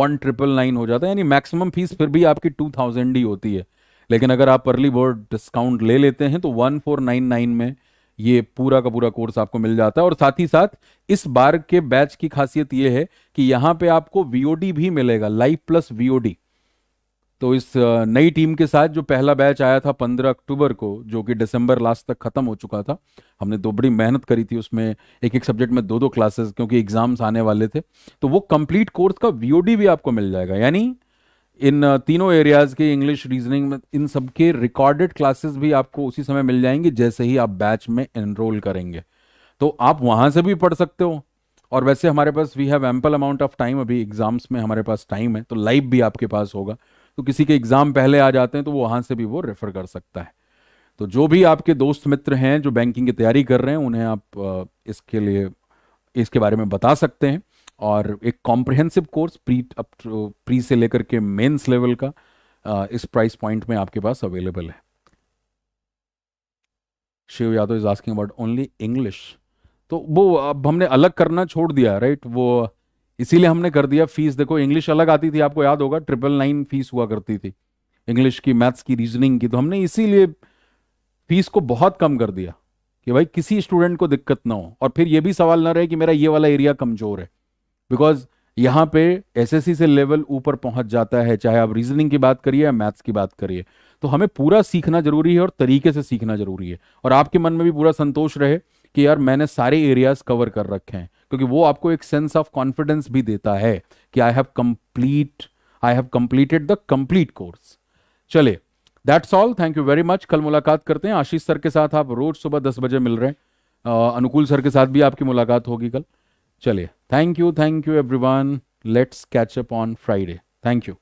वन ट्रिपल नाइन हो जाता है यानी मैक्सिमम फीस फिर भी आपकी टू थाउजेंड ही होती है लेकिन अगर आप अर्ली बर्ड डिस्काउंट ले लेते हैं तो वन फोर नाइन नाइन में ये पूरा का पूरा कोर्स आपको मिल जाता है और साथ ही साथ इस बार के बैच की खासियत यह है कि यहां पे आपको वीओडी भी मिलेगा लाइव प्लस वीओडी तो इस नई टीम के साथ जो पहला बैच आया था 15 अक्टूबर को जो कि दिसंबर लास्ट तक खत्म हो चुका था हमने दो बड़ी मेहनत करी थी उसमें एक एक सब्जेक्ट में दो दो क्लासेस क्योंकि एग्जाम्स आने वाले थे तो वो कंप्लीट कोर्स का वीओडी भी आपको मिल जाएगा यानी इन uh, तीनों एरियाज के इंग्लिश रीजनिंग में इन सबके रिकॉर्डेड क्लासेस भी आपको उसी समय मिल जाएंगे जैसे ही आप बैच में एनरोल करेंगे तो आप वहां से भी पढ़ सकते हो और वैसे हमारे पास we have ample amount of time अभी एग्जाम्स में हमारे पास टाइम है तो लाइव भी आपके पास होगा तो किसी के एग्जाम पहले आ जाते हैं तो वो वहां से भी वो रेफर कर सकता है तो जो भी आपके दोस्त मित्र हैं जो बैंकिंग की तैयारी कर रहे हैं उन्हें आप uh, इसके लिए इसके बारे में बता सकते हैं और एक comprehensive course pre up pre से लेकर के मेंस लेवल का इस प्राइस पॉइंट में आपके पास अवेलेबल है Shiv Yadav is asking about only English तो वो अब हमने अलग करना छोड़ दिया राइट वो इसीलिए हमने कर दिया फीस देखो इंग्लिश अलग आती थी आपको याद होगा ट्रिपल नाइन फीस हुआ करती थी इंग्लिश की मैथ्स की रीजनिंग की तो हमने इसीलिए फीस को बहुत कम कर दिया कि भाई किसी स्टूडेंट को दिक्कत ना हो और फिर ये भी सवाल ना रहे कि मेरा ये वाला एरिया कमजोर है बिकॉज यहाँ पे एसएससी से लेवल ऊपर पहुंच जाता है चाहे आप रीजनिंग की बात करिए या मैथ्स की बात करिए तो हमें पूरा सीखना जरूरी है और तरीके से सीखना जरूरी है और आपके मन में भी पूरा संतोष रहे कि यार मैंने सारे एरियाज कवर कर रखे हैं क्योंकि वो आपको एक सेंस ऑफ कॉन्फिडेंस भी देता है कि I have complete I have completed the complete course चले that's all thank you very much कल मुलाकात करते हैं आशीष सर के साथ आप रोज सुबह दस बजे मिल रहे हैं अनुकूल सर के साथ भी आपकी मुलाकात होगी कल चलिए thank you thank you everyone let's catch up on Friday thank you